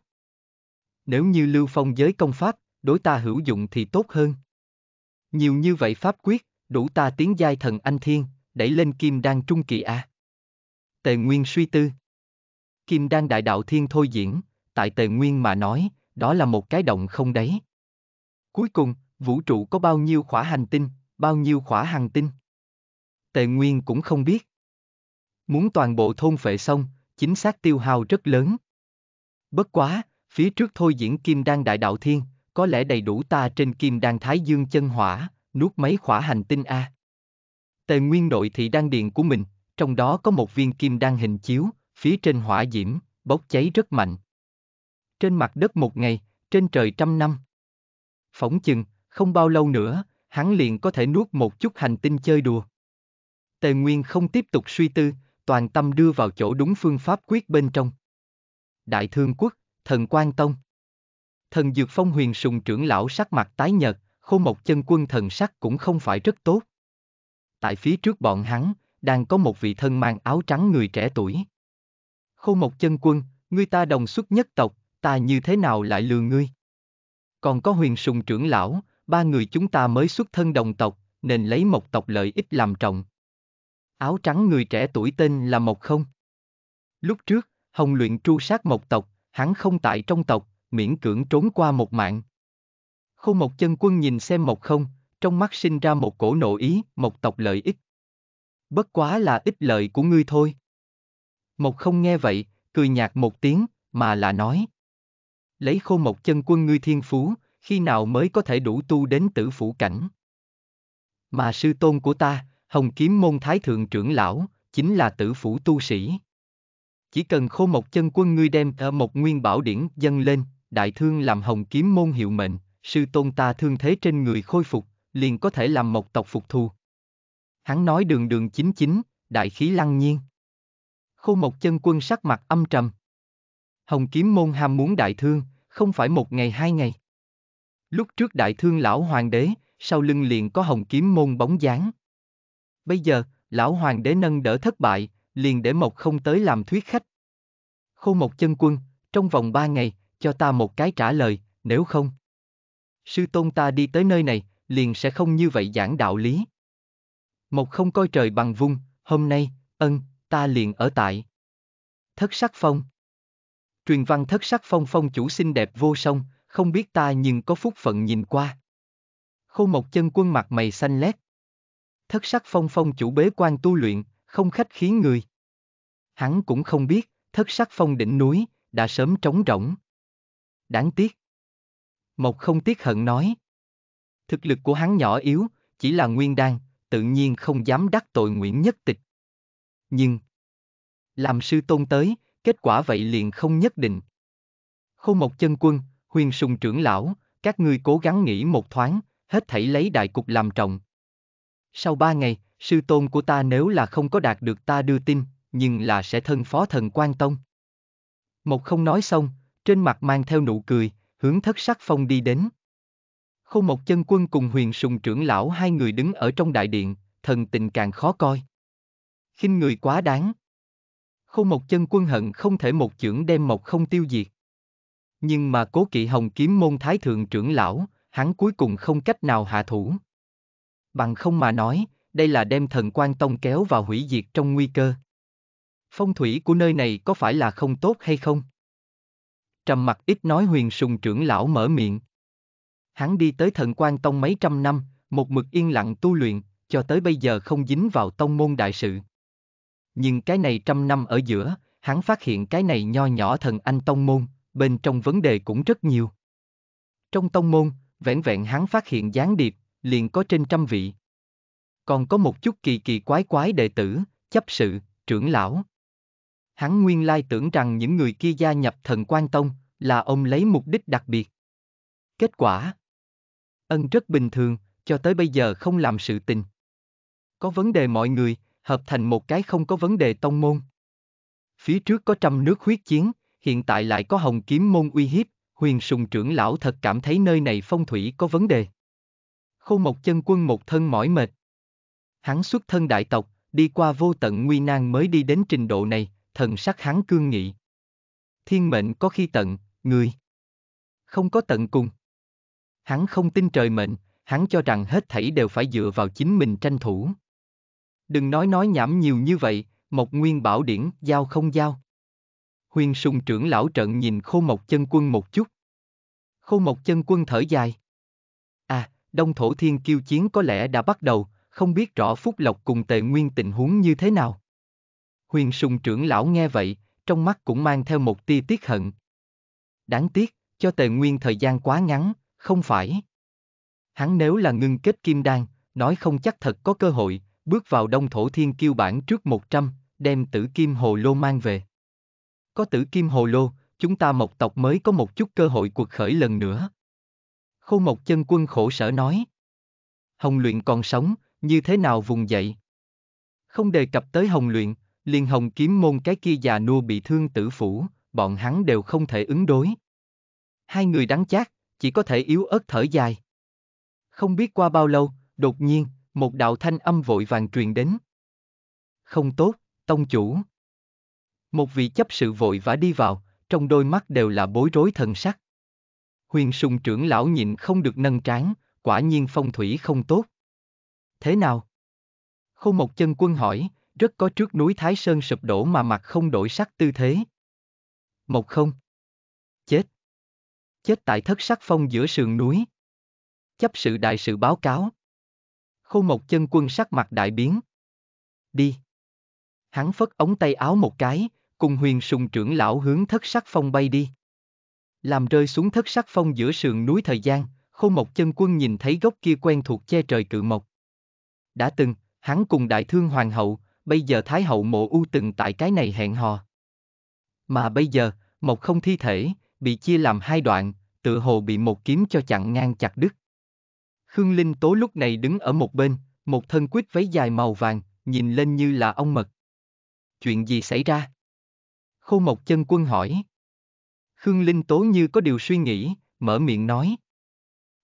[SPEAKER 1] Nếu như lưu phong giới công pháp, đối ta hữu dụng thì tốt hơn. Nhiều như vậy pháp quyết, đủ ta tiến giai thần anh thiên, đẩy lên kim đan trung kỳ a. Tề Nguyên suy tư. Kim đan đại đạo thiên thôi diễn, tại Tề Nguyên mà nói, đó là một cái động không đấy. Cuối cùng, vũ trụ có bao nhiêu khỏa hành tinh, bao nhiêu khỏa hành tinh. Tề Nguyên cũng không biết. Muốn toàn bộ thôn phệ xong, chính xác tiêu hao rất lớn. Bất quá, phía trước thôi diễn kim đan đại đạo thiên, có lẽ đầy đủ ta trên kim đan thái dương chân hỏa, nuốt mấy khỏa hành tinh A. Tề nguyên nội thị đan điện của mình, trong đó có một viên kim đan hình chiếu, phía trên hỏa diễm, bốc cháy rất mạnh. Trên mặt đất một ngày, trên trời trăm năm. Phỏng chừng, không bao lâu nữa, hắn liền có thể nuốt một chút hành tinh chơi đùa. Tề Nguyên không tiếp tục suy tư, toàn tâm đưa vào chỗ đúng phương pháp quyết bên trong. Đại Thương Quốc, Thần Quan Tông Thần Dược Phong huyền sùng trưởng lão sắc mặt tái nhợt, khô Mộc chân quân thần sắc cũng không phải rất tốt. Tại phía trước bọn hắn, đang có một vị thân mang áo trắng người trẻ tuổi. Khô Mộc chân quân, ngươi ta đồng xuất nhất tộc, ta như thế nào lại lừa ngươi? Còn có huyền sùng trưởng lão, ba người chúng ta mới xuất thân đồng tộc, nên lấy một tộc lợi ích làm trọng, áo trắng người trẻ tuổi tên là Mộc Không. Lúc trước, Hồng luyện tru sát Mộc tộc, hắn không tại trong tộc, miễn cưỡng trốn qua một mạng. Khâu Mộc chân quân nhìn xem Mộc Không, trong mắt sinh ra một cổ nộ ý, Mộc tộc lợi ích. Bất quá là ích lợi của ngươi thôi. Mộc Không nghe vậy, cười nhạt một tiếng, mà là nói. Lấy khô Mộc chân quân ngươi thiên phú, khi nào mới có thể đủ tu đến tử phủ cảnh? Mà sư tôn của ta, Hồng Kiếm Môn Thái Thượng trưởng lão, chính là tử phủ tu sĩ. Chỉ cần khô một chân quân ngươi đem ở ờ, một nguyên bảo điển dâng lên, đại thương làm Hồng Kiếm Môn hiệu mệnh, sư tôn ta thương thế trên người khôi phục, liền có thể làm một tộc phục thù. Hắn nói đường đường chính chính, đại khí lăng nhiên. Khô một chân quân sắc mặt âm trầm. Hồng kiếm môn ham muốn đại thương, không phải một ngày hai ngày. Lúc trước đại thương lão hoàng đế, sau lưng liền có hồng kiếm môn bóng dáng. Bây giờ, lão hoàng đế nâng đỡ thất bại, liền để Mộc không tới làm thuyết khách. Khô Mộc chân quân, trong vòng ba ngày, cho ta một cái trả lời, nếu không. Sư tôn ta đi tới nơi này, liền sẽ không như vậy giảng đạo lý. Mộc không coi trời bằng vung, hôm nay, ân, ta liền ở tại. Thất sắc phong. Truyền văn thất sắc phong phong chủ xinh đẹp vô song, không biết ta nhưng có phúc phận nhìn qua. Khô Mộc chân quân mặt mày xanh lét thất sắc phong phong chủ bế quan tu luyện, không khách khí người. Hắn cũng không biết, thất sắc phong đỉnh núi, đã sớm trống rỗng. Đáng tiếc. Mộc không tiếc hận nói. Thực lực của hắn nhỏ yếu, chỉ là nguyên đan, tự nhiên không dám đắc tội Nguyễn Nhất Tịch. Nhưng, làm sư tôn tới, kết quả vậy liền không nhất định. Khôn Mộc Chân Quân, Huyền Sùng Trưởng Lão, các ngươi cố gắng nghĩ một thoáng, hết thảy lấy đại cục làm trọng, sau ba ngày, sư tôn của ta nếu là không có đạt được ta đưa tin, nhưng là sẽ thân phó thần quan tông. Một không nói xong, trên mặt mang theo nụ cười, hướng thất sắc phong đi đến. Khâu một Chân Quân cùng huyền sùng trưởng lão hai người đứng ở trong đại điện, thần tình càng khó coi. khinh người quá đáng. Khâu một Chân Quân hận không thể một chưởng đem một không tiêu diệt. Nhưng mà cố kỵ hồng kiếm môn thái thượng trưởng lão, hắn cuối cùng không cách nào hạ thủ. Bằng không mà nói, đây là đem thần quan tông kéo vào hủy diệt trong nguy cơ. Phong thủy của nơi này có phải là không tốt hay không? Trầm mặt ít nói huyền sùng trưởng lão mở miệng. Hắn đi tới thần quan tông mấy trăm năm, một mực yên lặng tu luyện, cho tới bây giờ không dính vào tông môn đại sự. Nhưng cái này trăm năm ở giữa, hắn phát hiện cái này nho nhỏ thần anh tông môn, bên trong vấn đề cũng rất nhiều. Trong tông môn, vẹn vẹn hắn phát hiện gián điệp, liền có trên trăm vị. Còn có một chút kỳ kỳ quái quái đệ tử, chấp sự, trưởng lão. Hắn nguyên lai tưởng rằng những người kia gia nhập thần quan tông là ông lấy mục đích đặc biệt. Kết quả Ân rất bình thường, cho tới bây giờ không làm sự tình. Có vấn đề mọi người, hợp thành một cái không có vấn đề tông môn. Phía trước có trăm nước huyết chiến, hiện tại lại có hồng kiếm môn uy hiếp, huyền sùng trưởng lão thật cảm thấy nơi này phong thủy có vấn đề khô một chân quân một thân mỏi mệt. Hắn xuất thân đại tộc, đi qua vô tận nguy nan mới đi đến trình độ này, thần sắc hắn cương nghị. Thiên mệnh có khi tận, người. Không có tận cùng. Hắn không tin trời mệnh, hắn cho rằng hết thảy đều phải dựa vào chính mình tranh thủ. Đừng nói nói nhảm nhiều như vậy, Một Nguyên Bảo Điển, giao không giao. Huyền Sùng trưởng lão trận nhìn khô Mộc Chân Quân một chút. Khô Mộc Chân Quân thở dài. Đông Thổ Thiên Kiêu Chiến có lẽ đã bắt đầu, không biết rõ Phúc Lộc cùng Tề Nguyên tình huống như thế nào. Huyền Sùng trưởng lão nghe vậy, trong mắt cũng mang theo một tia tiếc hận. Đáng tiếc, cho Tề Nguyên thời gian quá ngắn, không phải. Hắn nếu là ngưng kết kim đan, nói không chắc thật có cơ hội, bước vào Đông Thổ Thiên Kiêu bản trước 100, đem tử kim hồ lô mang về. Có tử kim hồ lô, chúng ta mộc tộc mới có một chút cơ hội cuộc khởi lần nữa. Khô mộc chân quân khổ sở nói. Hồng luyện còn sống, như thế nào vùng dậy? Không đề cập tới hồng luyện, liền hồng kiếm môn cái kia già nua bị thương tử phủ, bọn hắn đều không thể ứng đối. Hai người đáng chát, chỉ có thể yếu ớt thở dài. Không biết qua bao lâu, đột nhiên, một đạo thanh âm vội vàng truyền đến. Không tốt, tông chủ. Một vị chấp sự vội vã đi vào, trong đôi mắt đều là bối rối thần sắc huyền sùng trưởng lão nhịn không được nâng trán, quả nhiên phong thủy không tốt. Thế nào? Khâu một Chân Quân hỏi, rất có trước núi Thái Sơn sụp đổ mà mặt không đổi sắc tư thế. Một không? Chết. Chết tại thất sắc phong giữa sườn núi. Chấp sự đại sự báo cáo. Khâu một Chân Quân sắc mặt đại biến. Đi. Hắn phất ống tay áo một cái, cùng huyền sùng trưởng lão hướng thất sắc phong bay đi làm rơi xuống thất sắc phong giữa sườn núi thời gian, khô mộc chân quân nhìn thấy gốc kia quen thuộc che trời cự mộc. Đã từng, hắn cùng đại thương hoàng hậu, bây giờ thái hậu mộ u từng tại cái này hẹn hò. Mà bây giờ, mộc không thi thể, bị chia làm hai đoạn, tự hồ bị một kiếm cho chặn ngang chặt đứt. Khương Linh Tố lúc này đứng ở một bên, một thân quýt váy dài màu vàng, nhìn lên như là ông mật. Chuyện gì xảy ra? Khô Mộc Chân Quân hỏi. Khương Linh Tố như có điều suy nghĩ, mở miệng nói.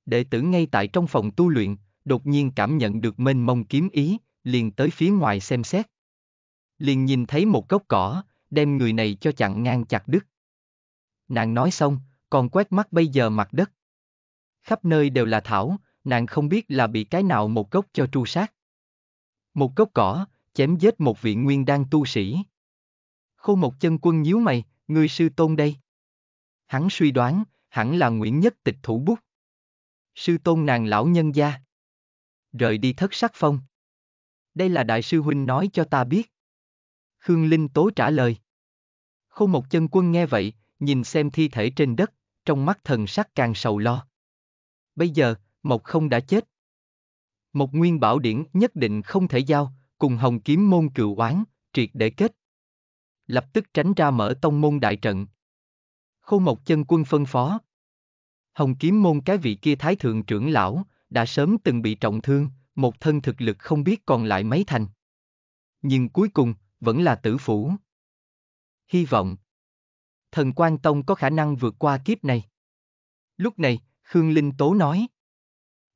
[SPEAKER 1] Đệ tử ngay tại trong phòng tu luyện, đột nhiên cảm nhận được mênh mông kiếm ý, liền tới phía ngoài xem xét. Liền nhìn thấy một gốc cỏ, đem người này cho chặn ngang chặt đứt. Nàng nói xong, còn quét mắt bây giờ mặt đất. Khắp nơi đều là thảo, nàng không biết là bị cái nào một gốc cho tru sát. Một gốc cỏ, chém giết một vị nguyên đang tu sĩ. Khô một chân quân nhíu mày, người sư tôn đây hắn suy đoán, hẳn là Nguyễn Nhất Tịch thủ bút. Sư tôn nàng lão nhân gia. Rời đi thất sắc phong. Đây là đại sư huynh nói cho ta biết. Khương Linh Tố trả lời. Khâu một chân quân nghe vậy, nhìn xem thi thể trên đất, trong mắt thần sắc càng sầu lo. Bây giờ, Mộc không đã chết. Một nguyên bảo điển nhất định không thể giao, cùng hồng kiếm môn cựu oán, triệt để kết. Lập tức tránh ra mở tông môn đại trận. Khâu Mộc Chân Quân phân phó. Hồng Kiếm Môn cái vị kia Thái Thượng trưởng lão, đã sớm từng bị trọng thương, một thân thực lực không biết còn lại mấy thành. Nhưng cuối cùng, vẫn là tử phủ. Hy vọng. Thần Quan Tông có khả năng vượt qua kiếp này. Lúc này, Khương Linh Tố nói.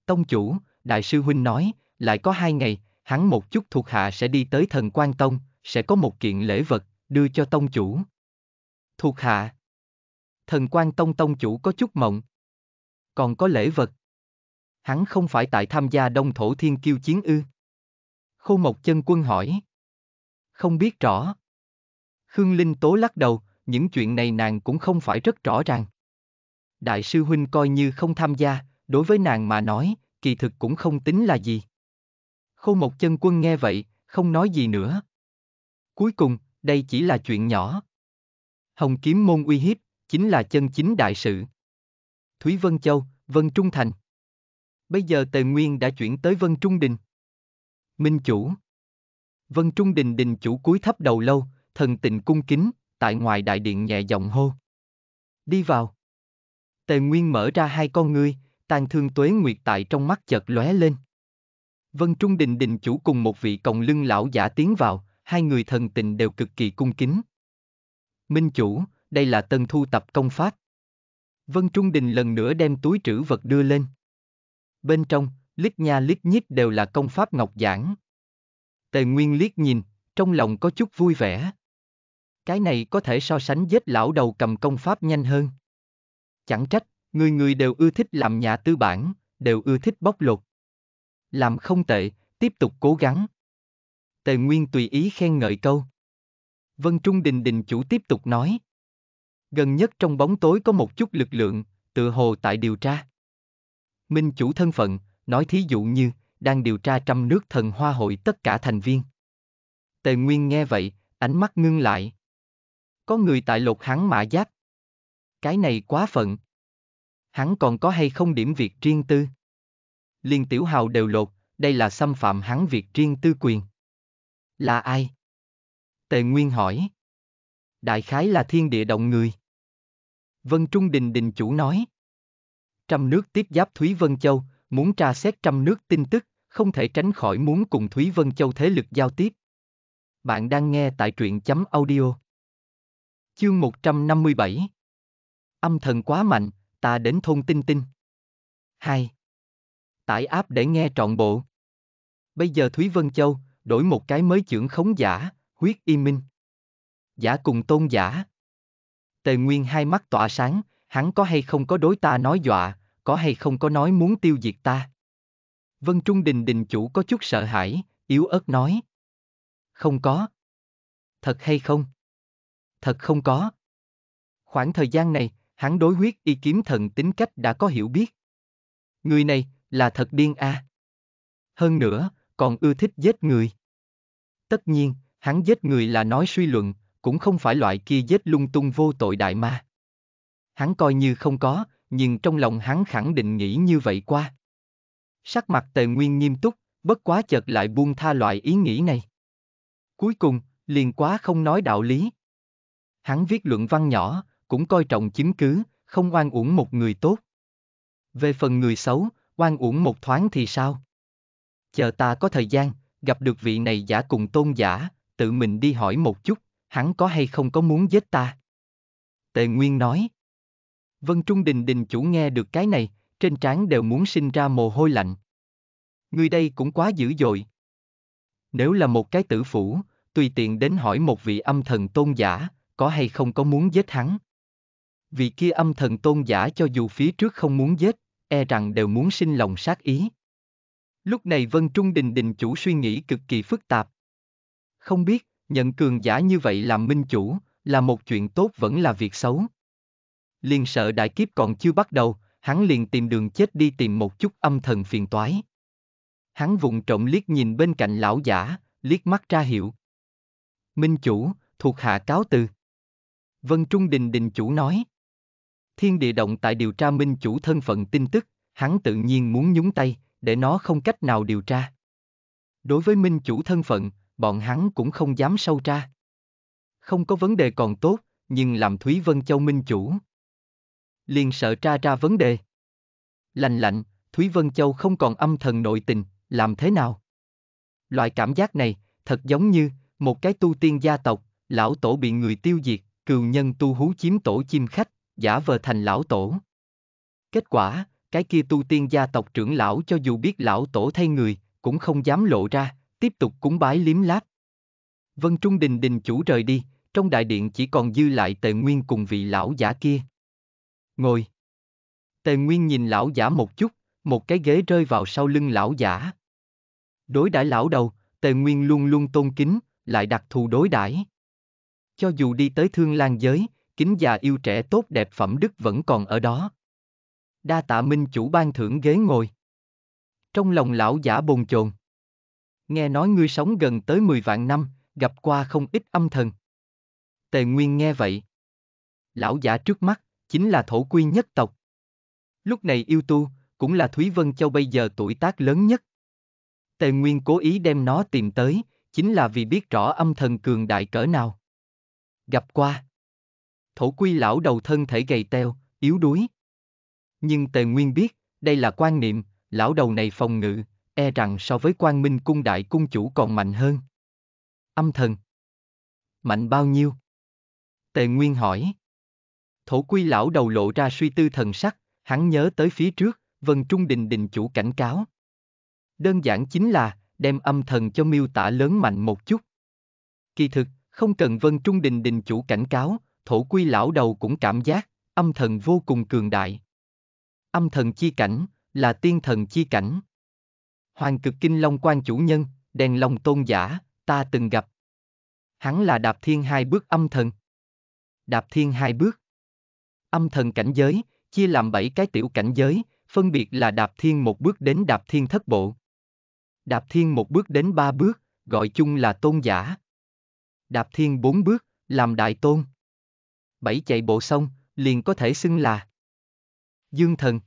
[SPEAKER 1] Tông chủ, Đại sư Huynh nói, lại có hai ngày, hắn một chút thuộc hạ sẽ đi tới thần Quan Tông, sẽ có một kiện lễ vật, đưa cho Tông chủ. Thuộc hạ thần quan tông tông chủ có chút mộng. Còn có lễ vật. Hắn không phải tại tham gia đông thổ thiên kiêu chiến ư. Khô Mộc chân quân hỏi. Không biết rõ. Khương Linh Tố lắc đầu, những chuyện này nàng cũng không phải rất rõ ràng. Đại sư Huynh coi như không tham gia, đối với nàng mà nói, kỳ thực cũng không tính là gì. Khô Mộc chân quân nghe vậy, không nói gì nữa. Cuối cùng, đây chỉ là chuyện nhỏ. Hồng kiếm môn uy hiếp, chính là chân chính đại sự. Thúy Vân Châu, Vân Trung Thành. Bây giờ Tề Nguyên đã chuyển tới Vân Trung Đình. Minh chủ. Vân Trung Đình đình chủ cúi thấp đầu lâu, thần tình cung kính, tại ngoài đại điện nhẹ giọng hô. Đi vào. Tề Nguyên mở ra hai con ngươi, tàn thương tuế nguyệt tại trong mắt chợt lóe lên. Vân Trung Đình đình chủ cùng một vị còng lưng lão giả tiến vào, hai người thần tình đều cực kỳ cung kính. Minh chủ, đây là tân thu tập công pháp. Vân Trung Đình lần nữa đem túi trữ vật đưa lên. Bên trong, lít nha lít nhít đều là công pháp ngọc giảng. Tề Nguyên liếc nhìn, trong lòng có chút vui vẻ. Cái này có thể so sánh vết lão đầu cầm công pháp nhanh hơn. Chẳng trách, người người đều ưa thích làm nhà tư bản, đều ưa thích bóc lột. Làm không tệ, tiếp tục cố gắng. Tề Nguyên tùy ý khen ngợi câu. Vân Trung Đình Đình chủ tiếp tục nói gần nhất trong bóng tối có một chút lực lượng, tự hồ tại điều tra. Minh chủ thân phận, nói thí dụ như, đang điều tra trăm nước thần hoa hội tất cả thành viên. Tề Nguyên nghe vậy, ánh mắt ngưng lại. Có người tại lột hắn mã giáp. Cái này quá phận. Hắn còn có hay không điểm việc riêng tư? Liên tiểu hào đều lột, đây là xâm phạm hắn việc riêng tư quyền. Là ai? Tề Nguyên hỏi đại khái là thiên địa động người. Vân Trung Đình Đình chủ nói. Trăm nước tiếp giáp Thúy Vân Châu, muốn tra xét trăm nước tin tức, không thể tránh khỏi muốn cùng Thúy Vân Châu thế lực giao tiếp. Bạn đang nghe tại truyện chấm audio. Chương 157 Âm thần quá mạnh, ta đến thôn tinh tinh. 2. Tải áp để nghe trọn bộ. Bây giờ Thúy Vân Châu, đổi một cái mới trưởng khống giả, huyết y minh giả cùng tôn giả. Tề Nguyên hai mắt tỏa sáng, hắn có hay không có đối ta nói dọa, có hay không có nói muốn tiêu diệt ta. Vân Trung Đình Đình chủ có chút sợ hãi, yếu ớt nói. Không có. Thật hay không? Thật không có. Khoảng thời gian này, hắn đối huyết y kiếm thần tính cách đã có hiểu biết. Người này, là thật điên a. À. Hơn nữa, còn ưa thích giết người. Tất nhiên, hắn giết người là nói suy luận, cũng không phải loại kia giết lung tung vô tội đại ma. Hắn coi như không có, nhưng trong lòng hắn khẳng định nghĩ như vậy qua. Sắc mặt tề nguyên nghiêm túc, bất quá chợt lại buông tha loại ý nghĩ này. Cuối cùng, liền quá không nói đạo lý. Hắn viết luận văn nhỏ, cũng coi trọng chứng cứ, không oan uổng một người tốt. Về phần người xấu, oan uổng một thoáng thì sao? Chờ ta có thời gian, gặp được vị này giả cùng tôn giả, tự mình đi hỏi một chút hắn có hay không có muốn giết ta? Tề Nguyên nói. Vân Trung Đình Đình chủ nghe được cái này, trên trán đều muốn sinh ra mồ hôi lạnh. Người đây cũng quá dữ dội. Nếu là một cái tử phủ, tùy tiện đến hỏi một vị âm thần tôn giả, có hay không có muốn giết hắn. Vị kia âm thần tôn giả cho dù phía trước không muốn giết, e rằng đều muốn sinh lòng sát ý. Lúc này Vân Trung Đình Đình chủ suy nghĩ cực kỳ phức tạp. Không biết, Nhận cường giả như vậy làm minh chủ, là một chuyện tốt vẫn là việc xấu. Liên sợ đại kiếp còn chưa bắt đầu, hắn liền tìm đường chết đi tìm một chút âm thần phiền toái. Hắn vùng trộm liếc nhìn bên cạnh lão giả, liếc mắt ra hiệu. Minh chủ, thuộc hạ cáo từ. Vân Trung Đình Đình chủ nói. Thiên địa động tại điều tra minh chủ thân phận tin tức, hắn tự nhiên muốn nhúng tay, để nó không cách nào điều tra. Đối với minh chủ thân phận, bọn hắn cũng không dám sâu tra. Không có vấn đề còn tốt, nhưng làm Thúy Vân Châu minh chủ. Liền sợ tra ra vấn đề. Lành lạnh, Thúy Vân Châu không còn âm thần nội tình, làm thế nào? Loại cảm giác này, thật giống như, một cái tu tiên gia tộc, lão tổ bị người tiêu diệt, cừu nhân tu hú chiếm tổ chim khách, giả vờ thành lão tổ. Kết quả, cái kia tu tiên gia tộc trưởng lão cho dù biết lão tổ thay người, cũng không dám lộ ra tiếp tục cúng bái liếm lát Vân Trung Đình Đình chủ rời đi, trong đại điện chỉ còn dư lại tề nguyên cùng vị lão giả kia. Ngồi. Tề nguyên nhìn lão giả một chút, một cái ghế rơi vào sau lưng lão giả. Đối đãi lão đầu, tề nguyên luôn luôn tôn kính, lại đặc thù đối đãi. Cho dù đi tới thương lan giới, kính già yêu trẻ tốt đẹp phẩm đức vẫn còn ở đó. Đa tạ minh chủ ban thưởng ghế ngồi. Trong lòng lão giả bồn chồn nghe nói ngươi sống gần tới 10 vạn năm, gặp qua không ít âm thần. Tề Nguyên nghe vậy. Lão giả trước mắt, chính là thổ quy nhất tộc. Lúc này yêu tu, cũng là Thúy Vân Châu bây giờ tuổi tác lớn nhất. Tề Nguyên cố ý đem nó tìm tới, chính là vì biết rõ âm thần cường đại cỡ nào. Gặp qua. Thổ quy lão đầu thân thể gầy teo, yếu đuối. Nhưng Tề Nguyên biết, đây là quan niệm, lão đầu này phòng ngự, e rằng so với quan Minh Cung Đại Cung Chủ còn mạnh hơn. Âm thần. Mạnh bao nhiêu? Tề Nguyên hỏi. Thổ quy lão đầu lộ ra suy tư thần sắc, hắn nhớ tới phía trước, Vân Trung Đình Đình Chủ cảnh cáo. Đơn giản chính là, đem âm thần cho miêu tả lớn mạnh một chút. Kỳ thực, không cần Vân Trung Đình Đình Chủ cảnh cáo, thổ quy lão đầu cũng cảm giác, âm thần vô cùng cường đại. Âm thần chi cảnh, là tiên thần chi cảnh. Hoàng cực kinh long quan chủ nhân, đèn lòng tôn giả, ta từng gặp. Hắn là đạp thiên hai bước âm thần. Đạp thiên hai bước. Âm thần cảnh giới, chia làm bảy cái tiểu cảnh giới, phân biệt là đạp thiên một bước đến đạp thiên thất bộ. Đạp thiên một bước đến ba bước, gọi chung là tôn giả. Đạp thiên bốn bước, làm đại tôn. Bảy chạy bộ xong, liền có thể xưng là Dương thần.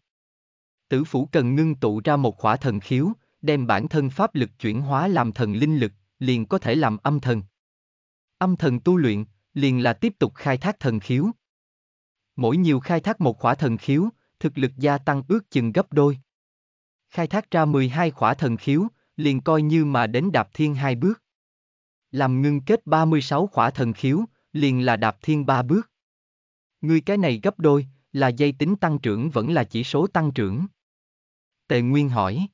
[SPEAKER 1] Tử phủ cần ngưng tụ ra một khỏa thần khiếu, đem bản thân pháp lực chuyển hóa làm thần linh lực, liền có thể làm âm thần. Âm thần tu luyện, liền là tiếp tục khai thác thần khiếu. Mỗi nhiều khai thác một khỏa thần khiếu, thực lực gia tăng ước chừng gấp đôi. Khai thác ra 12 khỏa thần khiếu, liền coi như mà đến đạp thiên hai bước. Làm ngưng kết 36 khỏa thần khiếu, liền là đạp thiên ba bước. người cái này gấp đôi, là dây tính tăng trưởng vẫn là chỉ số tăng trưởng. Tề Nguyên hỏi.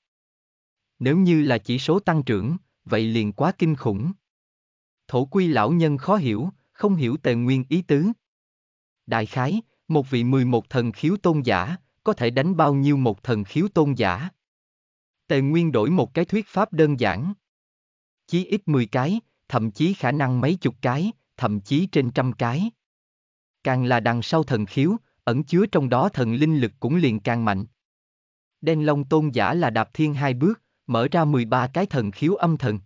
[SPEAKER 1] Nếu như là chỉ số tăng trưởng, vậy liền quá kinh khủng. Thổ quy lão nhân khó hiểu, không hiểu tề nguyên ý tứ. Đại khái, một vị 11 thần khiếu tôn giả, có thể đánh bao nhiêu một thần khiếu tôn giả. Tề nguyên đổi một cái thuyết pháp đơn giản. Chí ít 10 cái, thậm chí khả năng mấy chục cái, thậm chí trên trăm cái. Càng là đằng sau thần khiếu, ẩn chứa trong đó thần linh lực cũng liền càng mạnh. Đen Long tôn giả là đạp thiên hai bước, mở ra 13 cái thần khiếu âm thần.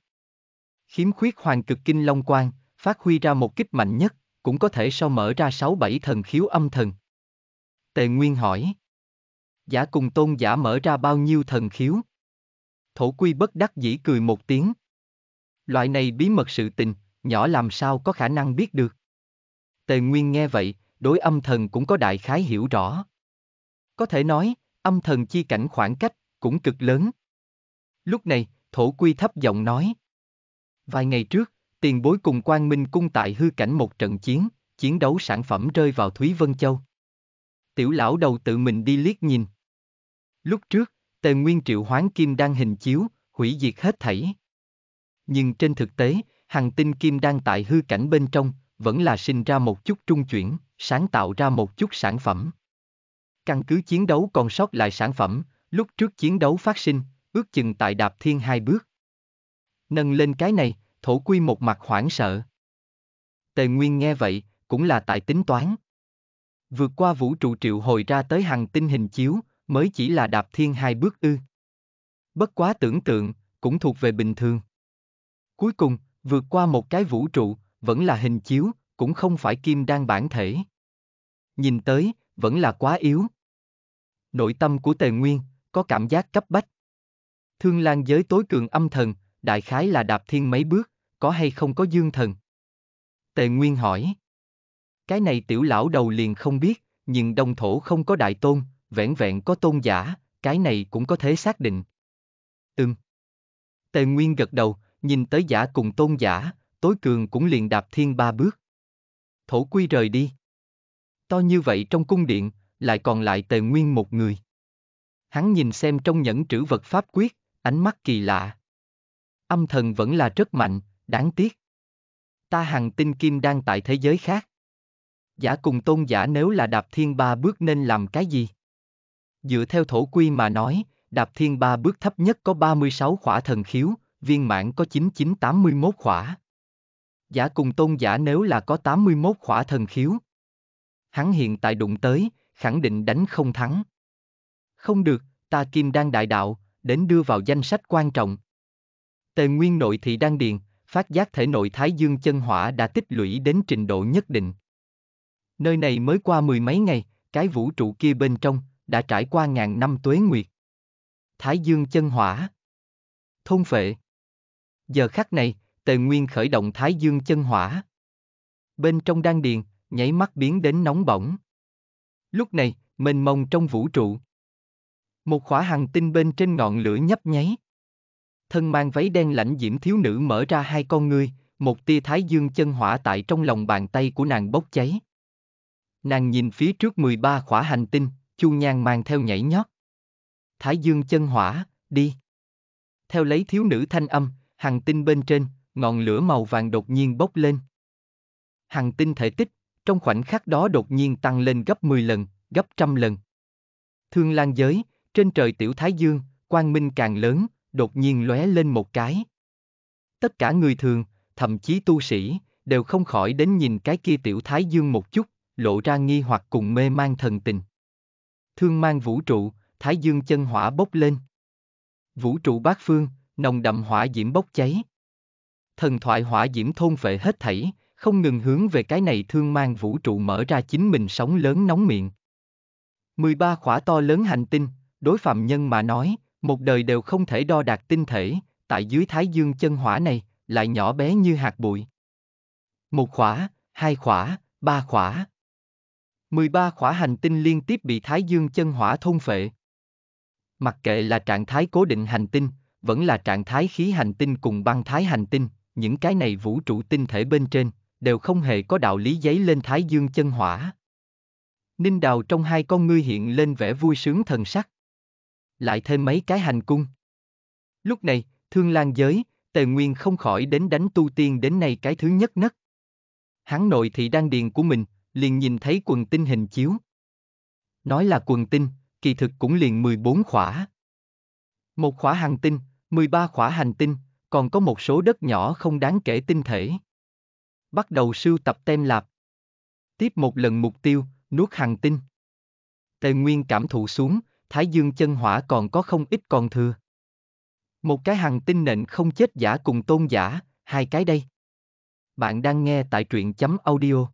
[SPEAKER 1] Khiếm khuyết hoàng cực kinh long quang, phát huy ra một kích mạnh nhất, cũng có thể sau mở ra 6-7 thần khiếu âm thần. Tề Nguyên hỏi. Giả cùng tôn giả mở ra bao nhiêu thần khiếu? Thổ quy bất đắc dĩ cười một tiếng. Loại này bí mật sự tình, nhỏ làm sao có khả năng biết được. Tề Nguyên nghe vậy, đối âm thần cũng có đại khái hiểu rõ. Có thể nói, âm thần chi cảnh khoảng cách, cũng cực lớn. Lúc này, thổ quy thấp giọng nói. Vài ngày trước, tiền bối cùng Quang Minh cung tại hư cảnh một trận chiến, chiến đấu sản phẩm rơi vào Thúy Vân Châu. Tiểu lão đầu tự mình đi liếc nhìn. Lúc trước, tề nguyên triệu hoán kim đang hình chiếu, hủy diệt hết thảy. Nhưng trên thực tế, hàng tinh kim đang tại hư cảnh bên trong, vẫn là sinh ra một chút trung chuyển, sáng tạo ra một chút sản phẩm. Căn cứ chiến đấu còn sót lại sản phẩm, lúc trước chiến đấu phát sinh, ước chừng tại đạp thiên hai bước. Nâng lên cái này, thổ quy một mặt hoảng sợ. Tề Nguyên nghe vậy, cũng là tại tính toán. Vượt qua vũ trụ triệu hồi ra tới hàng tinh hình chiếu, mới chỉ là đạp thiên hai bước ư. Bất quá tưởng tượng, cũng thuộc về bình thường. Cuối cùng, vượt qua một cái vũ trụ, vẫn là hình chiếu, cũng không phải kim đang bản thể. Nhìn tới, vẫn là quá yếu. Nội tâm của Tề Nguyên, có cảm giác cấp bách. Thương Lan giới tối cường âm thần, đại khái là đạp thiên mấy bước, có hay không có dương thần? Tề Nguyên hỏi. Cái này tiểu lão đầu liền không biết, nhưng đông thổ không có đại tôn, vẻn vẹn có tôn giả, cái này cũng có thể xác định. Ừm. Tề Nguyên gật đầu, nhìn tới giả cùng tôn giả, tối cường cũng liền đạp thiên ba bước. Thổ quy rời đi. To như vậy trong cung điện, lại còn lại tề nguyên một người. Hắn nhìn xem trong nhẫn trữ vật pháp quyết, ánh mắt kỳ lạ. Âm thần vẫn là rất mạnh, đáng tiếc. Ta hằng tinh kim đang tại thế giới khác. Giả cùng tôn giả nếu là đạp thiên ba bước nên làm cái gì? Dựa theo thổ quy mà nói, đạp thiên ba bước thấp nhất có 36 khỏa thần khiếu, viên mãn có 9981 khỏa. Giả cùng tôn giả nếu là có 81 khỏa thần khiếu. Hắn hiện tại đụng tới, khẳng định đánh không thắng. Không được, ta kim đang đại đạo, đến đưa vào danh sách quan trọng. Tề nguyên nội thị đang điền, phát giác thể nội thái dương chân hỏa đã tích lũy đến trình độ nhất định. Nơi này mới qua mười mấy ngày, cái vũ trụ kia bên trong, đã trải qua ngàn năm tuế nguyệt. Thái dương chân hỏa. Thôn phệ. Giờ khắc này, tề nguyên khởi động thái dương chân hỏa. Bên trong đan điền, nháy mắt biến đến nóng bỏng. Lúc này, mênh mông trong vũ trụ. Một khỏa hành tinh bên trên ngọn lửa nhấp nháy. Thân mang váy đen lãnh diễm thiếu nữ mở ra hai con ngươi, một tia thái dương chân hỏa tại trong lòng bàn tay của nàng bốc cháy. Nàng nhìn phía trước 13 khỏa hành tinh, chu nhan mang theo nhảy nhót. Thái dương chân hỏa, đi. Theo lấy thiếu nữ thanh âm, hàng tinh bên trên, ngọn lửa màu vàng đột nhiên bốc lên. Hàng tinh thể tích, trong khoảnh khắc đó đột nhiên tăng lên gấp 10 lần, gấp trăm lần. Thương lan giới, trên trời tiểu thái dương, quang minh càng lớn, đột nhiên lóe lên một cái. Tất cả người thường, thậm chí tu sĩ, đều không khỏi đến nhìn cái kia tiểu thái dương một chút, lộ ra nghi hoặc cùng mê man thần tình. Thương mang vũ trụ, thái dương chân hỏa bốc lên. Vũ trụ bát phương, nồng đậm hỏa diễm bốc cháy. Thần thoại hỏa diễm thôn phệ hết thảy, không ngừng hướng về cái này thương mang vũ trụ mở ra chính mình sóng lớn nóng miệng. 13 khỏa to lớn hành tinh, Đối phạm nhân mà nói, một đời đều không thể đo đạt tinh thể, tại dưới thái dương chân hỏa này, lại nhỏ bé như hạt bụi. Một khỏa, hai khỏa, ba khỏa. mười ba khỏa hành tinh liên tiếp bị thái dương chân hỏa thôn phệ. Mặc kệ là trạng thái cố định hành tinh, vẫn là trạng thái khí hành tinh cùng băng thái hành tinh, những cái này vũ trụ tinh thể bên trên, đều không hề có đạo lý giấy lên thái dương chân hỏa. Ninh Đào trong hai con ngươi hiện lên vẻ vui sướng thần sắc lại thêm mấy cái hành cung. Lúc này, thương lan giới, tề nguyên không khỏi đến đánh tu tiên đến nay cái thứ nhất nhất. Hắn nội thị đang điền của mình, liền nhìn thấy quần tinh hình chiếu. Nói là quần tinh, kỳ thực cũng liền 14 khỏa. Một khỏa hành tinh, 13 khỏa hành tinh, còn có một số đất nhỏ không đáng kể tinh thể. Bắt đầu sưu tập tem lạp. Tiếp một lần mục tiêu, nuốt hành tinh. Tề Nguyên cảm thụ xuống, Thái Dương chân hỏa còn có không ít còn thừa. Một cái hằng tinh nện không chết giả cùng tôn giả, hai cái đây. Bạn đang nghe tại truyện chấm audio.